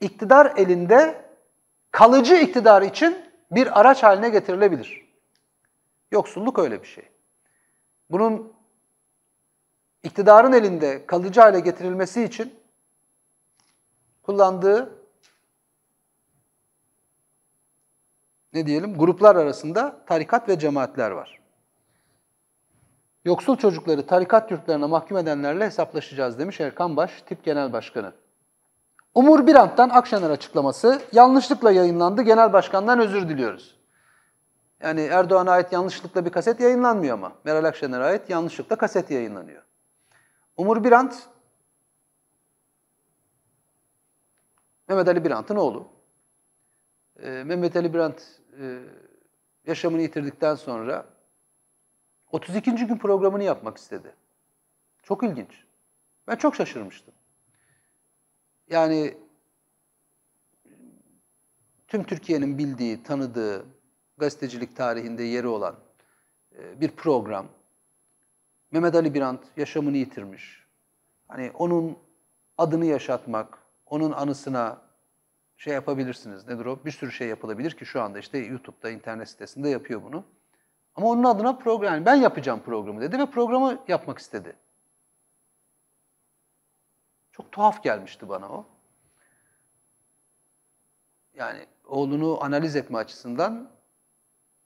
iktidar elinde kalıcı iktidar için bir araç haline getirilebilir. Yoksulluk öyle bir şey. Bunun iktidarın elinde kalıcı hale getirilmesi için kullandığı ne diyelim gruplar arasında tarikat ve cemaatler var. Yoksul çocukları tarikat yurtlarına mahkum edenlerle hesaplaşacağız demiş Erkan Baş, tip genel başkanı. Umur Birant'tan Akşener açıklaması yanlışlıkla yayınlandı. Genel başkandan özür diliyoruz. Yani Erdoğan'a ait yanlışlıkla bir kaset yayınlanmıyor ama. Meral Akşener'e ait yanlışlıkla kaset yayınlanıyor. Umur Birant, Mehmet Ali Birant'ın oğlu. Ee, Mehmet Ali Birant e, yaşamını yitirdikten sonra 32. gün programını yapmak istedi. Çok ilginç. Ben çok şaşırmıştım. Yani tüm Türkiye'nin bildiği, tanıdığı, gazetecilik tarihinde yeri olan e, bir program. Mehmet Ali Birant yaşamını yitirmiş. Hani onun adını yaşatmak, onun anısına şey yapabilirsiniz. Nedir o? Bir sürü şey yapılabilir ki şu anda işte YouTube'da, internet sitesinde yapıyor bunu. Ama onun adına program, yani ben yapacağım programı dedi ve programı yapmak istedi. Çok tuhaf gelmişti bana o. Yani oğlunu analiz etme açısından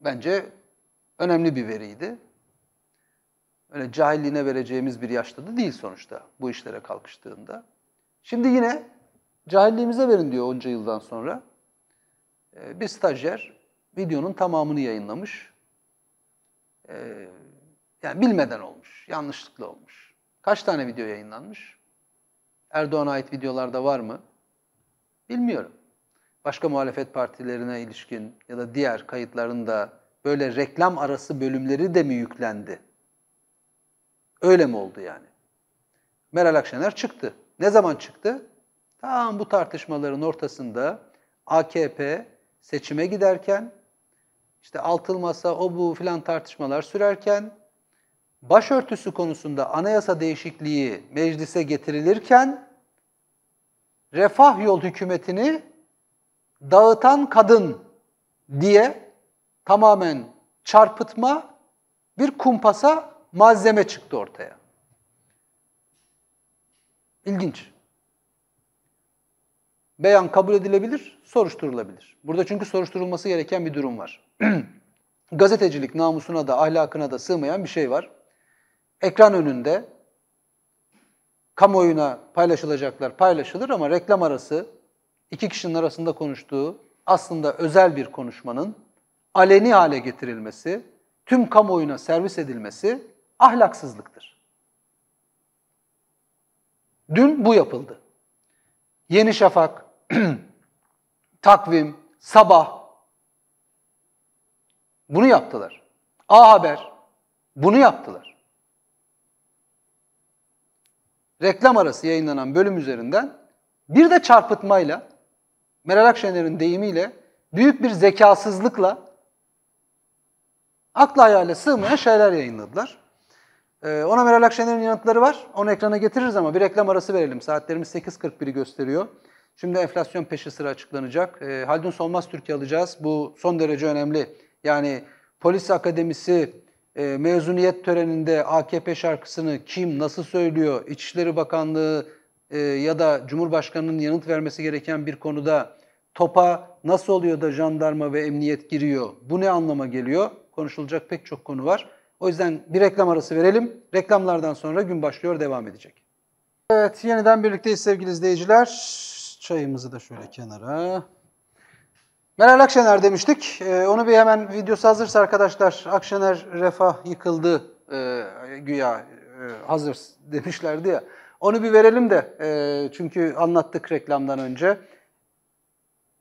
bence önemli bir veriydi. Öyle cahilliğine vereceğimiz bir yaşta da değil sonuçta bu işlere kalkıştığında. Şimdi yine cahilliğimize verin diyor onca yıldan sonra. Ee, bir stajyer videonun tamamını yayınlamış e, yani bilmeden olmuş, yanlışlıkla olmuş. Kaç tane video yayınlanmış? Erdoğan'a ait videolarda var mı? Bilmiyorum. Başka muhalefet partilerine ilişkin ya da diğer kayıtlarında böyle reklam arası bölümleri de mi yüklendi? Öyle mi oldu yani? Meral Akşener çıktı. Ne zaman çıktı? Tam bu tartışmaların ortasında AKP seçime giderken işte altıl masa, o bu filan tartışmalar sürerken başörtüsü konusunda anayasa değişikliği meclise getirilirken refah yol hükümetini dağıtan kadın diye tamamen çarpıtma bir kumpasa malzeme çıktı ortaya. İlginç beyan kabul edilebilir, soruşturulabilir. Burada çünkü soruşturulması gereken bir durum var. [CLEARS THROAT] Gazetecilik namusuna da ahlakına da sığmayan bir şey var. Ekran önünde kamuoyuna paylaşılacaklar paylaşılır ama reklam arası iki kişinin arasında konuştuğu aslında özel bir konuşmanın aleni hale getirilmesi, tüm kamuoyuna servis edilmesi ahlaksızlıktır. Dün bu yapıldı. Yeni Şafak, [CLEARS THROAT] takvim, sabah bunu yaptılar. A Haber bunu yaptılar. Reklam arası yayınlanan bölüm üzerinden bir de çarpıtmayla, Meral Akşener'in deyimiyle büyük bir zekasızlıkla akla hayale sığmayan şeyler yayınladılar. Ee, ona Meral Akşener'in yanıtları var. Onu ekrana getiririz ama bir reklam arası verelim. Saatlerimiz 8.41'i gösteriyor. Şimdi enflasyon peşi sıra açıklanacak. E, Haldun Solmaz Türkiye alacağız. Bu son derece önemli. Yani polis akademisi e, mezuniyet töreninde AKP şarkısını kim, nasıl söylüyor, İçişleri Bakanlığı e, ya da Cumhurbaşkanı'nın yanıt vermesi gereken bir konuda topa nasıl oluyor da jandarma ve emniyet giriyor? Bu ne anlama geliyor? Konuşulacak pek çok konu var. O yüzden bir reklam arası verelim. Reklamlardan sonra gün başlıyor, devam edecek. Evet, yeniden birlikteyiz sevgili izleyiciler. Çayımızı da şöyle kenara. Meral Akşener demiştik. Ee, onu bir hemen videosu hazırsa arkadaşlar. Akşener refah yıkıldı e, güya e, hazır demişlerdi ya. Onu bir verelim de e, çünkü anlattık reklamdan önce.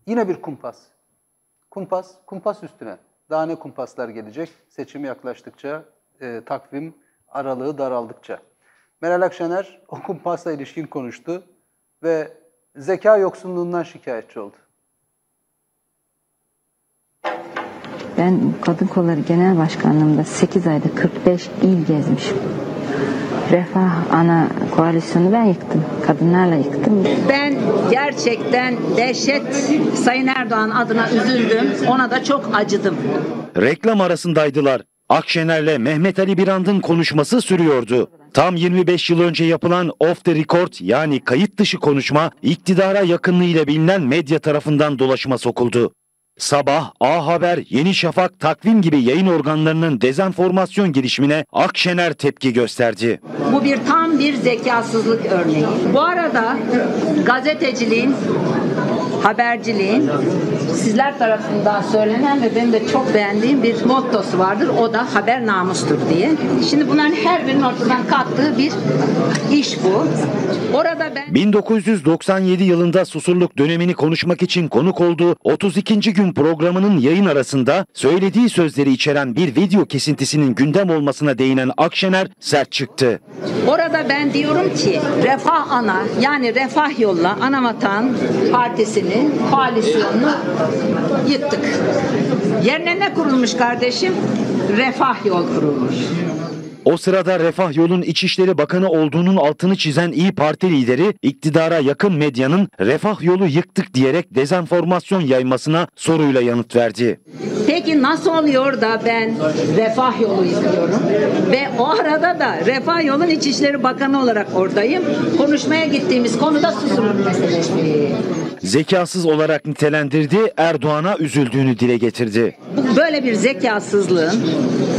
Yine bir kumpas. Kumpas, kumpas üstüne. Daha ne kumpaslar gelecek? Seçim yaklaştıkça, e, takvim aralığı daraldıkça. Meral Akşener o kumpasla ilişkin konuştu ve zeka yoksunluğundan şikayetçi oldu. Ben Kadın Kolları Genel başkanlığında 8 ayda 45 il gezmişim. Refah ana koalisyonu ben yıktım. Kadınlarla yıktım. Ben gerçekten dehşet Sayın Erdoğan adına üzüldüm. Ona da çok acıdım. Reklam arasındaydılar. Akşener'le Mehmet Ali Birand'ın konuşması sürüyordu. Tam 25 yıl önce yapılan off the record yani kayıt dışı konuşma iktidara yakınlığıyla bilinen medya tarafından dolaşıma sokuldu. Sabah, A Haber, Yeni Şafak, Takvim gibi yayın organlarının dezenformasyon girişimine Akşener tepki gösterdi. Bu bir tam bir zekasızlık örneği. Bu arada gazeteciliğin, haberciliğin sizler tarafından söylenen ve benim de çok beğendiğim bir mottosu vardır. O da haber namustur diye. Şimdi bunların her birinin ortadan kalktığı bir iş bu. Orada ben 1997 yılında susurluk dönemini konuşmak için konuk olduğu 32. gün programının yayın arasında söylediği sözleri içeren bir video kesintisinin gündem olmasına değinen Akşener sert çıktı. Orada ben diyorum ki refah ana yani refah yolla ana vatan partisini koalisyonunu Yıktık. Yerine ne kurulmuş kardeşim? Refah yol kurulmuş. O sırada Refah Yol'un İçişleri Bakanı olduğunun altını çizen İyi Parti lideri iktidara yakın medyanın Refah Yol'u yıktık diyerek dezenformasyon yaymasına soruyla yanıt verdi. Peki nasıl oluyor da ben Refah Yolu izliyorum ve o arada da Refah Yol'un İçişleri Bakanı olarak oradayım. Konuşmaya gittiğimiz konuda susurluk meselesi zekasız olarak nitelendirdi, Erdoğan'a üzüldüğünü dile getirdi. Böyle bir zekasızlığın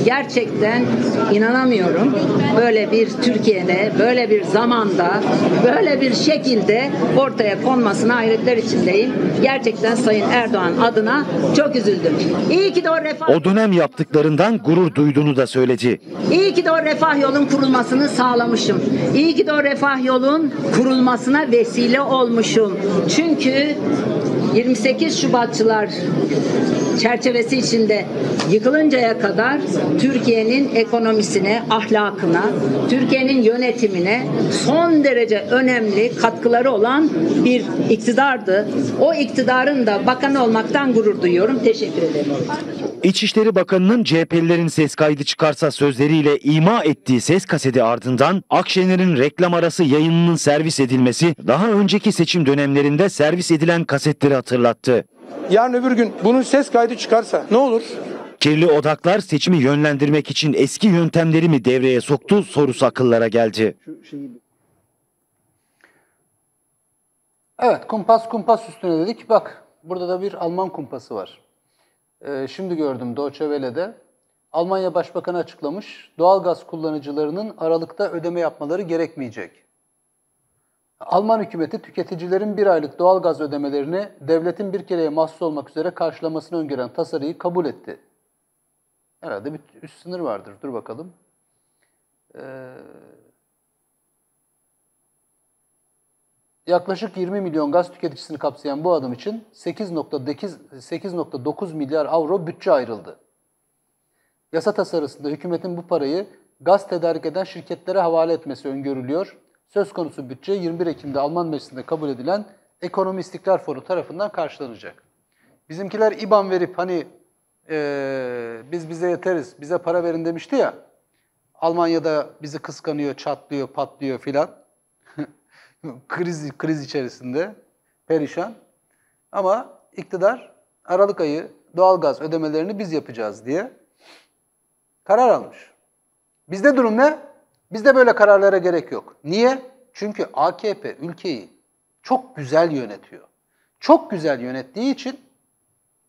gerçekten inanamıyorum. Böyle bir Türkiye'de, böyle bir zamanda, böyle bir şekilde ortaya konmasına hayretler içindeyim. Gerçekten Sayın Erdoğan adına çok üzüldüm. İyi ki de o refah... O dönem yaptıklarından gurur duyduğunu da söyledi. İyi ki de o refah yolun kurulmasını sağlamışım. İyi ki de o refah yolun kurulmasına vesile olmuşum. Çünkü örgütü 28 Şubatçılar çerçevesi içinde yıkılıncaya kadar Türkiye'nin ekonomisine, ahlakına, Türkiye'nin yönetimine son derece önemli katkıları olan bir iktidardı. O iktidarın da bakan olmaktan gurur duyuyorum. Teşekkür ederim. İçişleri Bakanı'nın CHP'lilerin ses kaydı çıkarsa sözleriyle ima ettiği ses kaseti ardından Akşener'in reklam arası yayınının servis edilmesi daha önceki seçim dönemlerinde servis edilen kasetleri hatırlattı. Yarın öbür gün bunun ses kaydı çıkarsa ne olur? Kirli odaklar seçimi yönlendirmek için eski yöntemleri mi devreye soktu sorusu akıllara geldi. Evet kumpas kumpas üstüne dedik. Bak burada da bir Alman kumpası var e, şimdi gördüm Deutsche Welle'de Almanya Başbakanı açıklamış, doğal gaz kullanıcılarının Aralık'ta ödeme yapmaları gerekmeyecek. Alman hükümeti tüketicilerin bir aylık doğal gaz ödemelerini devletin bir kereye mahsus olmak üzere karşılamasını öngören tasarıyı kabul etti. Herhalde bir üst sınır vardır. Dur bakalım. Ee, yaklaşık 20 milyon gaz tüketicisini kapsayan bu adım için 8.9 milyar avro bütçe ayrıldı. Yasa tasarısında hükümetin bu parayı gaz tedarik eden şirketlere havale etmesi öngörülüyor. Söz konusu bütçe 21 Ekim'de Alman Meclisi'nde kabul edilen Ekonomi İstikrar Fonu tarafından karşılanacak. Bizimkiler IBAN verip hani ee, biz bize yeteriz, bize para verin demişti ya. Almanya'da bizi kıskanıyor, çatlıyor, patlıyor filan. [LAUGHS] kriz, kriz içerisinde, perişan. Ama iktidar Aralık ayı doğalgaz ödemelerini biz yapacağız diye karar almış. Bizde durum ne? Bizde böyle kararlara gerek yok. Niye? Çünkü AKP ülkeyi çok güzel yönetiyor. Çok güzel yönettiği için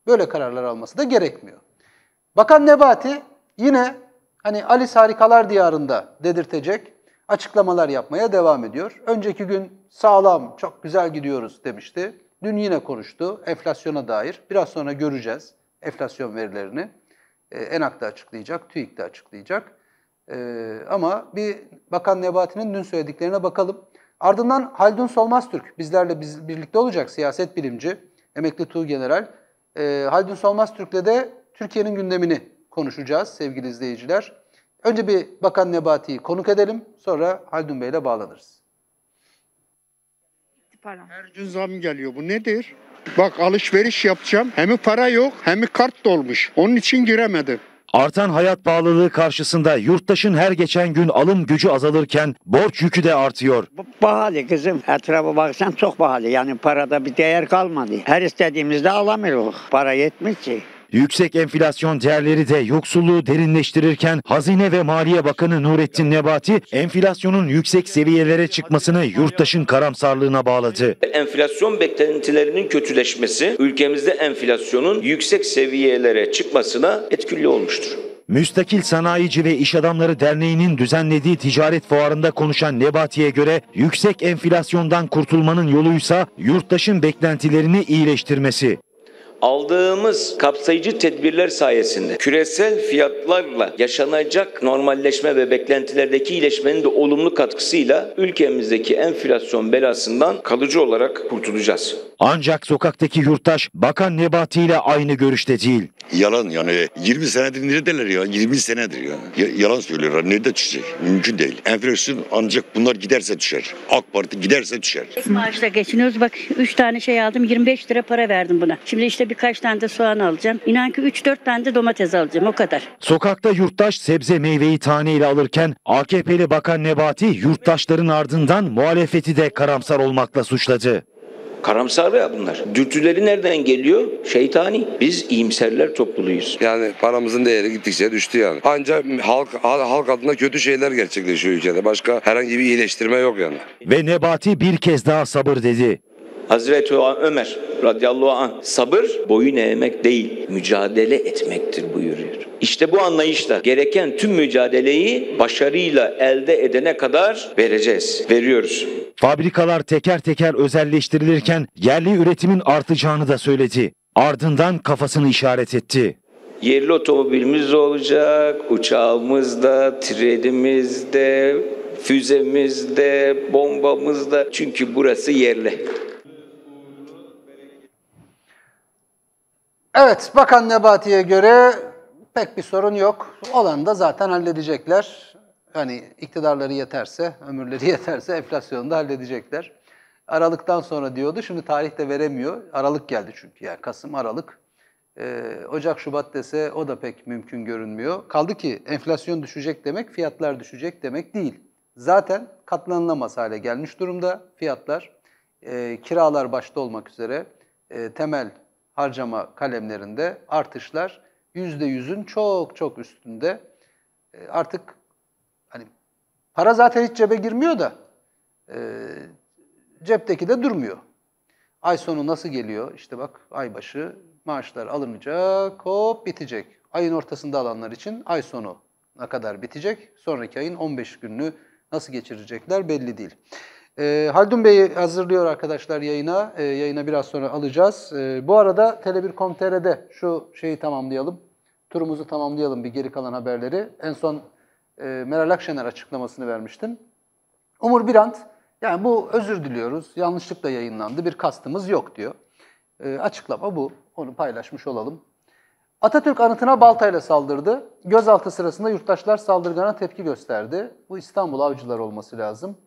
böyle kararlar alması da gerekmiyor. Bakan Nebati yine hani Ali Harikalar diyarında dedirtecek açıklamalar yapmaya devam ediyor. Önceki gün sağlam, çok güzel gidiyoruz demişti. Dün yine konuştu enflasyona dair. Biraz sonra göreceğiz enflasyon verilerini. E, ENAK da açıklayacak, TÜİK de açıklayacak. E, ama bir Bakan Nebati'nin dün söylediklerine bakalım. Ardından Haldun Solmaztürk, bizlerle biz, birlikte olacak siyaset bilimci, emekli Tuğ General. E, Haldun Solmaz de Türkiye'nin gündemini konuşacağız sevgili izleyiciler. Önce bir Bakan Nebati'yi konuk edelim, sonra Haldun ile bağlanırız. Her gün zam geliyor. Bu nedir? Bak alışveriş yapacağım. Hem para yok hem kart dolmuş. Onun için giremedim. Artan hayat pahalılığı karşısında yurttaşın her geçen gün alım gücü azalırken borç yükü de artıyor. Pahalı kızım. Etrafa baksan çok pahalı. Yani parada bir değer kalmadı. Her istediğimizde alamıyoruz. Para yetmiyor ki. Yüksek enflasyon değerleri de yoksulluğu derinleştirirken Hazine ve Maliye Bakanı Nurettin Nebati enflasyonun yüksek seviyelere çıkmasını yurttaşın karamsarlığına bağladı. Enflasyon beklentilerinin kötüleşmesi ülkemizde enflasyonun yüksek seviyelere çıkmasına etkili olmuştur. Müstakil Sanayici ve İş Adamları Derneği'nin düzenlediği ticaret fuarında konuşan Nebati'ye göre yüksek enflasyondan kurtulmanın yoluysa yurttaşın beklentilerini iyileştirmesi aldığımız kapsayıcı tedbirler sayesinde küresel fiyatlarla yaşanacak normalleşme ve beklentilerdeki iyileşmenin de olumlu katkısıyla ülkemizdeki enflasyon belasından kalıcı olarak kurtulacağız. Ancak sokaktaki yurttaş Bakan Nebati ile aynı görüşte değil. Yalan yani 20 senedir ne derler ya 20 senedir ya. ya yalan söylüyorlar nerede düşecek mümkün değil. Enflasyon ancak bunlar giderse düşer. AK Parti giderse düşer. Maaşla geçiniyoruz bak 3 tane şey aldım 25 lira para verdim buna. Şimdi işte birkaç tane de soğan alacağım. İnan ki 3-4 tane de domates alacağım o kadar. Sokakta yurttaş sebze meyveyi taneyle alırken AKP'li Bakan Nebati yurttaşların ardından muhalefeti de karamsar olmakla suçladı. Karamsar ya bunlar. Dürtüleri nereden geliyor? Şeytani. Biz iyimserler topluluğuyuz. Yani paramızın değeri gittikçe düştü yani. Ancak halk halk adına kötü şeyler gerçekleşiyor ülkede. Başka herhangi bir iyileştirme yok yani. Ve Nebati bir kez daha sabır dedi. Hazreti Ömer radıyallahu anh sabır boyun eğmek değil mücadele etmektir buyuruyor. İşte bu anlayışla gereken tüm mücadeleyi başarıyla elde edene kadar vereceğiz, veriyoruz. Fabrikalar teker teker özelleştirilirken yerli üretimin artacağını da söyledi. Ardından kafasını işaret etti. Yerli otomobilimiz olacak, uçağımız da, trenimiz de, füzemiz de, bombamız da. Çünkü burası yerli. Evet, Bakan Nebati'ye göre pek bir sorun yok. Olan da zaten halledecekler. Hani iktidarları yeterse, ömürleri [LAUGHS] yeterse enflasyonu da halledecekler. Aralıktan sonra diyordu, şimdi tarih de veremiyor. Aralık geldi çünkü yani Kasım, Aralık. Ee, Ocak, Şubat dese o da pek mümkün görünmüyor. Kaldı ki enflasyon düşecek demek, fiyatlar düşecek demek değil. Zaten katlanılamaz hale gelmiş durumda fiyatlar. E, kiralar başta olmak üzere e, temel harcama kalemlerinde artışlar %100'ün çok çok üstünde. E, artık hani para zaten hiç cebe girmiyor da e, cepteki de durmuyor. Ay sonu nasıl geliyor? İşte bak ay başı maaşlar alınacak, hop bitecek. Ayın ortasında alanlar için ay sonu ne kadar bitecek? Sonraki ayın 15 gününü nasıl geçirecekler belli değil. E, Haldun Bey'i hazırlıyor arkadaşlar yayına. E, yayına biraz sonra alacağız. E, bu arada Tele1.com.tr'de şu şeyi tamamlayalım. Turumuzu tamamlayalım bir geri kalan haberleri. En son e, Meral Akşener açıklamasını vermiştim. Umur Birant, yani bu özür diliyoruz, yanlışlıkla yayınlandı, bir kastımız yok diyor. E, açıklama bu, onu paylaşmış olalım. Atatürk anıtına baltayla saldırdı. Gözaltı sırasında yurttaşlar saldırgana tepki gösterdi. Bu İstanbul avcılar olması lazım.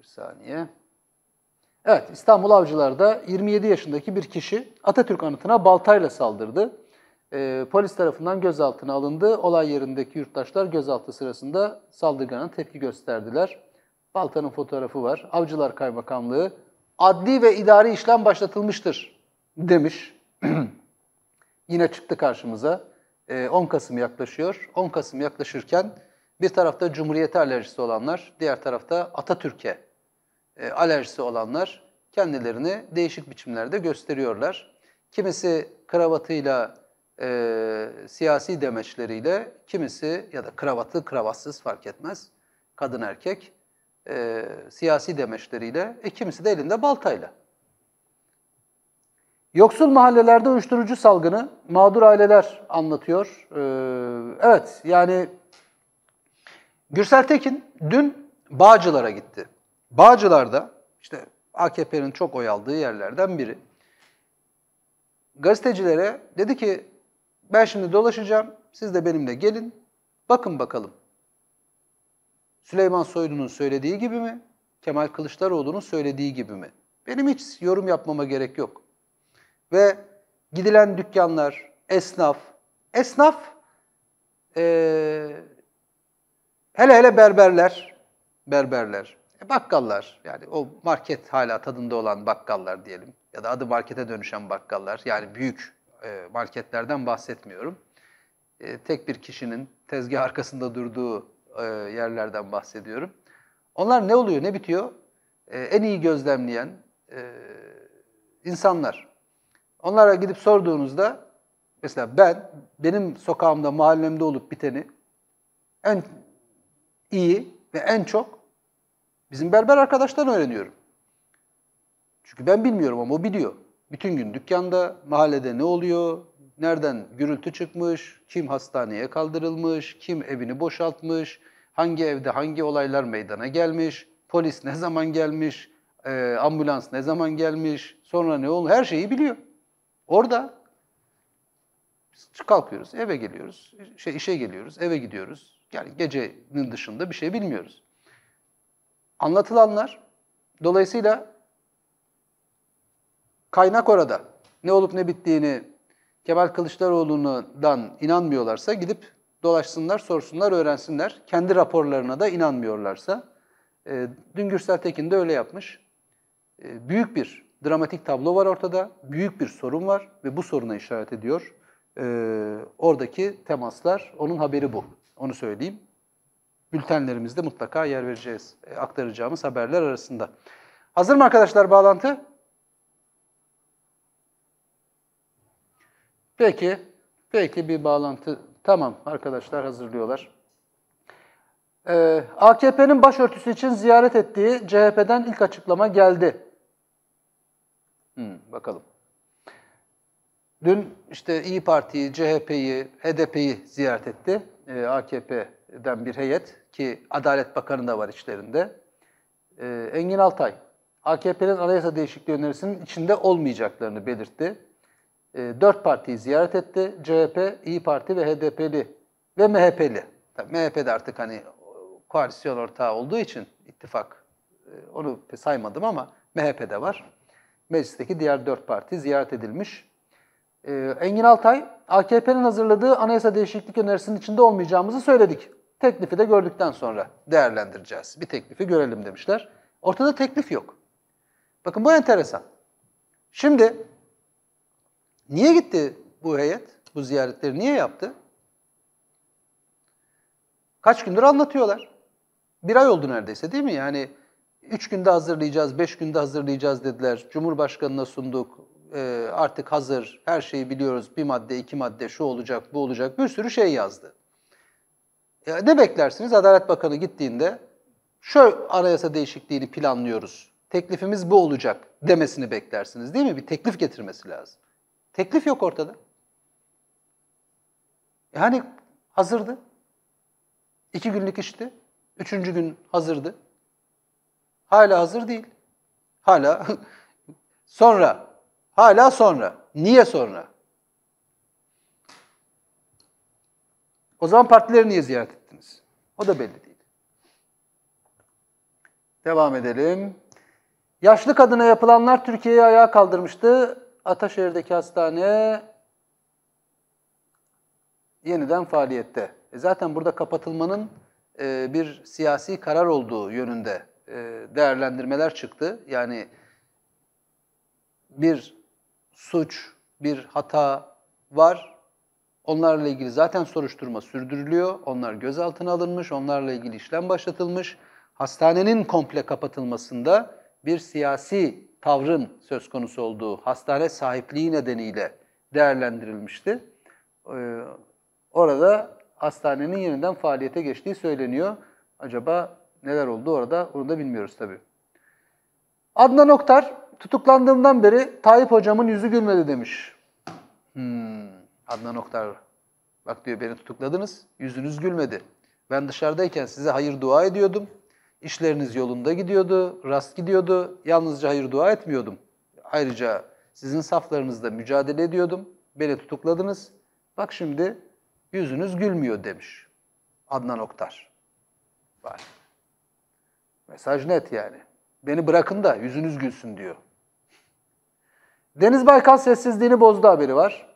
Bir saniye. Evet, İstanbul Avcılar'da 27 yaşındaki bir kişi Atatürk anıtına baltayla saldırdı. E, polis tarafından gözaltına alındı. Olay yerindeki yurttaşlar gözaltı sırasında saldırgana tepki gösterdiler. Baltanın fotoğrafı var. Avcılar Kaymakamlığı adli ve idari işlem başlatılmıştır demiş. [CLEARS THROAT] Yine çıktı karşımıza. E, ee, 10 Kasım yaklaşıyor. 10 Kasım yaklaşırken bir tarafta Cumhuriyet alerjisi olanlar, diğer tarafta Atatürk'e e, alerjisi olanlar kendilerini değişik biçimlerde gösteriyorlar. Kimisi kravatıyla, e, siyasi demeçleriyle, kimisi ya da kravatı, kravatsız fark etmez, kadın erkek, e, siyasi demeçleriyle, e, kimisi de elinde baltayla. Yoksul mahallelerde uyuşturucu salgını mağdur aileler anlatıyor. Ee, evet yani Gürsel Tekin dün Bağcılar'a gitti. Bağcılar'da işte AKP'nin çok oy aldığı yerlerden biri. Gazetecilere dedi ki ben şimdi dolaşacağım siz de benimle gelin bakın bakalım. Süleyman Soylu'nun söylediği gibi mi? Kemal Kılıçdaroğlu'nun söylediği gibi mi? Benim hiç yorum yapmama gerek yok. Ve gidilen dükkanlar, esnaf, esnaf ee, hele hele berberler, berberler e, bakkallar yani o market hala tadında olan bakkallar diyelim ya da adı markete dönüşen bakkallar yani büyük e, marketlerden bahsetmiyorum. E, tek bir kişinin tezgah arkasında durduğu e, yerlerden bahsediyorum. Onlar ne oluyor ne bitiyor? E, en iyi gözlemleyen e, insanlar. Onlara gidip sorduğunuzda mesela ben benim sokağımda mahallemde olup biteni en iyi ve en çok Bizim berber arkadaştan öğreniyorum. Çünkü ben bilmiyorum ama o biliyor. Bütün gün dükkanda, mahallede ne oluyor, nereden gürültü çıkmış, kim hastaneye kaldırılmış, kim evini boşaltmış, hangi evde hangi olaylar meydana gelmiş, polis ne zaman gelmiş, e, ambulans ne zaman gelmiş, sonra ne oldu her şeyi biliyor. Orada kalkıyoruz, eve geliyoruz, şey işe geliyoruz, eve gidiyoruz. Yani gecenin dışında bir şey bilmiyoruz anlatılanlar. Dolayısıyla kaynak orada. Ne olup ne bittiğini Kemal Kılıçdaroğlu'ndan inanmıyorlarsa gidip dolaşsınlar, sorsunlar, öğrensinler. Kendi raporlarına da inanmıyorlarsa. E, dün Gürsel Tekin de öyle yapmış. E, büyük bir dramatik tablo var ortada. Büyük bir sorun var ve bu soruna işaret ediyor. E, oradaki temaslar, onun haberi bu. Onu söyleyeyim bültenlerimizde mutlaka yer vereceğiz. E, aktaracağımız haberler arasında. Hazır mı arkadaşlar bağlantı? Peki, peki bir bağlantı. Tamam arkadaşlar hazırlıyorlar. Ee, AKP'nin başörtüsü için ziyaret ettiği CHP'den ilk açıklama geldi. Hmm, bakalım. Dün işte İyi Parti'yi, CHP'yi, HDP'yi ziyaret etti. Ee, AKP'den bir heyet ki Adalet Bakanı da var içlerinde. E, Engin Altay, AKP'nin anayasa değişikliği önerisinin içinde olmayacaklarını belirtti. E, dört partiyi ziyaret etti. CHP, İyi Parti ve HDP'li ve MHP'li. Tabii MHP'de artık hani koalisyon ortağı olduğu için ittifak e, onu saymadım ama MHP'de var. Meclisteki diğer dört parti ziyaret edilmiş. Ee, Engin Altay, AKP'nin hazırladığı anayasa değişiklik önerisinin içinde olmayacağımızı söyledik. Teklifi de gördükten sonra değerlendireceğiz. Bir teklifi görelim demişler. Ortada teklif yok. Bakın bu enteresan. Şimdi niye gitti bu heyet? Bu ziyaretleri niye yaptı? Kaç gündür anlatıyorlar. Bir ay oldu neredeyse değil mi? Yani üç günde hazırlayacağız, beş günde hazırlayacağız dediler. Cumhurbaşkanına sunduk, e, artık hazır, her şeyi biliyoruz. Bir madde, iki madde, şu olacak, bu olacak bir sürü şey yazdı. Ya ne beklersiniz? Adalet Bakanı gittiğinde şöyle anayasa değişikliğini planlıyoruz. Teklifimiz bu olacak demesini beklersiniz değil mi? Bir teklif getirmesi lazım. Teklif yok ortada. Yani e hazırdı. İki günlük işti. Üçüncü gün hazırdı. Hala hazır değil. Hala [LAUGHS] sonra. Hala sonra. Niye sonra? O zaman partileri niye ziyaret ettiniz? O da belli değil. Devam edelim. Yaşlı kadına yapılanlar Türkiye'yi ayağa kaldırmıştı. Ataşehir'deki hastane yeniden faaliyette. E zaten burada kapatılmanın e, bir siyasi karar olduğu yönünde e, değerlendirmeler çıktı. Yani bir suç, bir hata var Onlarla ilgili zaten soruşturma sürdürülüyor. Onlar gözaltına alınmış, onlarla ilgili işlem başlatılmış. Hastanenin komple kapatılmasında bir siyasi tavrın söz konusu olduğu hastane sahipliği nedeniyle değerlendirilmişti. Ee, orada hastanenin yeniden faaliyete geçtiği söyleniyor. Acaba neler oldu orada onu da bilmiyoruz tabii. Adnan Oktar tutuklandığımdan beri Tayyip hocamın yüzü gülmedi demiş. Hmm. Adnan Oktar bak diyor beni tutukladınız, yüzünüz gülmedi. Ben dışarıdayken size hayır dua ediyordum. İşleriniz yolunda gidiyordu, rast gidiyordu. Yalnızca hayır dua etmiyordum. Ayrıca sizin saflarınızda mücadele ediyordum. Beni tutukladınız. Bak şimdi yüzünüz gülmüyor demiş Adnan Oktar. Var. Mesaj net yani. Beni bırakın da yüzünüz gülsün diyor. Deniz Baykal sessizliğini bozdu haberi var.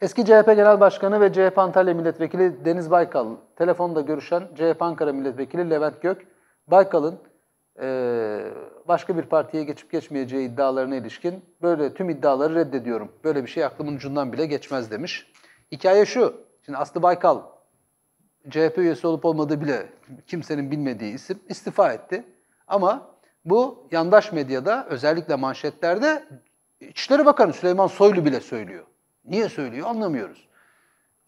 Eski CHP Genel Başkanı ve CHP Antalya Milletvekili Deniz Baykal, telefonda görüşen CHP Ankara Milletvekili Levent Gök, Baykal'ın e, başka bir partiye geçip geçmeyeceği iddialarına ilişkin böyle tüm iddiaları reddediyorum. Böyle bir şey aklımın ucundan bile geçmez demiş. Hikaye şu, şimdi Aslı Baykal CHP üyesi olup olmadığı bile kimsenin bilmediği isim istifa etti. Ama bu yandaş medyada özellikle manşetlerde İçişleri Bakanı Süleyman Soylu bile söylüyor. Niye söylüyor anlamıyoruz.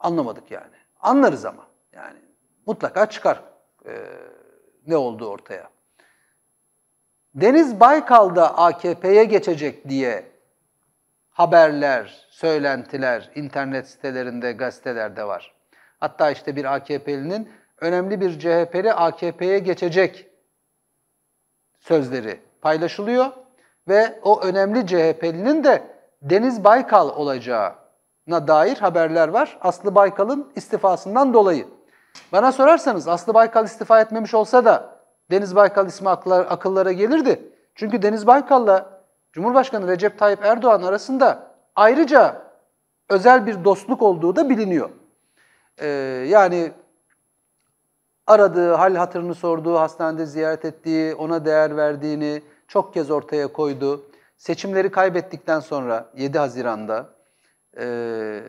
Anlamadık yani. Anlarız ama yani mutlaka çıkar e, ne olduğu ortaya. Deniz Baykal'da AKP'ye geçecek diye haberler, söylentiler internet sitelerinde, gazetelerde var. Hatta işte bir AKP'linin önemli bir CHP'li AKP'ye geçecek sözleri paylaşılıyor ve o önemli CHP'linin de Deniz Baykal olacağı na dair haberler var. Aslı Baykal'ın istifasından dolayı. Bana sorarsanız Aslı Baykal istifa etmemiş olsa da Deniz Baykal ismi aklar, akıllara gelirdi. Çünkü Deniz Baykal'la Cumhurbaşkanı Recep Tayyip Erdoğan arasında ayrıca özel bir dostluk olduğu da biliniyor. Ee, yani aradığı, hal hatırını sorduğu, hastanede ziyaret ettiği, ona değer verdiğini çok kez ortaya koydu. Seçimleri kaybettikten sonra 7 Haziran'da e,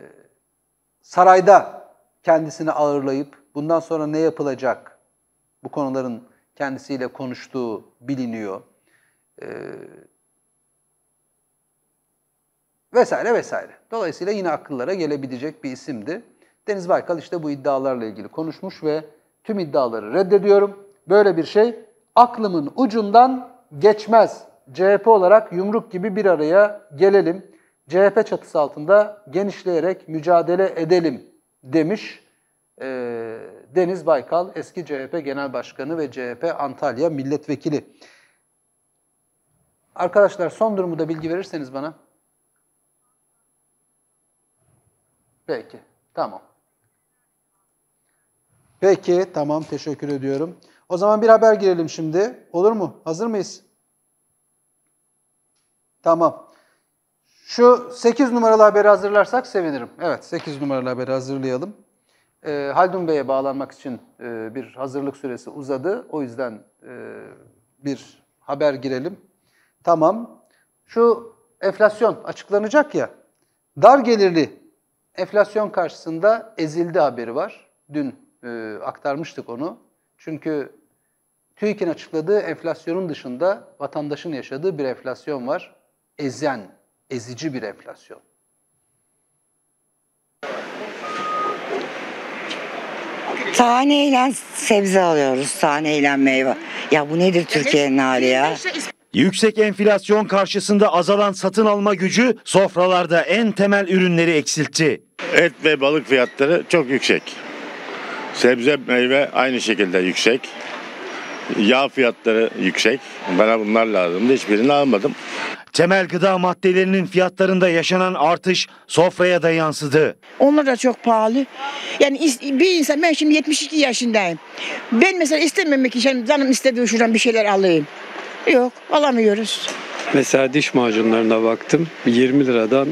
sarayda kendisini ağırlayıp bundan sonra ne yapılacak bu konuların kendisiyle konuştuğu biliniyor. E, vesaire vesaire. Dolayısıyla yine akıllara gelebilecek bir isimdi. Deniz Baykal işte bu iddialarla ilgili konuşmuş ve tüm iddiaları reddediyorum. Böyle bir şey aklımın ucundan geçmez. CHP olarak yumruk gibi bir araya gelelim. CHP çatısı altında genişleyerek mücadele edelim demiş e, Deniz Baykal, eski CHP Genel Başkanı ve CHP Antalya Milletvekili. Arkadaşlar son durumu da bilgi verirseniz bana. Peki, tamam. Peki, tamam. Teşekkür ediyorum. O zaman bir haber girelim şimdi. Olur mu? Hazır mıyız? Tamam. Şu 8 numaralı haberi hazırlarsak sevinirim. Evet 8 numaralı haberi hazırlayalım. E, Haldun Bey'e bağlanmak için e, bir hazırlık süresi uzadı. O yüzden e, bir haber girelim. Tamam. Şu enflasyon açıklanacak ya. Dar gelirli enflasyon karşısında ezildi haberi var. Dün e, aktarmıştık onu. Çünkü TÜİK'in açıkladığı enflasyonun dışında vatandaşın yaşadığı bir enflasyon var. Ezen ezici bir enflasyon. Taneyle sebze alıyoruz, taneyle meyve. Ya bu nedir Türkiye'nin hali ya? Yüksek enflasyon karşısında azalan satın alma gücü sofralarda en temel ürünleri eksiltti. Et ve balık fiyatları çok yüksek. Sebze meyve aynı şekilde yüksek. Yağ fiyatları yüksek. Bana bunlar lazım. Hiçbirini almadım. Temel gıda maddelerinin fiyatlarında yaşanan artış sofraya da yansıdı. Onlar da çok pahalı. Yani bir insan ben şimdi 72 yaşındayım. Ben mesela istememek için canım istediği şuradan bir şeyler alayım. Yok alamıyoruz. Mesela diş macunlarına baktım. 20 liradan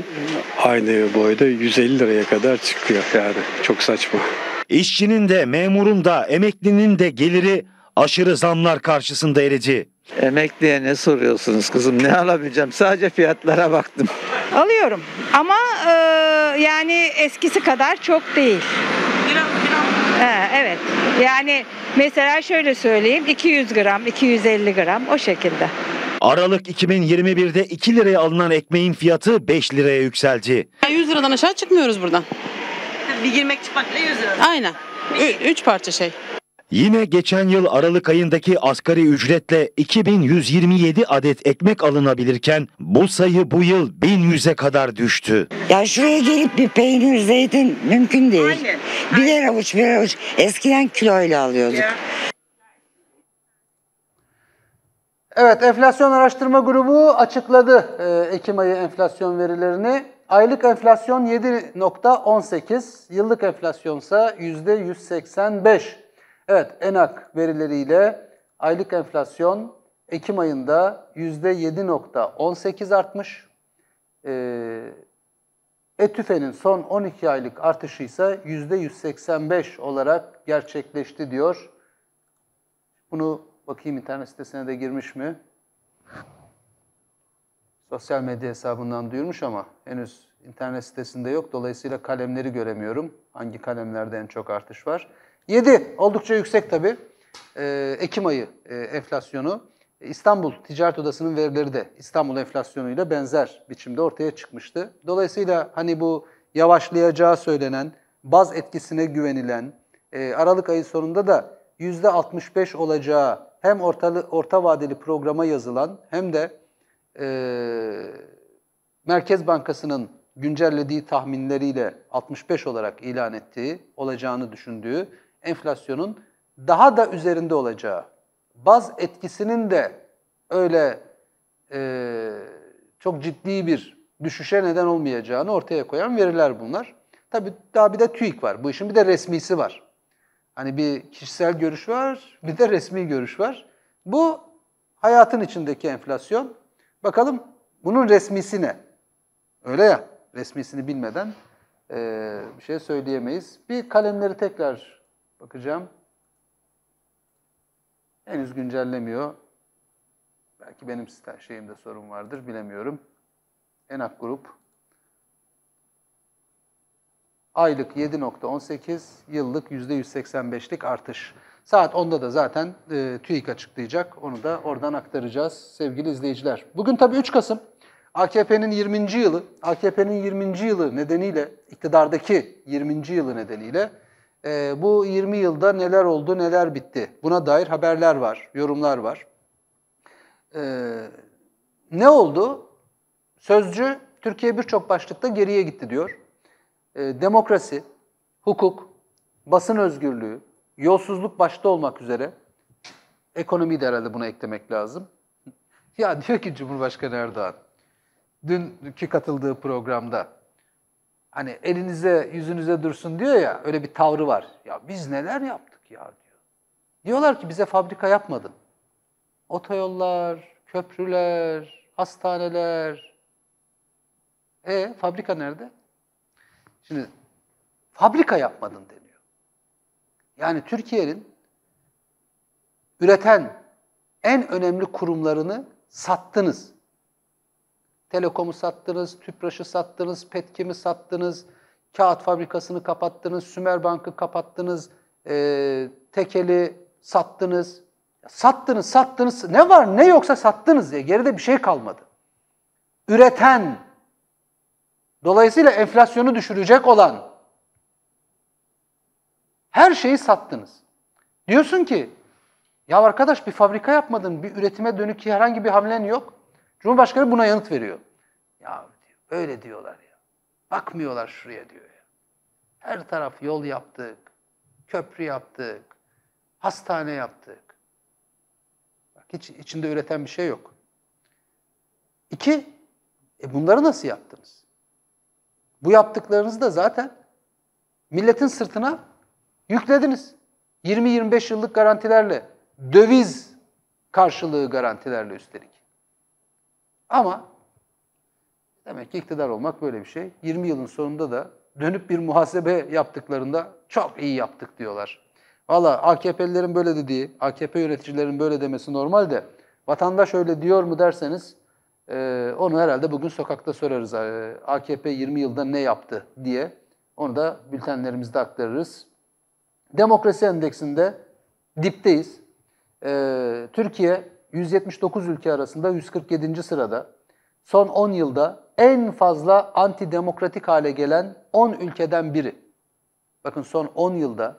aynı boyda 150 liraya kadar çıkıyor yani. Çok saçma. İşçinin de, memurun da, emeklinin de geliri aşırı zamlar karşısında eridi. Emekliye ne soruyorsunuz kızım? Ne alabileceğim? Sadece fiyatlara baktım. Alıyorum ama e, yani eskisi kadar çok değil. Biraz, biraz. Ha, evet. Yani mesela şöyle söyleyeyim 200 gram, 250 gram o şekilde. Aralık 2021'de 2 liraya alınan ekmeğin fiyatı 5 liraya yükseldi. 100 liradan aşağı çıkmıyoruz buradan. Bir girmek çıkmak 100 lira. Aynen. 3 parça şey. Yine geçen yıl Aralık ayındaki asgari ücretle 2127 adet ekmek alınabilirken bu sayı bu yıl 1100'e kadar düştü. Ya şuraya gelip bir peynir, zeytin mümkün değil. Aynen. Bir avuç bir avuç eskiden kiloyla alıyorduk. Evet, enflasyon araştırma grubu açıkladı e, Ekim ayı enflasyon verilerini. Aylık enflasyon 7.18, yıllık enflasyon ise %185. Evet, ENAK verileriyle aylık enflasyon Ekim ayında %7.18 artmış. Ee, ETÜFE'nin son 12 aylık artışı ise %185 olarak gerçekleşti diyor. Bunu bakayım internet sitesine de girmiş mi? Sosyal medya hesabından duyurmuş ama henüz internet sitesinde yok. Dolayısıyla kalemleri göremiyorum. Hangi kalemlerde en çok artış var? 7 oldukça yüksek tabii. Ee, Ekim ayı e, enflasyonu. İstanbul Ticaret Odası'nın verileri de İstanbul enflasyonuyla benzer biçimde ortaya çıkmıştı. Dolayısıyla hani bu yavaşlayacağı söylenen, baz etkisine güvenilen, e, Aralık ayı sonunda da %65 olacağı hem ortalı, orta vadeli programa yazılan hem de e, Merkez Bankası'nın güncellediği tahminleriyle 65 olarak ilan ettiği, olacağını düşündüğü enflasyonun daha da üzerinde olacağı, baz etkisinin de öyle e, çok ciddi bir düşüşe neden olmayacağını ortaya koyan veriler bunlar. Tabii daha bir de TÜİK var. Bu işin bir de resmisi var. Hani bir kişisel görüş var, bir de resmi görüş var. Bu hayatın içindeki enflasyon. Bakalım bunun resmisi ne? Öyle ya, resmisini bilmeden e, bir şey söyleyemeyiz. Bir kalemleri tekrar Bakacağım. Henüz güncellemiyor. Belki benim sistem şeyimde sorun vardır bilemiyorum. Enak grup. Aylık 7.18, yıllık %185'lik artış. Saat 10'da da zaten e, TÜİK açıklayacak. Onu da oradan aktaracağız sevgili izleyiciler. Bugün tabii 3 Kasım. AKP'nin 20. yılı, AKP'nin 20. yılı nedeniyle, iktidardaki 20. yılı nedeniyle e, bu 20 yılda neler oldu, neler bitti? Buna dair haberler var, yorumlar var. E, ne oldu? Sözcü Türkiye birçok başlıkta geriye gitti diyor. E, demokrasi, hukuk, basın özgürlüğü, yolsuzluk başta olmak üzere ekonomi de herhalde buna eklemek lazım. Ya diyor ki Cumhurbaşkanı Erdoğan, dünkü katıldığı programda hani elinize yüzünüze dursun diyor ya öyle bir tavrı var. Ya biz neler yaptık ya diyor. Diyorlar ki bize fabrika yapmadın. Otoyollar, köprüler, hastaneler. E fabrika nerede? Şimdi fabrika yapmadın deniyor. Yani Türkiye'nin üreten en önemli kurumlarını sattınız. Telekom'u sattınız, Tüpraş'ı sattınız, Petkim'i sattınız, kağıt fabrikasını kapattınız, Sümer Bank'ı kapattınız, e, Tekeli sattınız. Sattınız, sattınız. Ne var ne yoksa sattınız diye. Geride bir şey kalmadı. Üreten, dolayısıyla enflasyonu düşürecek olan her şeyi sattınız. Diyorsun ki, ya arkadaş bir fabrika yapmadın, bir üretime dönük herhangi bir hamlen yok. Cumhurbaşkanı buna yanıt veriyor. Ya diyor, öyle diyorlar ya. Bakmıyorlar şuraya diyor ya. Her taraf yol yaptık, köprü yaptık, hastane yaptık. Bak hiç içinde üreten bir şey yok. İki, e bunları nasıl yaptınız? Bu yaptıklarınız da zaten milletin sırtına yüklediniz. 20-25 yıllık garantilerle, döviz karşılığı garantilerle üstelik. Ama demek ki iktidar olmak böyle bir şey. 20 yılın sonunda da dönüp bir muhasebe yaptıklarında çok iyi yaptık diyorlar. Valla AKP'lilerin böyle dediği, AKP yöneticilerin böyle demesi normal de vatandaş öyle diyor mu derseniz e, onu herhalde bugün sokakta sorarız. E, AKP 20 yılda ne yaptı diye onu da bültenlerimizde aktarırız. Demokrasi endeksinde dipteyiz. E, Türkiye 179 ülke arasında 147. sırada. Son 10 yılda en fazla antidemokratik hale gelen 10 ülkeden biri. Bakın son 10 yılda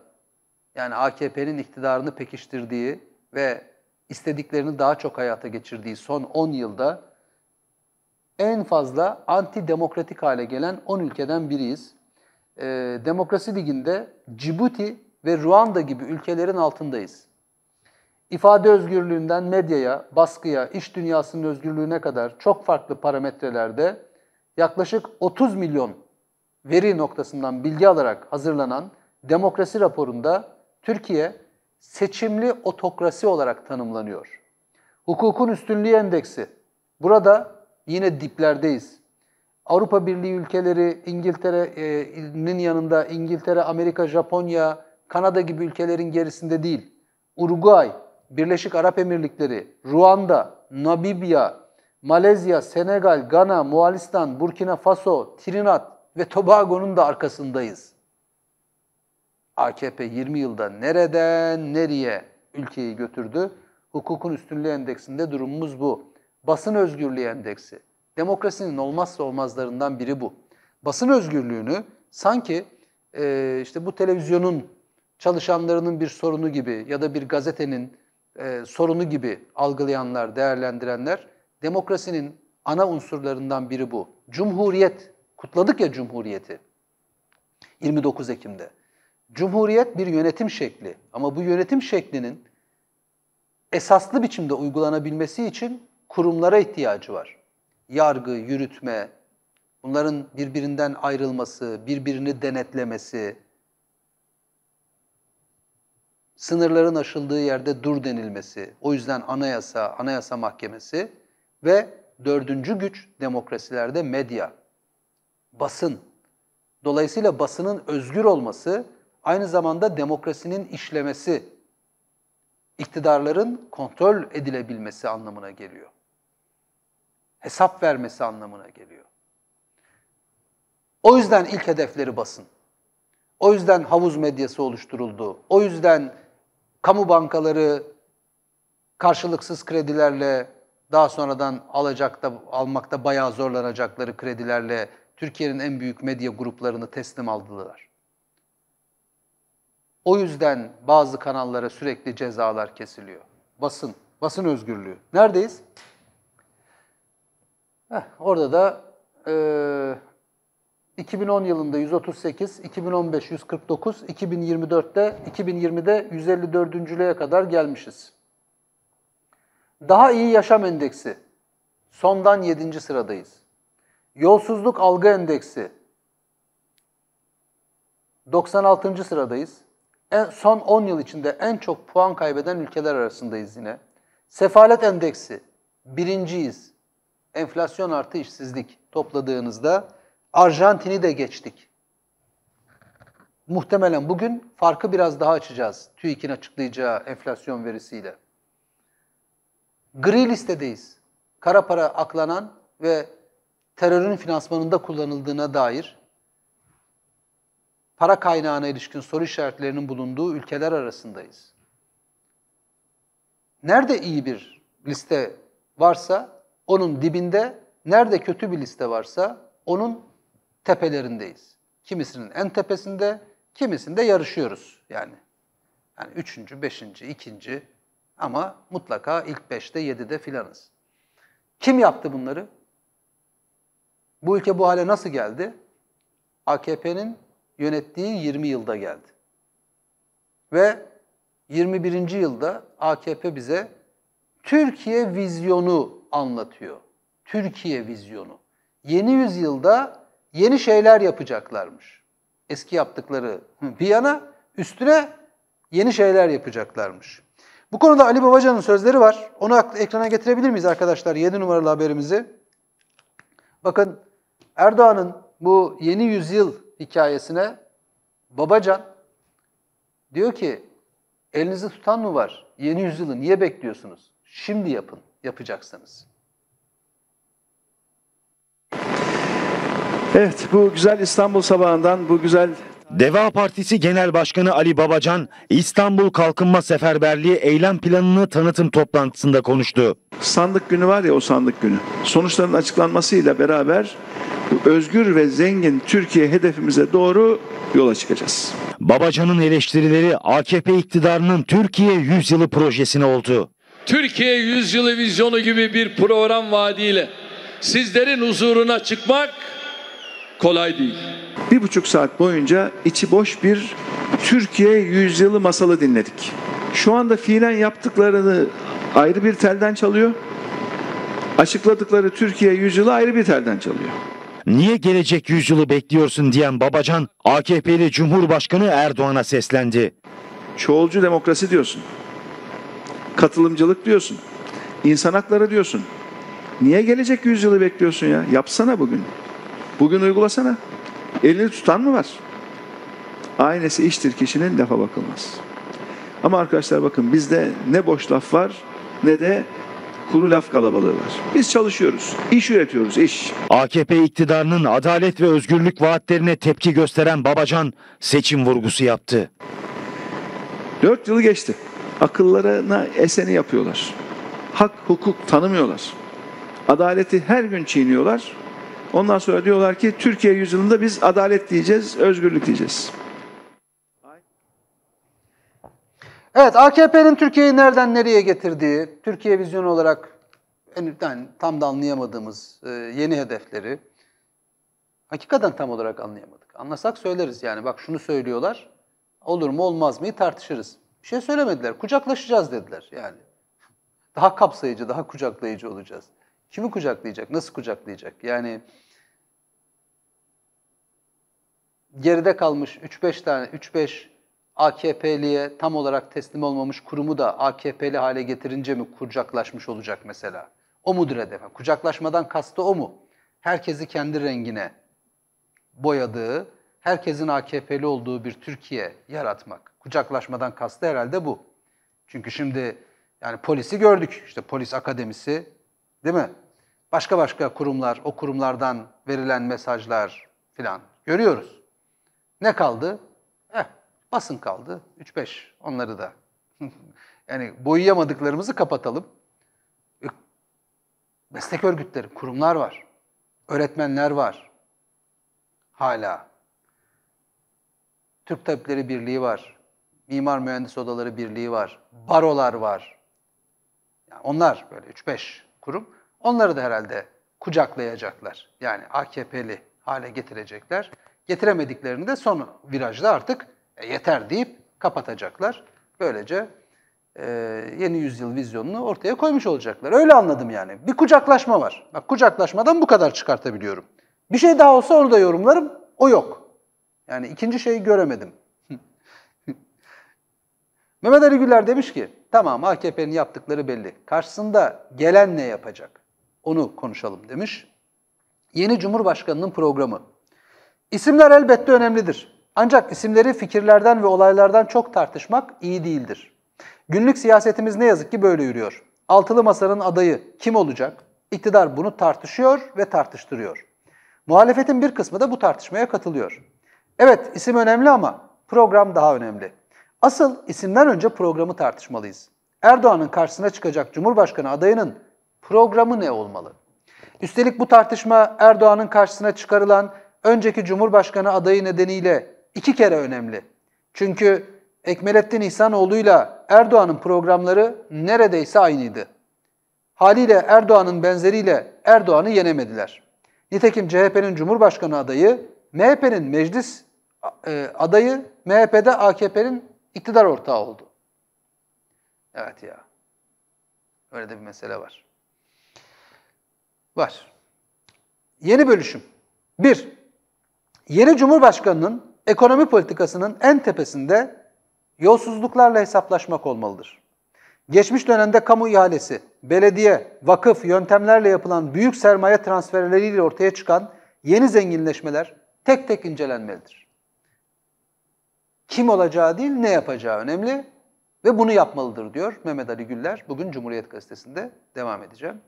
yani AKP'nin iktidarını pekiştirdiği ve istediklerini daha çok hayata geçirdiği son 10 yılda en fazla antidemokratik hale gelen 10 ülkeden biriyiz. Ee, Demokrasi Ligi'nde Cibuti ve Ruanda gibi ülkelerin altındayız. İfade özgürlüğünden medyaya, baskıya, iş dünyasının özgürlüğüne kadar çok farklı parametrelerde yaklaşık 30 milyon veri noktasından bilgi alarak hazırlanan demokrasi raporunda Türkiye seçimli otokrasi olarak tanımlanıyor. Hukukun üstünlüğü endeksi. Burada yine diplerdeyiz. Avrupa Birliği ülkeleri İngiltere'nin e, yanında İngiltere, Amerika, Japonya, Kanada gibi ülkelerin gerisinde değil. Uruguay Birleşik Arap Emirlikleri, Ruanda, Namibya, Malezya, Senegal, Gana, Mualistan, Burkina Faso, Trinidad ve Tobago'nun da arkasındayız. AKP 20 yılda nereden nereye ülkeyi götürdü? Hukukun üstünlüğü endeksinde durumumuz bu. Basın özgürlüğü endeksi. Demokrasinin olmazsa olmazlarından biri bu. Basın özgürlüğünü sanki e, işte bu televizyonun çalışanlarının bir sorunu gibi ya da bir gazetenin e, sorunu gibi algılayanlar, değerlendirenler demokrasinin ana unsurlarından biri bu. Cumhuriyet, kutladık ya Cumhuriyeti 29 Ekim'de. Cumhuriyet bir yönetim şekli ama bu yönetim şeklinin esaslı biçimde uygulanabilmesi için kurumlara ihtiyacı var. Yargı, yürütme, bunların birbirinden ayrılması, birbirini denetlemesi, sınırların aşıldığı yerde dur denilmesi, o yüzden anayasa, anayasa mahkemesi ve dördüncü güç demokrasilerde medya, basın. Dolayısıyla basının özgür olması aynı zamanda demokrasinin işlemesi, iktidarların kontrol edilebilmesi anlamına geliyor. Hesap vermesi anlamına geliyor. O yüzden ilk hedefleri basın. O yüzden havuz medyası oluşturuldu. O yüzden kamu bankaları karşılıksız kredilerle daha sonradan alacakta almakta bayağı zorlanacakları kredilerle Türkiye'nin en büyük medya gruplarını teslim aldılar. O yüzden bazı kanallara sürekli cezalar kesiliyor. Basın, basın özgürlüğü. Neredeyiz? Heh, orada da e, 2010 yılında 138, 2015 149, 2024'te 2020'de 154.lüğe kadar gelmişiz. Daha iyi yaşam endeksi sondan 7. sıradayız. Yolsuzluk algı endeksi 96. sıradayız. En, son 10 yıl içinde en çok puan kaybeden ülkeler arasındayız yine. Sefalet endeksi birinciyiz. Enflasyon artı işsizlik topladığınızda Arjantin'i de geçtik. Muhtemelen bugün farkı biraz daha açacağız TÜİK'in açıklayacağı enflasyon verisiyle. Gri listedeyiz. Kara para aklanan ve terörün finansmanında kullanıldığına dair para kaynağına ilişkin soru işaretlerinin bulunduğu ülkeler arasındayız. Nerede iyi bir liste varsa onun dibinde, nerede kötü bir liste varsa onun tepelerindeyiz. Kimisinin en tepesinde, kimisinde yarışıyoruz yani. Yani üçüncü, beşinci, ikinci ama mutlaka ilk beşte, yedide filanız. Kim yaptı bunları? Bu ülke bu hale nasıl geldi? AKP'nin yönettiği 20 yılda geldi. Ve 21. yılda AKP bize Türkiye vizyonu anlatıyor. Türkiye vizyonu. Yeni yüzyılda yeni şeyler yapacaklarmış. Eski yaptıkları bir yana üstüne yeni şeyler yapacaklarmış. Bu konuda Ali Babacan'ın sözleri var. Onu ekrana getirebilir miyiz arkadaşlar 7 numaralı haberimizi? Bakın Erdoğan'ın bu yeni yüzyıl hikayesine Babacan diyor ki elinizi tutan mı var? Yeni yüzyılı niye bekliyorsunuz? Şimdi yapın yapacaksınız. Evet bu güzel İstanbul sabahından bu güzel Deva Partisi Genel Başkanı Ali Babacan İstanbul Kalkınma Seferberliği eylem planını tanıtım toplantısında konuştu. Sandık günü var ya o sandık günü. Sonuçların açıklanmasıyla beraber özgür ve zengin Türkiye hedefimize doğru yola çıkacağız. Babacan'ın eleştirileri AKP iktidarının Türkiye Yüzyılı projesine oldu. Türkiye Yüzyılı vizyonu gibi bir program vaadiyle sizlerin huzuruna çıkmak kolay değil. Bir buçuk saat boyunca içi boş bir Türkiye yüzyılı masalı dinledik. Şu anda fiilen yaptıklarını ayrı bir telden çalıyor. Açıkladıkları Türkiye yüzyılı ayrı bir telden çalıyor. Niye gelecek yüzyılı bekliyorsun diyen Babacan, AKP'li Cumhurbaşkanı Erdoğan'a seslendi. Çoğulcu demokrasi diyorsun. Katılımcılık diyorsun. İnsan hakları diyorsun. Niye gelecek yüzyılı bekliyorsun ya? Yapsana bugün. Bugün uygulasana. Elini tutan mı var? Aynesi iştir kişinin lafa bakılmaz. Ama arkadaşlar bakın bizde ne boş laf var ne de kuru laf kalabalığı var. Biz çalışıyoruz, iş üretiyoruz, iş. AKP iktidarının adalet ve özgürlük vaatlerine tepki gösteren Babacan seçim vurgusu yaptı. Dört yılı geçti. Akıllarına eseni yapıyorlar. Hak, hukuk tanımıyorlar. Adaleti her gün çiğniyorlar. Ondan sonra diyorlar ki Türkiye yüzyılında biz adalet diyeceğiz, özgürlük diyeceğiz. Evet AKP'nin Türkiye'yi nereden nereye getirdiği, Türkiye vizyonu olarak yani tam da anlayamadığımız e, yeni hedefleri hakikaten tam olarak anlayamadık. Anlasak söyleriz yani bak şunu söylüyorlar, olur mu olmaz mı tartışırız. Bir şey söylemediler, kucaklaşacağız dediler yani. Daha kapsayıcı, daha kucaklayıcı olacağız. Kimi kucaklayacak? Nasıl kucaklayacak? Yani geride kalmış 3-5 tane 3-5 AKP'liye tam olarak teslim olmamış kurumu da AKP'li hale getirince mi kucaklaşmış olacak mesela? O mudur hedefe? Kucaklaşmadan kastı o mu? Herkesi kendi rengine boyadığı, herkesin AKP'li olduğu bir Türkiye yaratmak. Kucaklaşmadan kastı herhalde bu. Çünkü şimdi yani polisi gördük. İşte polis akademisi Değil mi? Başka başka kurumlar, o kurumlardan verilen mesajlar filan görüyoruz. Ne kaldı? Eh, basın kaldı. 3-5 onları da. [LAUGHS] yani boyayamadıklarımızı kapatalım. E, meslek örgütleri, kurumlar var. Öğretmenler var. Hala. Türk Tabipleri Birliği var. Mimar Mühendis Odaları Birliği var. Barolar var. Yani onlar böyle 3-5 kurum. Onları da herhalde kucaklayacaklar. Yani AKP'li hale getirecekler. Getiremediklerini de son virajda artık e, yeter deyip kapatacaklar. Böylece e, yeni yüzyıl vizyonunu ortaya koymuş olacaklar. Öyle anladım yani. Bir kucaklaşma var. Bak kucaklaşmadan bu kadar çıkartabiliyorum. Bir şey daha olsa onu da yorumlarım. O yok. Yani ikinci şeyi göremedim. [LAUGHS] Mehmet Ali Güler demiş ki, Tamam AKP'nin yaptıkları belli. Karşısında gelen ne yapacak? Onu konuşalım demiş. Yeni Cumhurbaşkanı'nın programı. İsimler elbette önemlidir. Ancak isimleri fikirlerden ve olaylardan çok tartışmak iyi değildir. Günlük siyasetimiz ne yazık ki böyle yürüyor. Altılı masanın adayı kim olacak? İktidar bunu tartışıyor ve tartıştırıyor. Muhalefetin bir kısmı da bu tartışmaya katılıyor. Evet isim önemli ama program daha önemli. Asıl isimden önce programı tartışmalıyız. Erdoğan'ın karşısına çıkacak Cumhurbaşkanı adayının programı ne olmalı? Üstelik bu tartışma Erdoğan'ın karşısına çıkarılan önceki Cumhurbaşkanı adayı nedeniyle iki kere önemli. Çünkü Ekmelettin İhsanoğlu'yla Erdoğan'ın programları neredeyse aynıydı. Haliyle Erdoğan'ın benzeriyle Erdoğan'ı yenemediler. Nitekim CHP'nin Cumhurbaşkanı adayı, MHP'nin meclis e, adayı, MHP'de AKP'nin iktidar ortağı oldu. Evet ya. Öyle de bir mesele var. Var. Yeni bölüşüm. Bir, yeni Cumhurbaşkanı'nın ekonomi politikasının en tepesinde yolsuzluklarla hesaplaşmak olmalıdır. Geçmiş dönemde kamu ihalesi, belediye, vakıf yöntemlerle yapılan büyük sermaye transferleriyle ortaya çıkan yeni zenginleşmeler tek tek incelenmelidir. Kim olacağı değil ne yapacağı önemli ve bunu yapmalıdır diyor Mehmet Ali Güller. Bugün Cumhuriyet Gazetesi'nde devam edeceğim.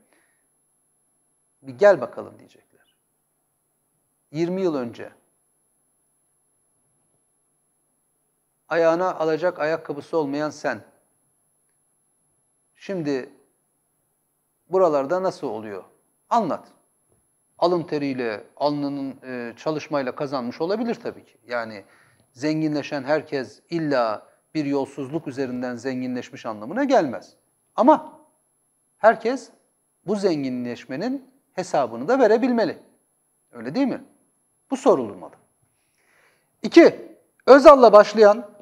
Bir gel bakalım diyecekler. 20 yıl önce ayağına alacak ayakkabısı olmayan sen. Şimdi buralarda nasıl oluyor? Anlat. Alın teriyle, alnının e, çalışmayla kazanmış olabilir tabii ki. Yani zenginleşen herkes illa bir yolsuzluk üzerinden zenginleşmiş anlamına gelmez. Ama herkes bu zenginleşmenin hesabını da verebilmeli. Öyle değil mi? Bu sorulmalı. İki, Özal'la başlayan,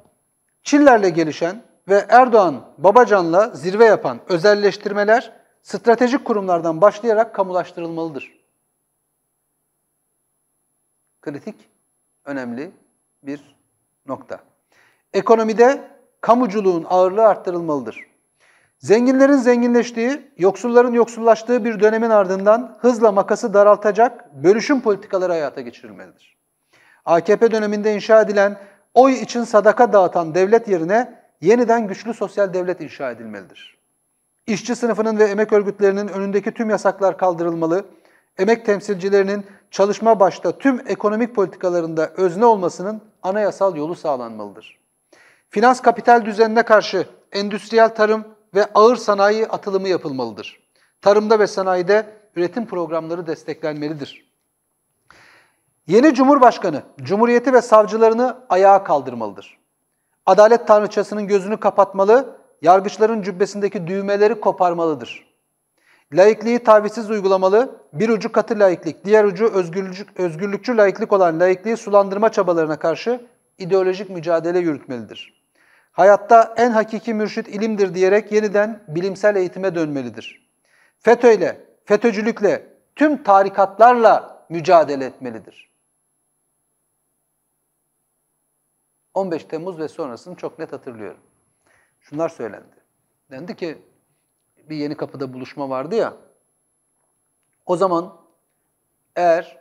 Çinlerle gelişen ve Erdoğan, Babacan'la zirve yapan özelleştirmeler stratejik kurumlardan başlayarak kamulaştırılmalıdır. Kritik, önemli bir Nokta. Ekonomide kamuculuğun ağırlığı arttırılmalıdır. Zenginlerin zenginleştiği, yoksulların yoksullaştığı bir dönemin ardından hızla makası daraltacak bölüşüm politikaları hayata geçirilmelidir. AKP döneminde inşa edilen oy için sadaka dağıtan devlet yerine yeniden güçlü sosyal devlet inşa edilmelidir. İşçi sınıfının ve emek örgütlerinin önündeki tüm yasaklar kaldırılmalı, emek temsilcilerinin çalışma başta tüm ekonomik politikalarında özne olmasının anayasal yolu sağlanmalıdır. Finans kapital düzenine karşı endüstriyel tarım ve ağır sanayi atılımı yapılmalıdır. Tarımda ve sanayide üretim programları desteklenmelidir. Yeni Cumhurbaşkanı, Cumhuriyeti ve savcılarını ayağa kaldırmalıdır. Adalet tanrıçasının gözünü kapatmalı, yargıçların cübbesindeki düğmeleri koparmalıdır.'' Laikliği tavizsiz uygulamalı, bir ucu katı laiklik, diğer ucu özgürlük, özgürlükçü laiklik olan laikliği sulandırma çabalarına karşı ideolojik mücadele yürütmelidir. Hayatta en hakiki mürşit ilimdir diyerek yeniden bilimsel eğitime dönmelidir. FETÖ ile, FETÖ'cülükle, tüm tarikatlarla mücadele etmelidir. 15 Temmuz ve sonrasını çok net hatırlıyorum. Şunlar söylendi. Dendi ki bir yeni kapıda buluşma vardı ya. O zaman eğer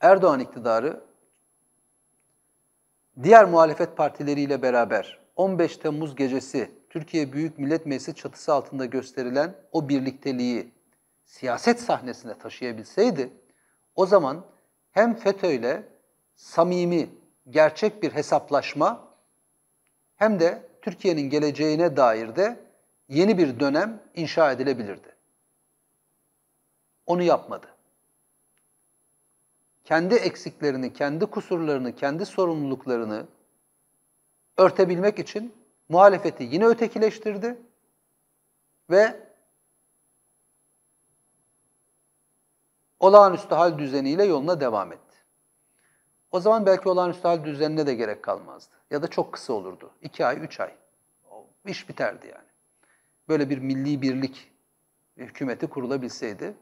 Erdoğan iktidarı diğer muhalefet partileriyle beraber 15 Temmuz gecesi Türkiye Büyük Millet Meclisi çatısı altında gösterilen o birlikteliği siyaset sahnesine taşıyabilseydi o zaman hem FETÖ ile samimi, gerçek bir hesaplaşma hem de Türkiye'nin geleceğine dair de yeni bir dönem inşa edilebilirdi. Onu yapmadı. Kendi eksiklerini, kendi kusurlarını, kendi sorumluluklarını örtebilmek için muhalefeti yine ötekileştirdi ve olağanüstü hal düzeniyle yoluna devam etti. O zaman belki olağanüstü hal düzenine de gerek kalmazdı. Ya da çok kısa olurdu. İki ay, üç ay. İş biterdi yani böyle bir milli birlik hükümeti kurulabilseydi.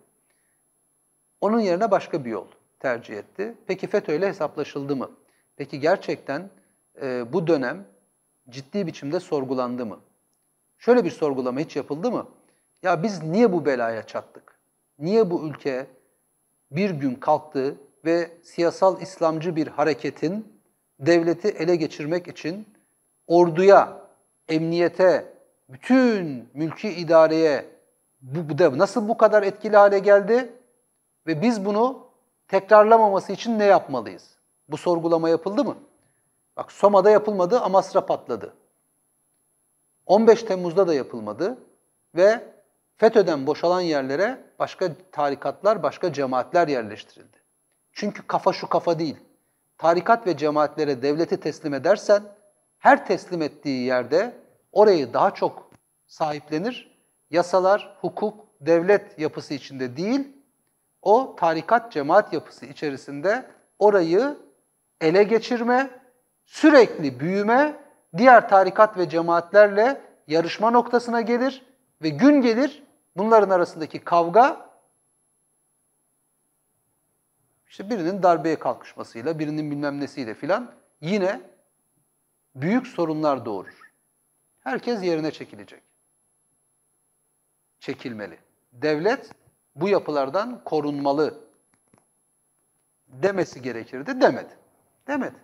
Onun yerine başka bir yol tercih etti. Peki FETÖ'yle hesaplaşıldı mı? Peki gerçekten e, bu dönem ciddi biçimde sorgulandı mı? Şöyle bir sorgulama hiç yapıldı mı? Ya biz niye bu belaya çattık? Niye bu ülke bir gün kalktı ve siyasal İslamcı bir hareketin devleti ele geçirmek için orduya, emniyete, bütün mülki idareye bu, bu da nasıl bu kadar etkili hale geldi ve biz bunu tekrarlamaması için ne yapmalıyız? Bu sorgulama yapıldı mı? Bak Soma'da yapılmadı, Amasra patladı. 15 Temmuz'da da yapılmadı ve FETÖ'den boşalan yerlere başka tarikatlar, başka cemaatler yerleştirildi. Çünkü kafa şu kafa değil. Tarikat ve cemaatlere devleti teslim edersen her teslim ettiği yerde orayı daha çok sahiplenir. Yasalar, hukuk, devlet yapısı içinde değil, o tarikat cemaat yapısı içerisinde orayı ele geçirme, sürekli büyüme, diğer tarikat ve cemaatlerle yarışma noktasına gelir ve gün gelir bunların arasındaki kavga işte birinin darbeye kalkışmasıyla, birinin bilmem nesiyle filan yine büyük sorunlar doğurur. Herkes yerine çekilecek. Çekilmeli. Devlet bu yapılardan korunmalı demesi gerekirdi. Demedi. Demedi.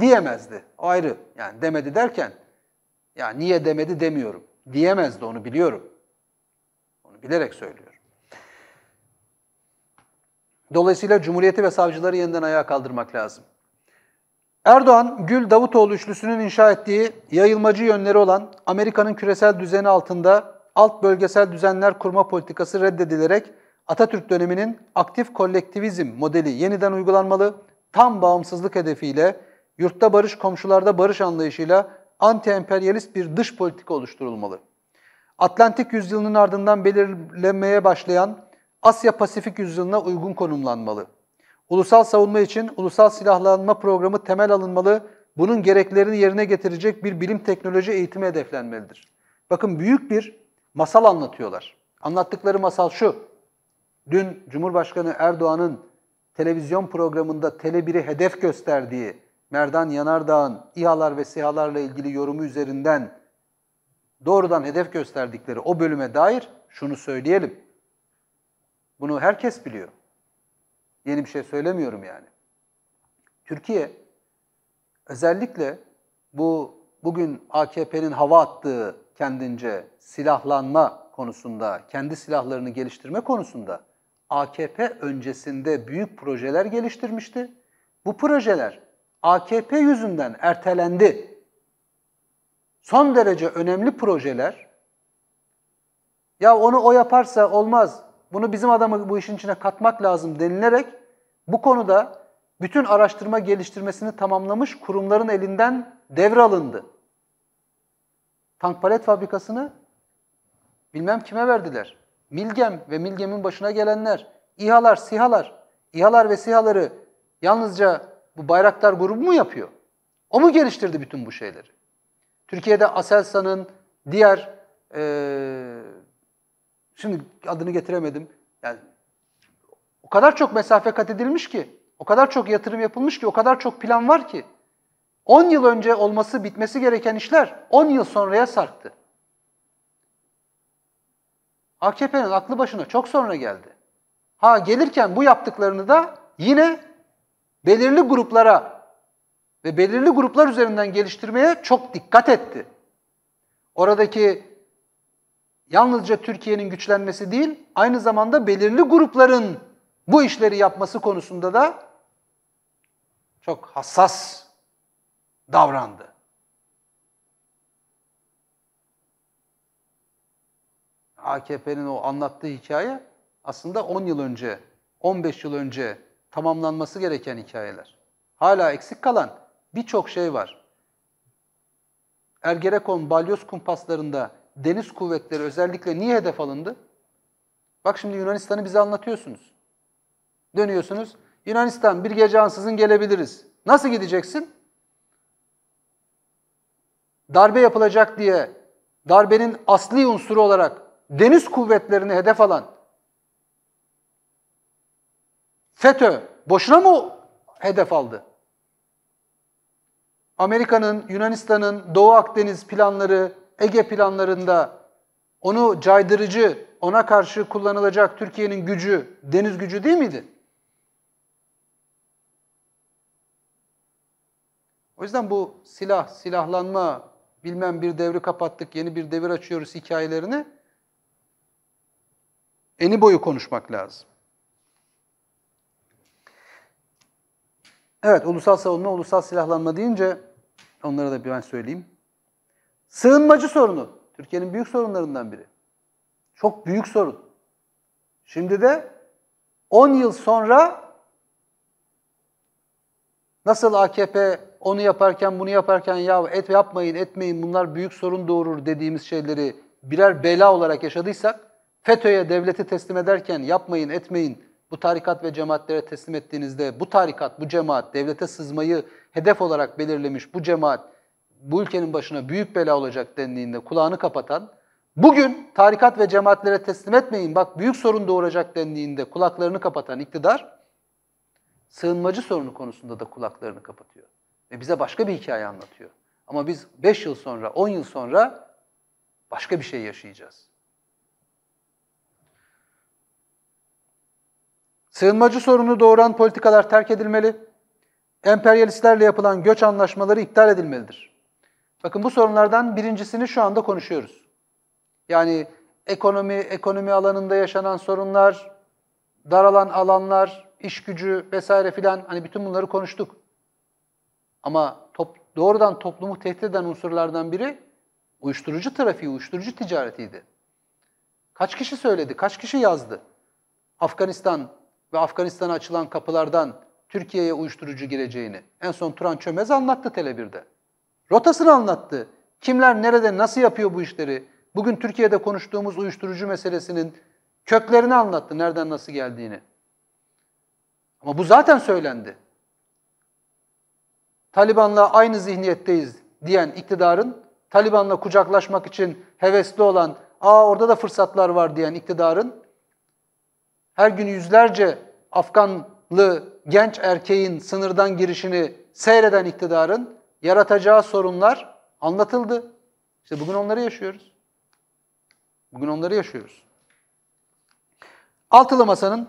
Diyemezdi. Ayrı. Yani demedi derken ya niye demedi demiyorum. Diyemezdi onu biliyorum. Onu bilerek söylüyorum. Dolayısıyla cumhuriyeti ve savcıları yeniden ayağa kaldırmak lazım. Erdoğan, Gül Davutoğlu üçlüsünün inşa ettiği yayılmacı yönleri olan Amerika'nın küresel düzeni altında alt bölgesel düzenler kurma politikası reddedilerek Atatürk döneminin aktif kolektivizm modeli yeniden uygulanmalı, tam bağımsızlık hedefiyle, yurtta barış, komşularda barış anlayışıyla anti-emperyalist bir dış politika oluşturulmalı. Atlantik yüzyılının ardından belirlenmeye başlayan Asya-Pasifik yüzyılına uygun konumlanmalı.'' Ulusal savunma için ulusal silahlanma programı temel alınmalı, bunun gereklerini yerine getirecek bir bilim teknoloji eğitimi hedeflenmelidir. Bakın büyük bir masal anlatıyorlar. Anlattıkları masal şu. Dün Cumhurbaşkanı Erdoğan'ın televizyon programında Tele1'i hedef gösterdiği Merdan Yanardağ'ın İHA'lar ve SİHA'larla ilgili yorumu üzerinden doğrudan hedef gösterdikleri o bölüme dair şunu söyleyelim. Bunu herkes biliyor. Yeni bir şey söylemiyorum yani. Türkiye özellikle bu bugün AKP'nin hava attığı kendince silahlanma konusunda, kendi silahlarını geliştirme konusunda AKP öncesinde büyük projeler geliştirmişti. Bu projeler AKP yüzünden ertelendi. Son derece önemli projeler. Ya onu o yaparsa olmaz bunu bizim adamı bu işin içine katmak lazım denilerek bu konuda bütün araştırma geliştirmesini tamamlamış kurumların elinden devralındı. Tank palet fabrikasını bilmem kime verdiler. Milgem ve Milgem'in başına gelenler, İHA'lar, SİHA'lar, İHA'lar ve SİHA'ları yalnızca bu Bayraktar grubu mu yapıyor? O mu geliştirdi bütün bu şeyleri? Türkiye'de Aselsan'ın diğer e, Şimdi adını getiremedim. Yani o kadar çok mesafe kat edilmiş ki, o kadar çok yatırım yapılmış ki, o kadar çok plan var ki. 10 yıl önce olması, bitmesi gereken işler 10 yıl sonraya sarktı. AKP'nin aklı başına çok sonra geldi. Ha gelirken bu yaptıklarını da yine belirli gruplara ve belirli gruplar üzerinden geliştirmeye çok dikkat etti. Oradaki yalnızca Türkiye'nin güçlenmesi değil, aynı zamanda belirli grupların bu işleri yapması konusunda da çok hassas davrandı. AKP'nin o anlattığı hikaye aslında 10 yıl önce, 15 yıl önce tamamlanması gereken hikayeler. Hala eksik kalan birçok şey var. Ergerekon, balyoz kumpaslarında deniz kuvvetleri özellikle niye hedef alındı? Bak şimdi Yunanistan'ı bize anlatıyorsunuz. Dönüyorsunuz. Yunanistan bir gece ansızın gelebiliriz. Nasıl gideceksin? Darbe yapılacak diye darbenin asli unsuru olarak deniz kuvvetlerini hedef alan FETÖ boşuna mı hedef aldı? Amerika'nın, Yunanistan'ın Doğu Akdeniz planları, Ege planlarında onu caydırıcı, ona karşı kullanılacak Türkiye'nin gücü, deniz gücü değil miydi? O yüzden bu silah, silahlanma, bilmem bir devri kapattık, yeni bir devir açıyoruz hikayelerini eni boyu konuşmak lazım. Evet, ulusal savunma, ulusal silahlanma deyince onlara da bir ben söyleyeyim. Sığınmacı sorunu. Türkiye'nin büyük sorunlarından biri. Çok büyük sorun. Şimdi de 10 yıl sonra nasıl AKP onu yaparken bunu yaparken ya et yapmayın etmeyin bunlar büyük sorun doğurur dediğimiz şeyleri birer bela olarak yaşadıysak FETÖ'ye devleti teslim ederken yapmayın etmeyin bu tarikat ve cemaatlere teslim ettiğinizde bu tarikat, bu cemaat devlete sızmayı hedef olarak belirlemiş bu cemaat bu ülkenin başına büyük bela olacak dendiğinde kulağını kapatan, bugün tarikat ve cemaatlere teslim etmeyin bak büyük sorun doğuracak dendiğinde kulaklarını kapatan iktidar, sığınmacı sorunu konusunda da kulaklarını kapatıyor. Ve bize başka bir hikaye anlatıyor. Ama biz 5 yıl sonra, 10 yıl sonra başka bir şey yaşayacağız. Sığınmacı sorunu doğuran politikalar terk edilmeli, emperyalistlerle yapılan göç anlaşmaları iptal edilmelidir. Bakın bu sorunlardan birincisini şu anda konuşuyoruz. Yani ekonomi, ekonomi alanında yaşanan sorunlar, daralan alanlar, iş gücü vesaire filan hani bütün bunları konuştuk. Ama top, doğrudan toplumu tehdit eden unsurlardan biri uyuşturucu trafiği, uyuşturucu ticaretiydi. Kaç kişi söyledi, kaç kişi yazdı? Afganistan ve Afganistan'a açılan kapılardan Türkiye'ye uyuşturucu gireceğini. En son Turan Çömez anlattı Tele1'de. Rotasını anlattı. Kimler nerede nasıl yapıyor bu işleri? Bugün Türkiye'de konuştuğumuz uyuşturucu meselesinin köklerini anlattı, nereden nasıl geldiğini. Ama bu zaten söylendi. Taliban'la aynı zihniyetteyiz diyen iktidarın, Taliban'la kucaklaşmak için hevesli olan, aa orada da fırsatlar var diyen iktidarın, her gün yüzlerce Afganlı genç erkeğin sınırdan girişini seyreden iktidarın, yaratacağı sorunlar anlatıldı. İşte bugün onları yaşıyoruz. Bugün onları yaşıyoruz. Altılı Masa'nın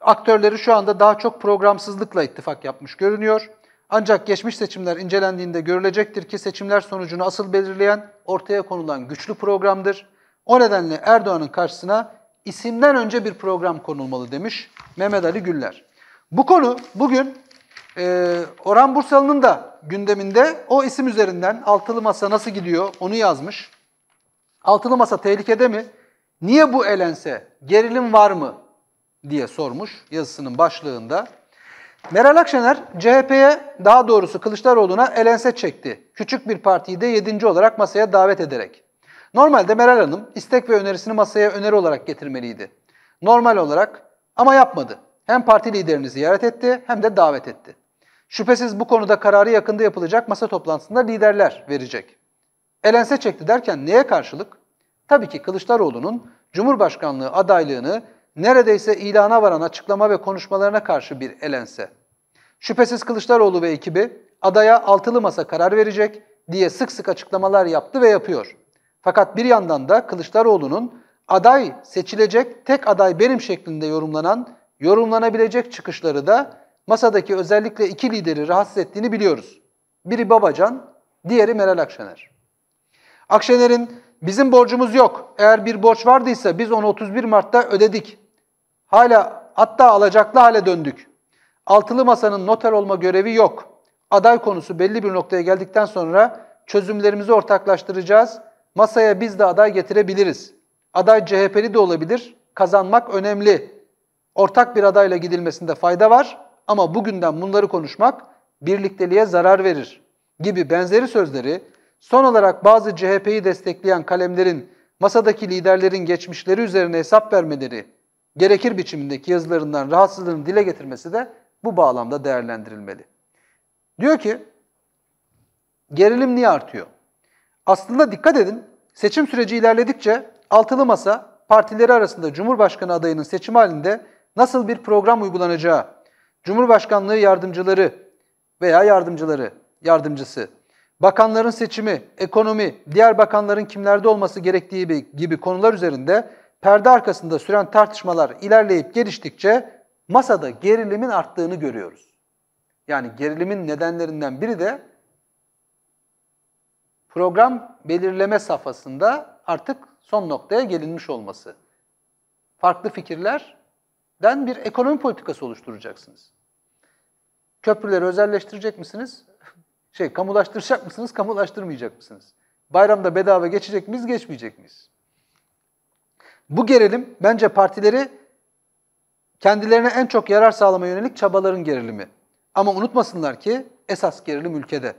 aktörleri şu anda daha çok programsızlıkla ittifak yapmış görünüyor. Ancak geçmiş seçimler incelendiğinde görülecektir ki seçimler sonucunu asıl belirleyen ortaya konulan güçlü programdır. O nedenle Erdoğan'ın karşısına isimden önce bir program konulmalı demiş Mehmet Ali Güller. Bu konu bugün e, Orhan Bursalı'nın da gündeminde o isim üzerinden altılı masa nasıl gidiyor onu yazmış. Altılı masa tehlikede mi? Niye bu elense? Gerilim var mı? diye sormuş yazısının başlığında. Meral Akşener CHP'ye daha doğrusu Kılıçdaroğlu'na elense çekti. Küçük bir partiyi de yedinci olarak masaya davet ederek. Normalde Meral Hanım istek ve önerisini masaya öneri olarak getirmeliydi. Normal olarak ama yapmadı hem parti liderini ziyaret etti hem de davet etti. Şüphesiz bu konuda kararı yakında yapılacak masa toplantısında liderler verecek. Elense çekti derken neye karşılık? Tabii ki Kılıçdaroğlu'nun Cumhurbaşkanlığı adaylığını neredeyse ilana varan açıklama ve konuşmalarına karşı bir elense. Şüphesiz Kılıçdaroğlu ve ekibi adaya altılı masa karar verecek diye sık sık açıklamalar yaptı ve yapıyor. Fakat bir yandan da Kılıçdaroğlu'nun aday seçilecek tek aday benim şeklinde yorumlanan yorumlanabilecek çıkışları da masadaki özellikle iki lideri rahatsız ettiğini biliyoruz. Biri Babacan, diğeri Meral Akşener. Akşener'in bizim borcumuz yok. Eğer bir borç vardıysa biz onu 31 Mart'ta ödedik. Hala hatta alacaklı hale döndük. Altılı masanın noter olma görevi yok. Aday konusu belli bir noktaya geldikten sonra çözümlerimizi ortaklaştıracağız. Masaya biz de aday getirebiliriz. Aday CHP'li de olabilir. Kazanmak önemli ortak bir adayla gidilmesinde fayda var ama bugünden bunları konuşmak birlikteliğe zarar verir gibi benzeri sözleri son olarak bazı CHP'yi destekleyen kalemlerin masadaki liderlerin geçmişleri üzerine hesap vermeleri gerekir biçimindeki yazılarından rahatsızlığını dile getirmesi de bu bağlamda değerlendirilmeli. Diyor ki gerilim niye artıyor? Aslında dikkat edin seçim süreci ilerledikçe altılı masa partileri arasında Cumhurbaşkanı adayının seçim halinde nasıl bir program uygulanacağı, Cumhurbaşkanlığı yardımcıları veya yardımcıları, yardımcısı, bakanların seçimi, ekonomi, diğer bakanların kimlerde olması gerektiği gibi konular üzerinde perde arkasında süren tartışmalar ilerleyip geliştikçe masada gerilimin arttığını görüyoruz. Yani gerilimin nedenlerinden biri de program belirleme safhasında artık son noktaya gelinmiş olması. Farklı fikirler den bir ekonomi politikası oluşturacaksınız. Köprüleri özelleştirecek misiniz? [LAUGHS] Şey, kamulaştıracak mısınız, kamulaştırmayacak mısınız? Bayramda bedava geçecek miyiz, geçmeyecek miyiz? Bu gerilim bence partileri kendilerine en çok yarar sağlama yönelik çabaların gerilimi. Ama unutmasınlar ki esas gerilim ülkede.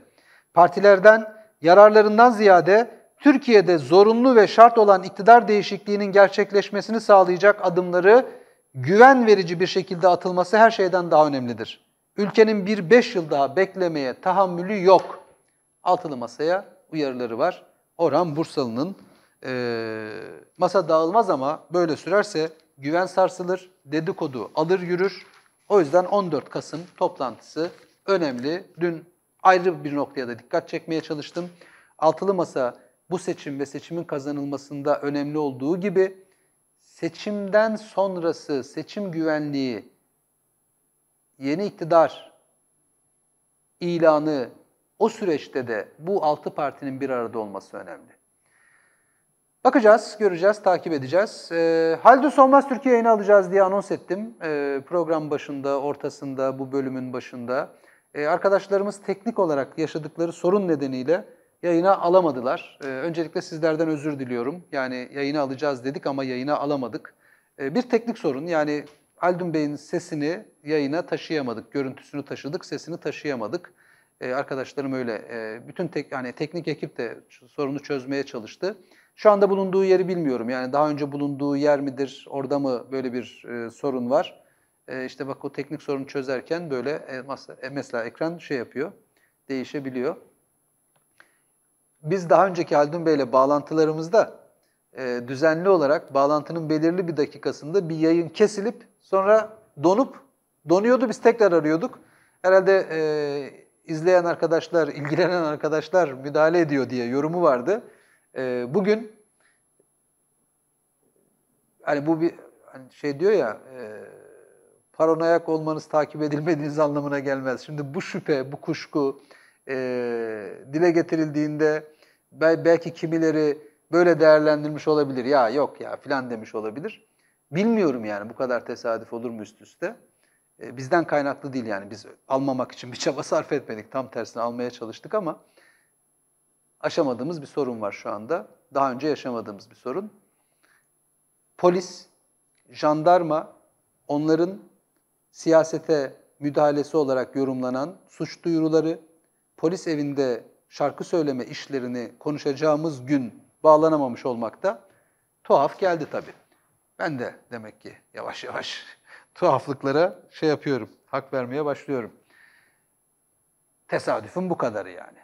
Partilerden, yararlarından ziyade Türkiye'de zorunlu ve şart olan iktidar değişikliğinin gerçekleşmesini sağlayacak adımları güven verici bir şekilde atılması her şeyden daha önemlidir. Ülkenin bir beş yıl daha beklemeye tahammülü yok. Altılı masaya uyarıları var. Orhan Bursalı'nın e, masa dağılmaz ama böyle sürerse güven sarsılır, dedikodu alır yürür. O yüzden 14 Kasım toplantısı önemli. Dün ayrı bir noktaya da dikkat çekmeye çalıştım. Altılı Masa bu seçim ve seçimin kazanılmasında önemli olduğu gibi seçimden sonrası seçim güvenliği, yeni iktidar ilanı o süreçte de bu altı partinin bir arada olması önemli. Bakacağız, göreceğiz, takip edeceğiz. E, ee, Haldus Olmaz Türkiye yayını alacağız diye anons ettim. E, program başında, ortasında, bu bölümün başında. E, arkadaşlarımız teknik olarak yaşadıkları sorun nedeniyle yayına alamadılar. E, öncelikle sizlerden özür diliyorum. Yani yayına alacağız dedik ama yayına alamadık. E, bir teknik sorun yani Haldun Bey'in sesini yayına taşıyamadık. Görüntüsünü taşıdık, sesini taşıyamadık. E, arkadaşlarım öyle. E, bütün tek, yani teknik ekip de sorunu çözmeye çalıştı. Şu anda bulunduğu yeri bilmiyorum. Yani daha önce bulunduğu yer midir, orada mı böyle bir e, sorun var? E, işte bak o teknik sorunu çözerken böyle e, e mesela ekran şey yapıyor, değişebiliyor. Biz daha önceki Haldun Bey'le bağlantılarımızda e, düzenli olarak bağlantının belirli bir dakikasında bir yayın kesilip sonra donup donuyordu biz tekrar arıyorduk. Herhalde e, izleyen arkadaşlar, ilgilenen arkadaşlar müdahale ediyor diye yorumu vardı. E, bugün hani bu bir hani şey diyor ya e, paranoyak olmanız takip edilmediğiniz anlamına gelmez. Şimdi bu şüphe, bu kuşku, e, dile getirildiğinde belki kimileri böyle değerlendirmiş olabilir. Ya yok ya filan demiş olabilir. Bilmiyorum yani bu kadar tesadüf olur mu üst üste? E, bizden kaynaklı değil yani biz almamak için bir çaba sarf etmedik. Tam tersine almaya çalıştık ama aşamadığımız bir sorun var şu anda. Daha önce yaşamadığımız bir sorun. Polis, jandarma onların siyasete müdahalesi olarak yorumlanan suç duyuruları, polis evinde şarkı söyleme işlerini konuşacağımız gün bağlanamamış olmak da tuhaf geldi tabii. Ben de demek ki yavaş yavaş [LAUGHS] tuhaflıklara şey yapıyorum, hak vermeye başlıyorum. Tesadüfün bu kadarı yani.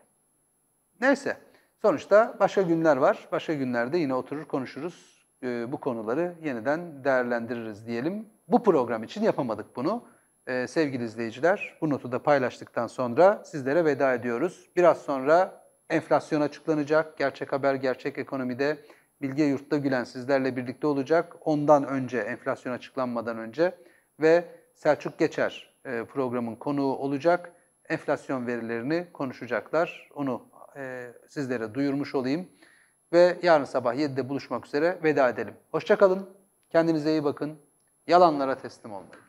Neyse, sonuçta başka günler var. Başka günlerde yine oturur konuşuruz. Ee, bu konuları yeniden değerlendiririz diyelim. Bu program için yapamadık bunu e, sevgili izleyiciler bu notu da paylaştıktan sonra sizlere veda ediyoruz. Biraz sonra enflasyon açıklanacak. Gerçek haber gerçek ekonomide Bilge Yurt'ta Gülen sizlerle birlikte olacak. Ondan önce enflasyon açıklanmadan önce ve Selçuk Geçer e, programın konuğu olacak. Enflasyon verilerini konuşacaklar. Onu e, sizlere duyurmuş olayım. Ve yarın sabah 7'de buluşmak üzere veda edelim. Hoşçakalın, kendinize iyi bakın, yalanlara teslim olmayın.